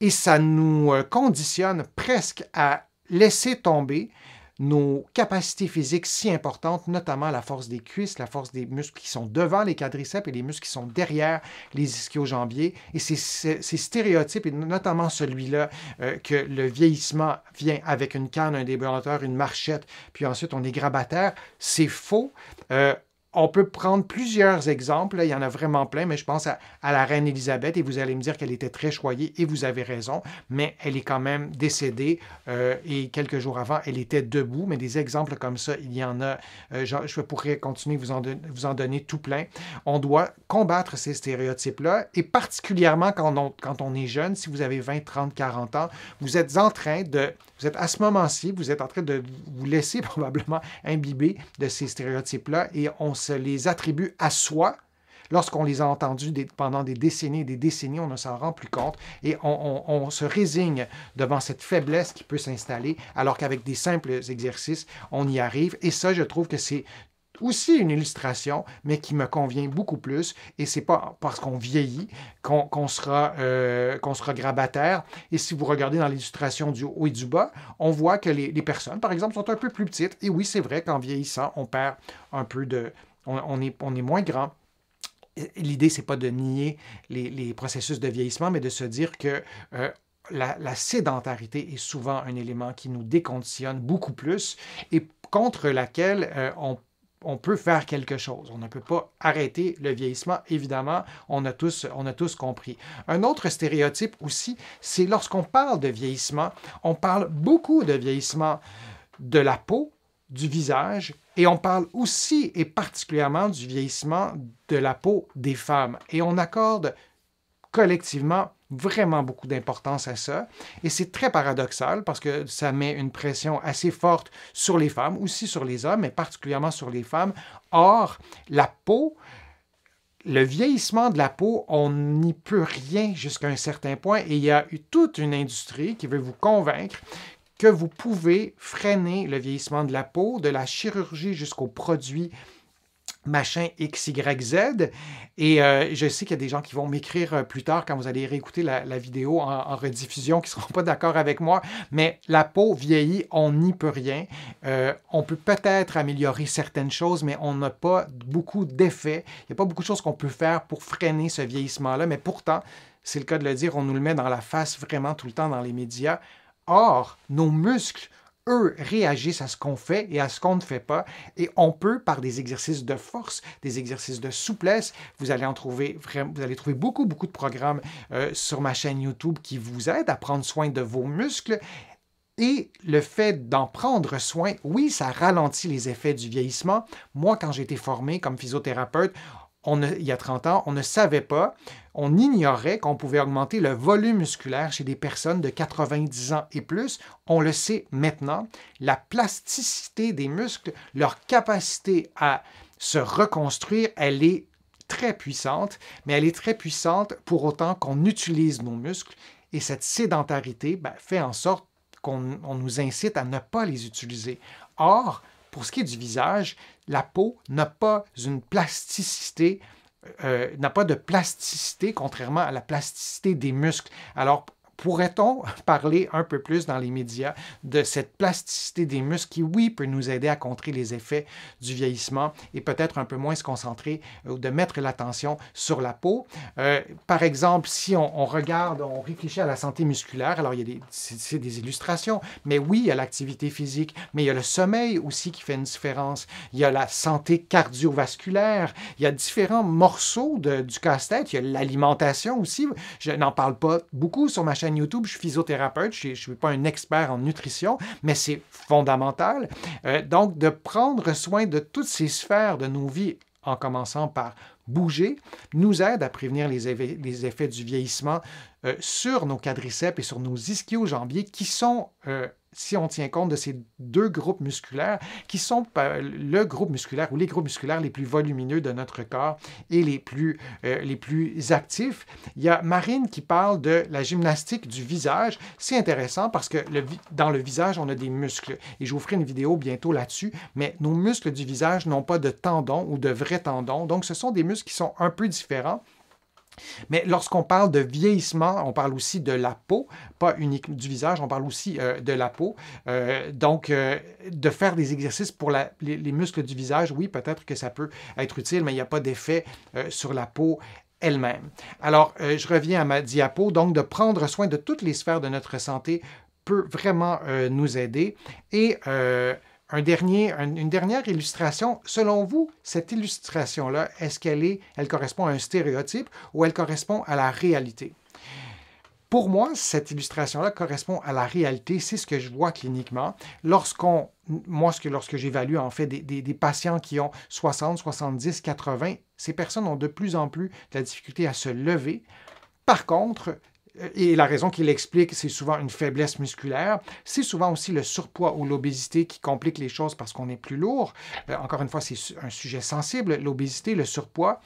Et ça nous euh, conditionne presque à laisser tomber nos capacités physiques si importantes, notamment la force des cuisses, la force des muscles qui sont devant les quadriceps et les muscles qui sont derrière les ischio-jambiers. Et ces, stéréotypes, et notamment celui-là, euh, que le vieillissement vient avec une canne, un débranlateur, une marchette, puis ensuite on est grabataire, c'est faux. Euh, on peut prendre plusieurs exemples, il y en a vraiment plein, mais je pense à, la reine Élisabeth, et vous allez me dire qu'elle était très choyée, et vous avez raison, mais elle est quand même décédée, euh, et quelques jours avant, elle était debout, mais des exemples comme ça, il y en a, euh, je, pourrais continuer vous en, vous en donner tout plein. On doit combattre ces stéréotypes-là, et particulièrement quand on, quand on est jeune, si vous avez 20, 30, 40 ans, vous êtes en train de, vous êtes à ce moment-ci, vous êtes en train de vous laisser probablement imbiber de ces stéréotypes-là, et on les attribue à soi, lorsqu'on les a entendus pendant des décennies et des décennies, on ne s'en rend plus compte et on, se résigne devant cette faiblesse qui peut s'installer, alors qu'avec des simples exercices, on y arrive. Et ça, je trouve que c'est aussi une illustration, mais qui me convient beaucoup plus. Et c'est pas parce qu'on vieillit qu'on sera, euh, qu'on sera grabataire. Et si vous regardez dans l'illustration du haut et du bas, on voit que les, les personnes, par exemple, sont un peu plus petites. Et oui, c'est vrai qu'en vieillissant, on perd un peu de, on, est, moins grand l'idée, c'est pas de nier les, processus de vieillissement, mais de se dire que euh, la, sédentarité est souvent un élément qui nous déconditionne beaucoup plus et contre laquelle euh, on peut on peut faire quelque chose. On ne peut pas arrêter le vieillissement, évidemment, on a tous, on a tous compris. Un autre stéréotype aussi, c'est lorsqu'on parle de vieillissement, on parle beaucoup de vieillissement de la peau, du visage et on parle aussi et particulièrement du vieillissement de la peau des femmes. Et on accorde collectivement vraiment beaucoup d'importance à ça. Et c'est très paradoxal parce que ça met une pression assez forte sur les femmes, aussi sur les hommes, mais particulièrement sur les femmes. Or, la peau, le vieillissement de la peau, on n'y peut rien jusqu'à un certain point et il y a eu toute une industrie qui veut vous convaincre que vous pouvez freiner le vieillissement de la peau, de la chirurgie jusqu'aux produits machin XYZ. Et euh, je sais qu'il y a des gens qui vont m'écrire euh, plus tard quand vous allez réécouter la, vidéo en, rediffusion qui ne seront pas d'accord avec moi, mais la peau vieillit, on n'y peut rien. Euh, on peut peut-être améliorer certaines choses, mais on n'a pas beaucoup d'effets. Il n'y a pas beaucoup de choses qu'on peut faire pour freiner ce vieillissement-là, mais pourtant, c'est le cas de le dire, on nous le met dans la face vraiment tout le temps dans les médias. Or, nos muscles, eux, réagissent à ce qu'on fait et à ce qu'on ne fait pas. Et on peut, par des exercices de force, des exercices de souplesse, vous allez en trouver, vous allez trouver beaucoup, beaucoup de programmes euh, sur ma chaîne YouTube qui vous aident à prendre soin de vos muscles. Et le fait d'en prendre soin, oui, ça ralentit les effets du vieillissement. Moi, quand j'ai été formé comme physiothérapeute, on il y a 30 ans, on ne savait pas on ignorait qu'on pouvait augmenter le volume musculaire chez des personnes de 90 ans et plus. On le sait maintenant. La plasticité des muscles, leur capacité à se reconstruire, elle est très puissante, mais elle est très puissante pour autant qu'on utilise nos muscles. Et cette sédentarité ben, fait en sorte qu'on nous incite à ne pas les utiliser. Or, pour ce qui est du visage, la peau n'a pas une plasticité euh, n'a pas de plasticité, contrairement à la plasticité des muscles. Alors, pourrait-on parler un peu plus dans les médias de cette plasticité des muscles qui, oui, peut nous aider à contrer les effets du vieillissement et peut-être un peu moins se concentrer ou de mettre l'attention sur la peau? Euh, par exemple, si on, regarde, on réfléchit à la santé musculaire, alors il y a des, c'est des illustrations, mais oui, il y a l'activité physique, mais il y a le sommeil aussi qui fait une différence. Il y a la santé cardiovasculaire, il y a différents morceaux du casse-tête, il y a l'alimentation aussi. Je n'en parle pas beaucoup sur ma chaîne YouTube. Je suis physiothérapeute, je ne suis pas un expert en nutrition, mais c'est fondamental. Euh, donc, de prendre soin de toutes ces sphères de nos vies en commençant par bouger, nous aide à prévenir les, effets du vieillissement euh, sur nos quadriceps et sur nos ischio-jambiers qui sont euh, si on tient compte de ces deux groupes musculaires qui sont euh, le groupe musculaire ou les groupes musculaires les plus volumineux de notre corps et euh, les plus, actifs. Il y a Marine qui parle de la gymnastique du visage. C'est intéressant parce que dans le visage, on a des muscles. Et je vous ferai une vidéo bientôt là-dessus, mais nos muscles du visage n'ont pas de tendons ou de vrais tendons. Donc, ce sont des muscles qui sont un peu différents mais lorsqu'on parle de vieillissement, on parle aussi de la peau, pas uniquement du visage, on parle aussi euh, de la peau. Euh, donc, euh, de faire des exercices pour les, muscles du visage, oui, peut-être que ça peut être utile, mais il n'y a pas d'effet sur la peau elle-même. Alors, je reviens à ma diapo, donc de prendre soin de toutes les sphères de notre santé peut vraiment nous aider et un dernier, une dernière illustration. Selon vous, cette illustration-là, est-ce qu'elle est, elle correspond à un stéréotype ou elle correspond à la réalité? Pour moi, cette illustration-là correspond à la réalité. C'est ce que je vois cliniquement. Lorsqu'on, moi, lorsque j'évalue en fait des, patients qui ont 60, 70, 80, ces personnes ont de plus en plus de la difficulté à se lever. Par contre, et la raison qu'il explique, c'est souvent une faiblesse musculaire. C'est souvent aussi le surpoids ou l'obésité qui complique les choses parce qu'on est plus lourd. Euh, encore une fois, c'est un sujet sensible, l'obésité, le surpoids.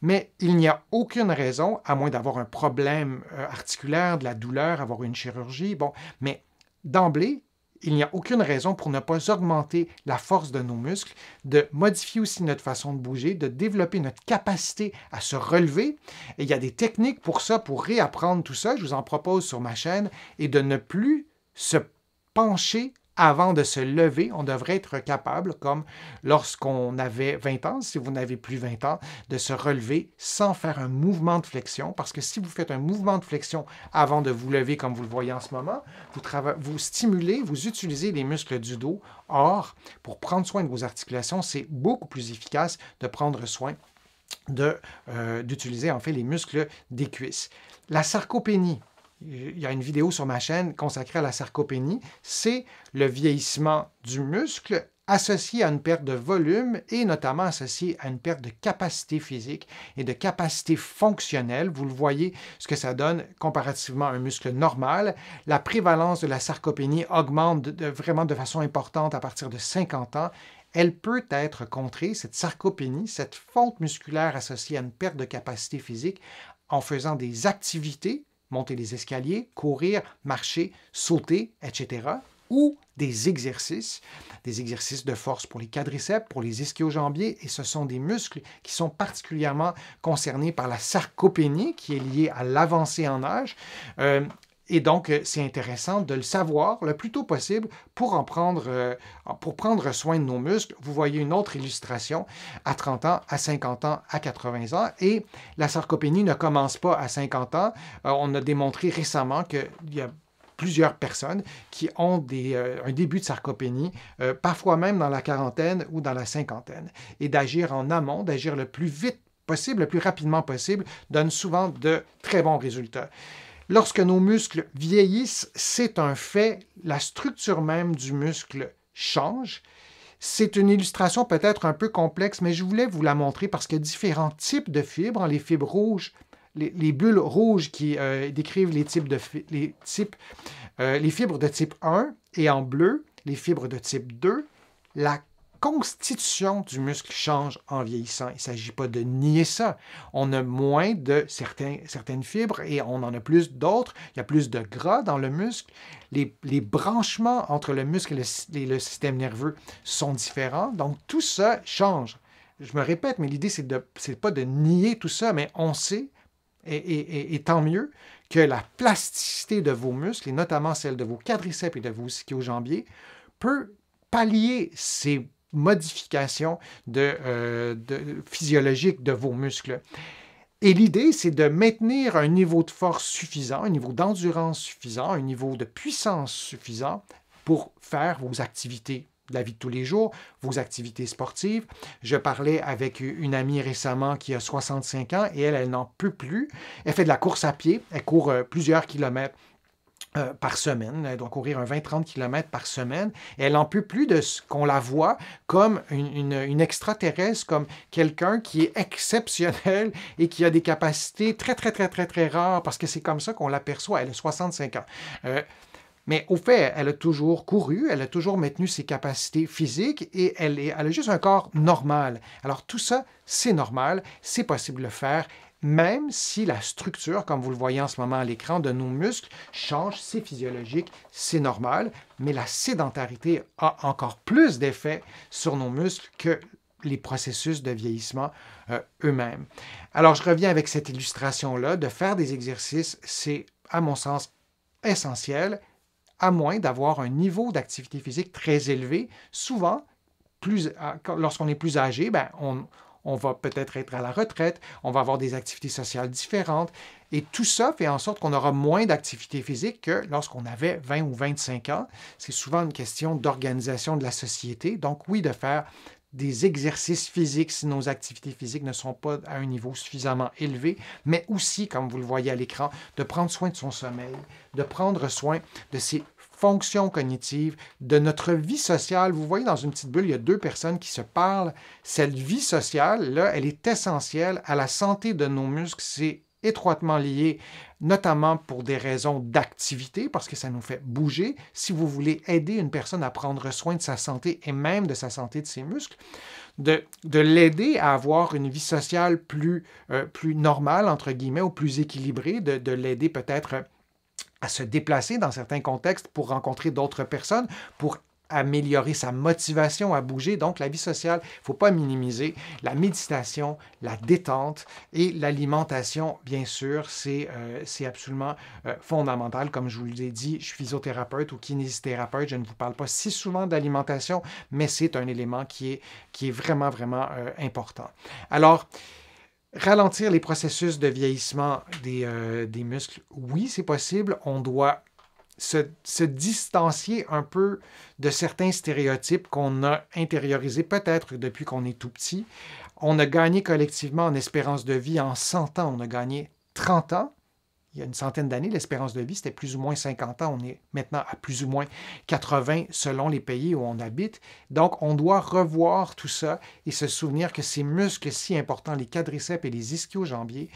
Mais il n'y a aucune raison, à moins d'avoir un problème euh, articulaire, de la douleur, avoir une chirurgie, bon, mais d'emblée, il n'y a aucune raison pour ne pas augmenter la force de nos muscles, de modifier aussi notre façon de bouger, de développer notre capacité à se relever. il y a des techniques pour ça, pour réapprendre tout ça. Je vous en propose sur ma chaîne et de ne plus se pencher avant de se lever, on devrait être capable, comme lorsqu'on avait 20 ans, si vous n'avez plus 20 ans, de se relever sans faire un mouvement de flexion, parce que si vous faites un mouvement de flexion avant de vous lever, comme vous le voyez en ce moment, vous, stimulez, vous utilisez les muscles du dos. Or, pour prendre soin de vos articulations, c'est beaucoup plus efficace de prendre soin euh, d'utiliser en fait les muscles des cuisses. La sarcopénie, il y a une vidéo sur ma chaîne consacrée à la sarcopénie, c'est le vieillissement du muscle associé à une perte de volume et notamment associé à une perte de capacité physique et de capacité fonctionnelle. Vous le voyez ce que ça donne comparativement à un muscle normal. La prévalence de la sarcopénie augmente vraiment de façon importante à partir de 50 ans. Elle peut être contrée, cette sarcopénie, cette fonte musculaire associée à une perte de capacité physique, en faisant des activités monter les escaliers, courir, marcher, sauter, etc. Ou des exercices, des exercices de force pour les quadriceps, pour les ischio-jambiers, et ce sont des muscles qui sont particulièrement concernés par la sarcopénie qui est liée à l'avancée en âge. Euh, et donc, euh, c'est intéressant de le savoir le plus tôt possible pour en prendre, euh, pour prendre soin de nos muscles. Vous voyez une autre illustration à 30 ans, à 50 ans, à 80 ans. Et la sarcopénie ne commence pas à 50 ans. Euh, on a démontré récemment qu'il y a plusieurs personnes qui ont un début de sarcopénie, parfois même dans la quarantaine ou dans la cinquantaine. Et d'agir en amont, d'agir le plus vite possible, le plus rapidement possible, donne souvent de très bons résultats. Lorsque nos muscles vieillissent, c'est un fait, la structure même du muscle change. C'est une illustration peut-être un peu complexe, mais je voulais vous la montrer parce qu'il y a différents types de fibres, les fibres rouges, les, bulles rouges qui euh, décrivent les types de les types, euh, les fibres de type 1 et en bleu, les fibres de type 2, la constitution du muscle change en vieillissant. Il ne s'agit pas de nier ça. On a moins de certaines fibres et on en a plus d'autres. Il y a plus de gras dans le muscle. Les, branchements entre le muscle et le, système nerveux sont différents. Donc tout ça change. Je me répète, mais l'idée, c'est de, pas de nier tout ça, mais on sait, et, tant mieux, que la plasticité de vos muscles, et notamment celle de vos quadriceps et de vos ischio-jambiers, peut pallier ces modification euh, de, physiologique de vos muscles. Et l'idée, c'est de maintenir un niveau de force suffisant, un niveau d'endurance suffisant, un niveau de puissance suffisant pour faire vos activités de la vie de tous les jours, vos activités sportives. Je parlais avec une amie récemment qui a 65 ans et elle, elle n'en peut plus. Elle fait de la course à pied, elle court euh, plusieurs kilomètres euh, par semaine. Elle euh, doit courir un 20-30 km par semaine. elle en peut plus de ce qu'on la voit comme une, extraterrestre, comme quelqu'un qui est exceptionnel et qui a des capacités très, très, très, très, très rares, parce que c'est comme ça qu'on l'aperçoit. Elle a 65 ans. Euh, mais au fait, elle a toujours couru, elle a toujours maintenu ses capacités physiques et elle, est, elle a juste un corps normal. Alors tout ça, c'est normal, c'est possible de le faire même si la structure, comme vous le voyez en ce moment à l'écran, de nos muscles change, c'est physiologique, c'est normal, mais la sédentarité a encore plus d'effet sur nos muscles que les processus de vieillissement euh, eux-mêmes. Alors, je reviens avec cette illustration-là. De faire des exercices, c'est, à mon sens, essentiel, à moins d'avoir un niveau d'activité physique très élevé. Souvent, euh, lorsqu'on est plus âgé, ben, on, on va peut-être être à la retraite, on va avoir des activités sociales différentes. Et tout ça fait en sorte qu'on aura moins d'activités physiques que lorsqu'on avait 20 ou 25 ans. C'est souvent une question d'organisation de la société. Donc oui, de faire des exercices physiques si nos activités physiques ne sont pas à un niveau suffisamment élevé, mais aussi, comme vous le voyez à l'écran, de prendre soin de son sommeil, de prendre soin de ses fonction cognitive, de notre vie sociale. Vous voyez, dans une petite bulle, il y a deux personnes qui se parlent. Cette vie sociale-là, elle est essentielle à la santé de nos muscles. C'est étroitement lié, notamment pour des raisons d'activité, parce que ça nous fait bouger. Si vous voulez aider une personne à prendre soin de sa santé et même de sa santé de ses muscles, de, l'aider à avoir une vie sociale euh, plus, normale, entre guillemets, ou plus équilibrée, de, de l'aider peut-être à se déplacer dans certains contextes pour rencontrer d'autres personnes, pour améliorer sa motivation à bouger. Donc, la vie sociale, il ne faut pas minimiser. La méditation, la détente et l'alimentation, bien sûr, c'est euh, absolument euh, fondamental. Comme je vous l'ai dit, je suis physiothérapeute ou kinésithérapeute. Je ne vous parle pas si souvent d'alimentation, mais c'est un élément qui est, qui est vraiment, vraiment euh, important. Alors, Ralentir les processus de vieillissement euh, des, muscles, oui, c'est possible. On doit se, se, distancier un peu de certains stéréotypes qu'on a intériorisés peut-être depuis qu'on est tout petit. On a gagné collectivement en espérance de vie en 100 ans, on a gagné 30 ans il y a une centaine d'années, l'espérance de vie, c'était plus ou moins 50 ans. On est maintenant à plus ou moins 80 selon les pays où on habite. Donc, on doit revoir tout ça et se souvenir que ces muscles si importants, les quadriceps et les ischio-jambiers,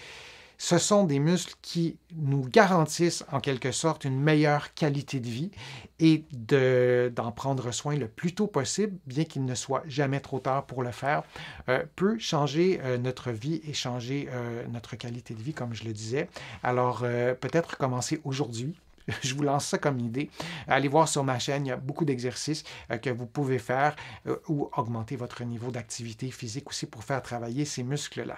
ce sont des muscles qui nous garantissent en quelque sorte une meilleure qualité de vie et d'en prendre soin le plus tôt possible, bien qu'il ne soit jamais trop tard pour le faire, euh, peut changer euh, notre vie et changer euh, notre qualité de vie, comme je le disais. Alors peut-être commencer aujourd'hui je vous lance ça comme idée. Allez voir sur ma chaîne, il y a beaucoup d'exercices que vous pouvez faire ou augmenter votre niveau d'activité physique aussi pour faire travailler ces muscles-là.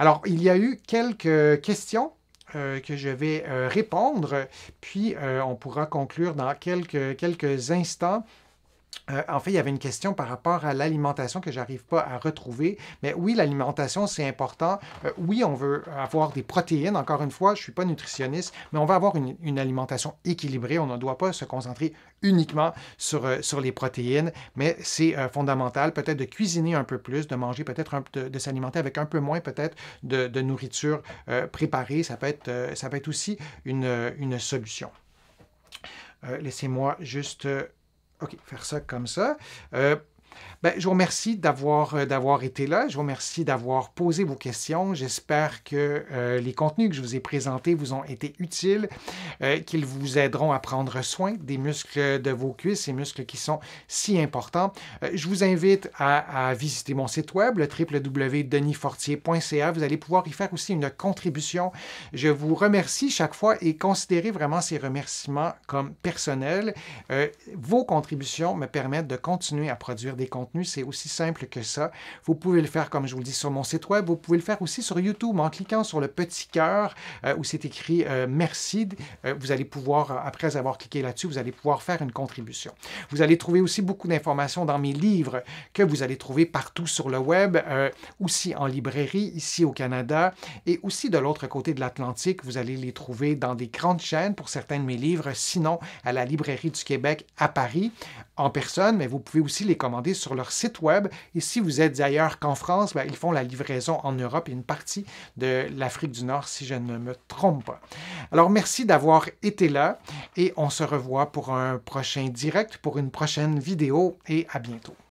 Alors, il y a eu quelques questions euh, que je vais euh, répondre, puis euh, on pourra conclure dans quelques instants. Euh, en fait, il y avait une question par rapport à l'alimentation que j'arrive pas à retrouver. Mais oui, l'alimentation, c'est important. Euh, oui, on veut avoir des protéines. Encore une fois, je ne suis pas nutritionniste, mais on va avoir une, alimentation équilibrée. On ne doit pas se concentrer uniquement sur, euh, sur les protéines, mais c'est fondamental peut-être de cuisiner un peu plus, de manger peut-être, de, de s'alimenter avec un peu moins peut-être de, nourriture préparée. Ça peut être, ça peut être aussi une, une solution. Laissez-moi juste OK, faire ça comme ça. Euh, ben, je vous remercie d'avoir, euh, d'avoir été là. Je vous remercie d'avoir posé vos questions. J'espère que euh, les contenus que je vous ai présentés vous ont été utiles, euh, qu'ils vous aideront à prendre soin des muscles de vos cuisses, ces muscles qui sont si importants. je vous invite à, à, visiter mon site web, le www.denisfortier.ca. Vous allez pouvoir y faire aussi une contribution. Je vous remercie chaque fois et considérez vraiment ces remerciements comme personnels. vos contributions me permettent de continuer à produire des contenus c'est aussi simple que ça. Vous pouvez le faire, comme je vous le dis, sur mon site web. Vous pouvez le faire aussi sur YouTube en cliquant sur le petit cœur euh, où c'est écrit euh, merci. Euh, vous allez pouvoir, après avoir cliqué là-dessus, vous allez pouvoir faire une contribution. Vous allez trouver aussi beaucoup d'informations dans mes livres que vous allez trouver partout sur le web, aussi en librairie ici au Canada et aussi de l'autre côté de l'Atlantique. Vous allez les trouver dans des grandes chaînes pour certains de mes livres, sinon à la librairie du Québec à Paris en personne, mais vous pouvez aussi les commander sur le site web. Et si vous êtes d'ailleurs qu'en France, ben, ils font la livraison en Europe et une partie de l'Afrique du Nord, si je ne me trompe pas. Alors, merci d'avoir été là et on se revoit pour un prochain direct, pour une prochaine vidéo et à bientôt.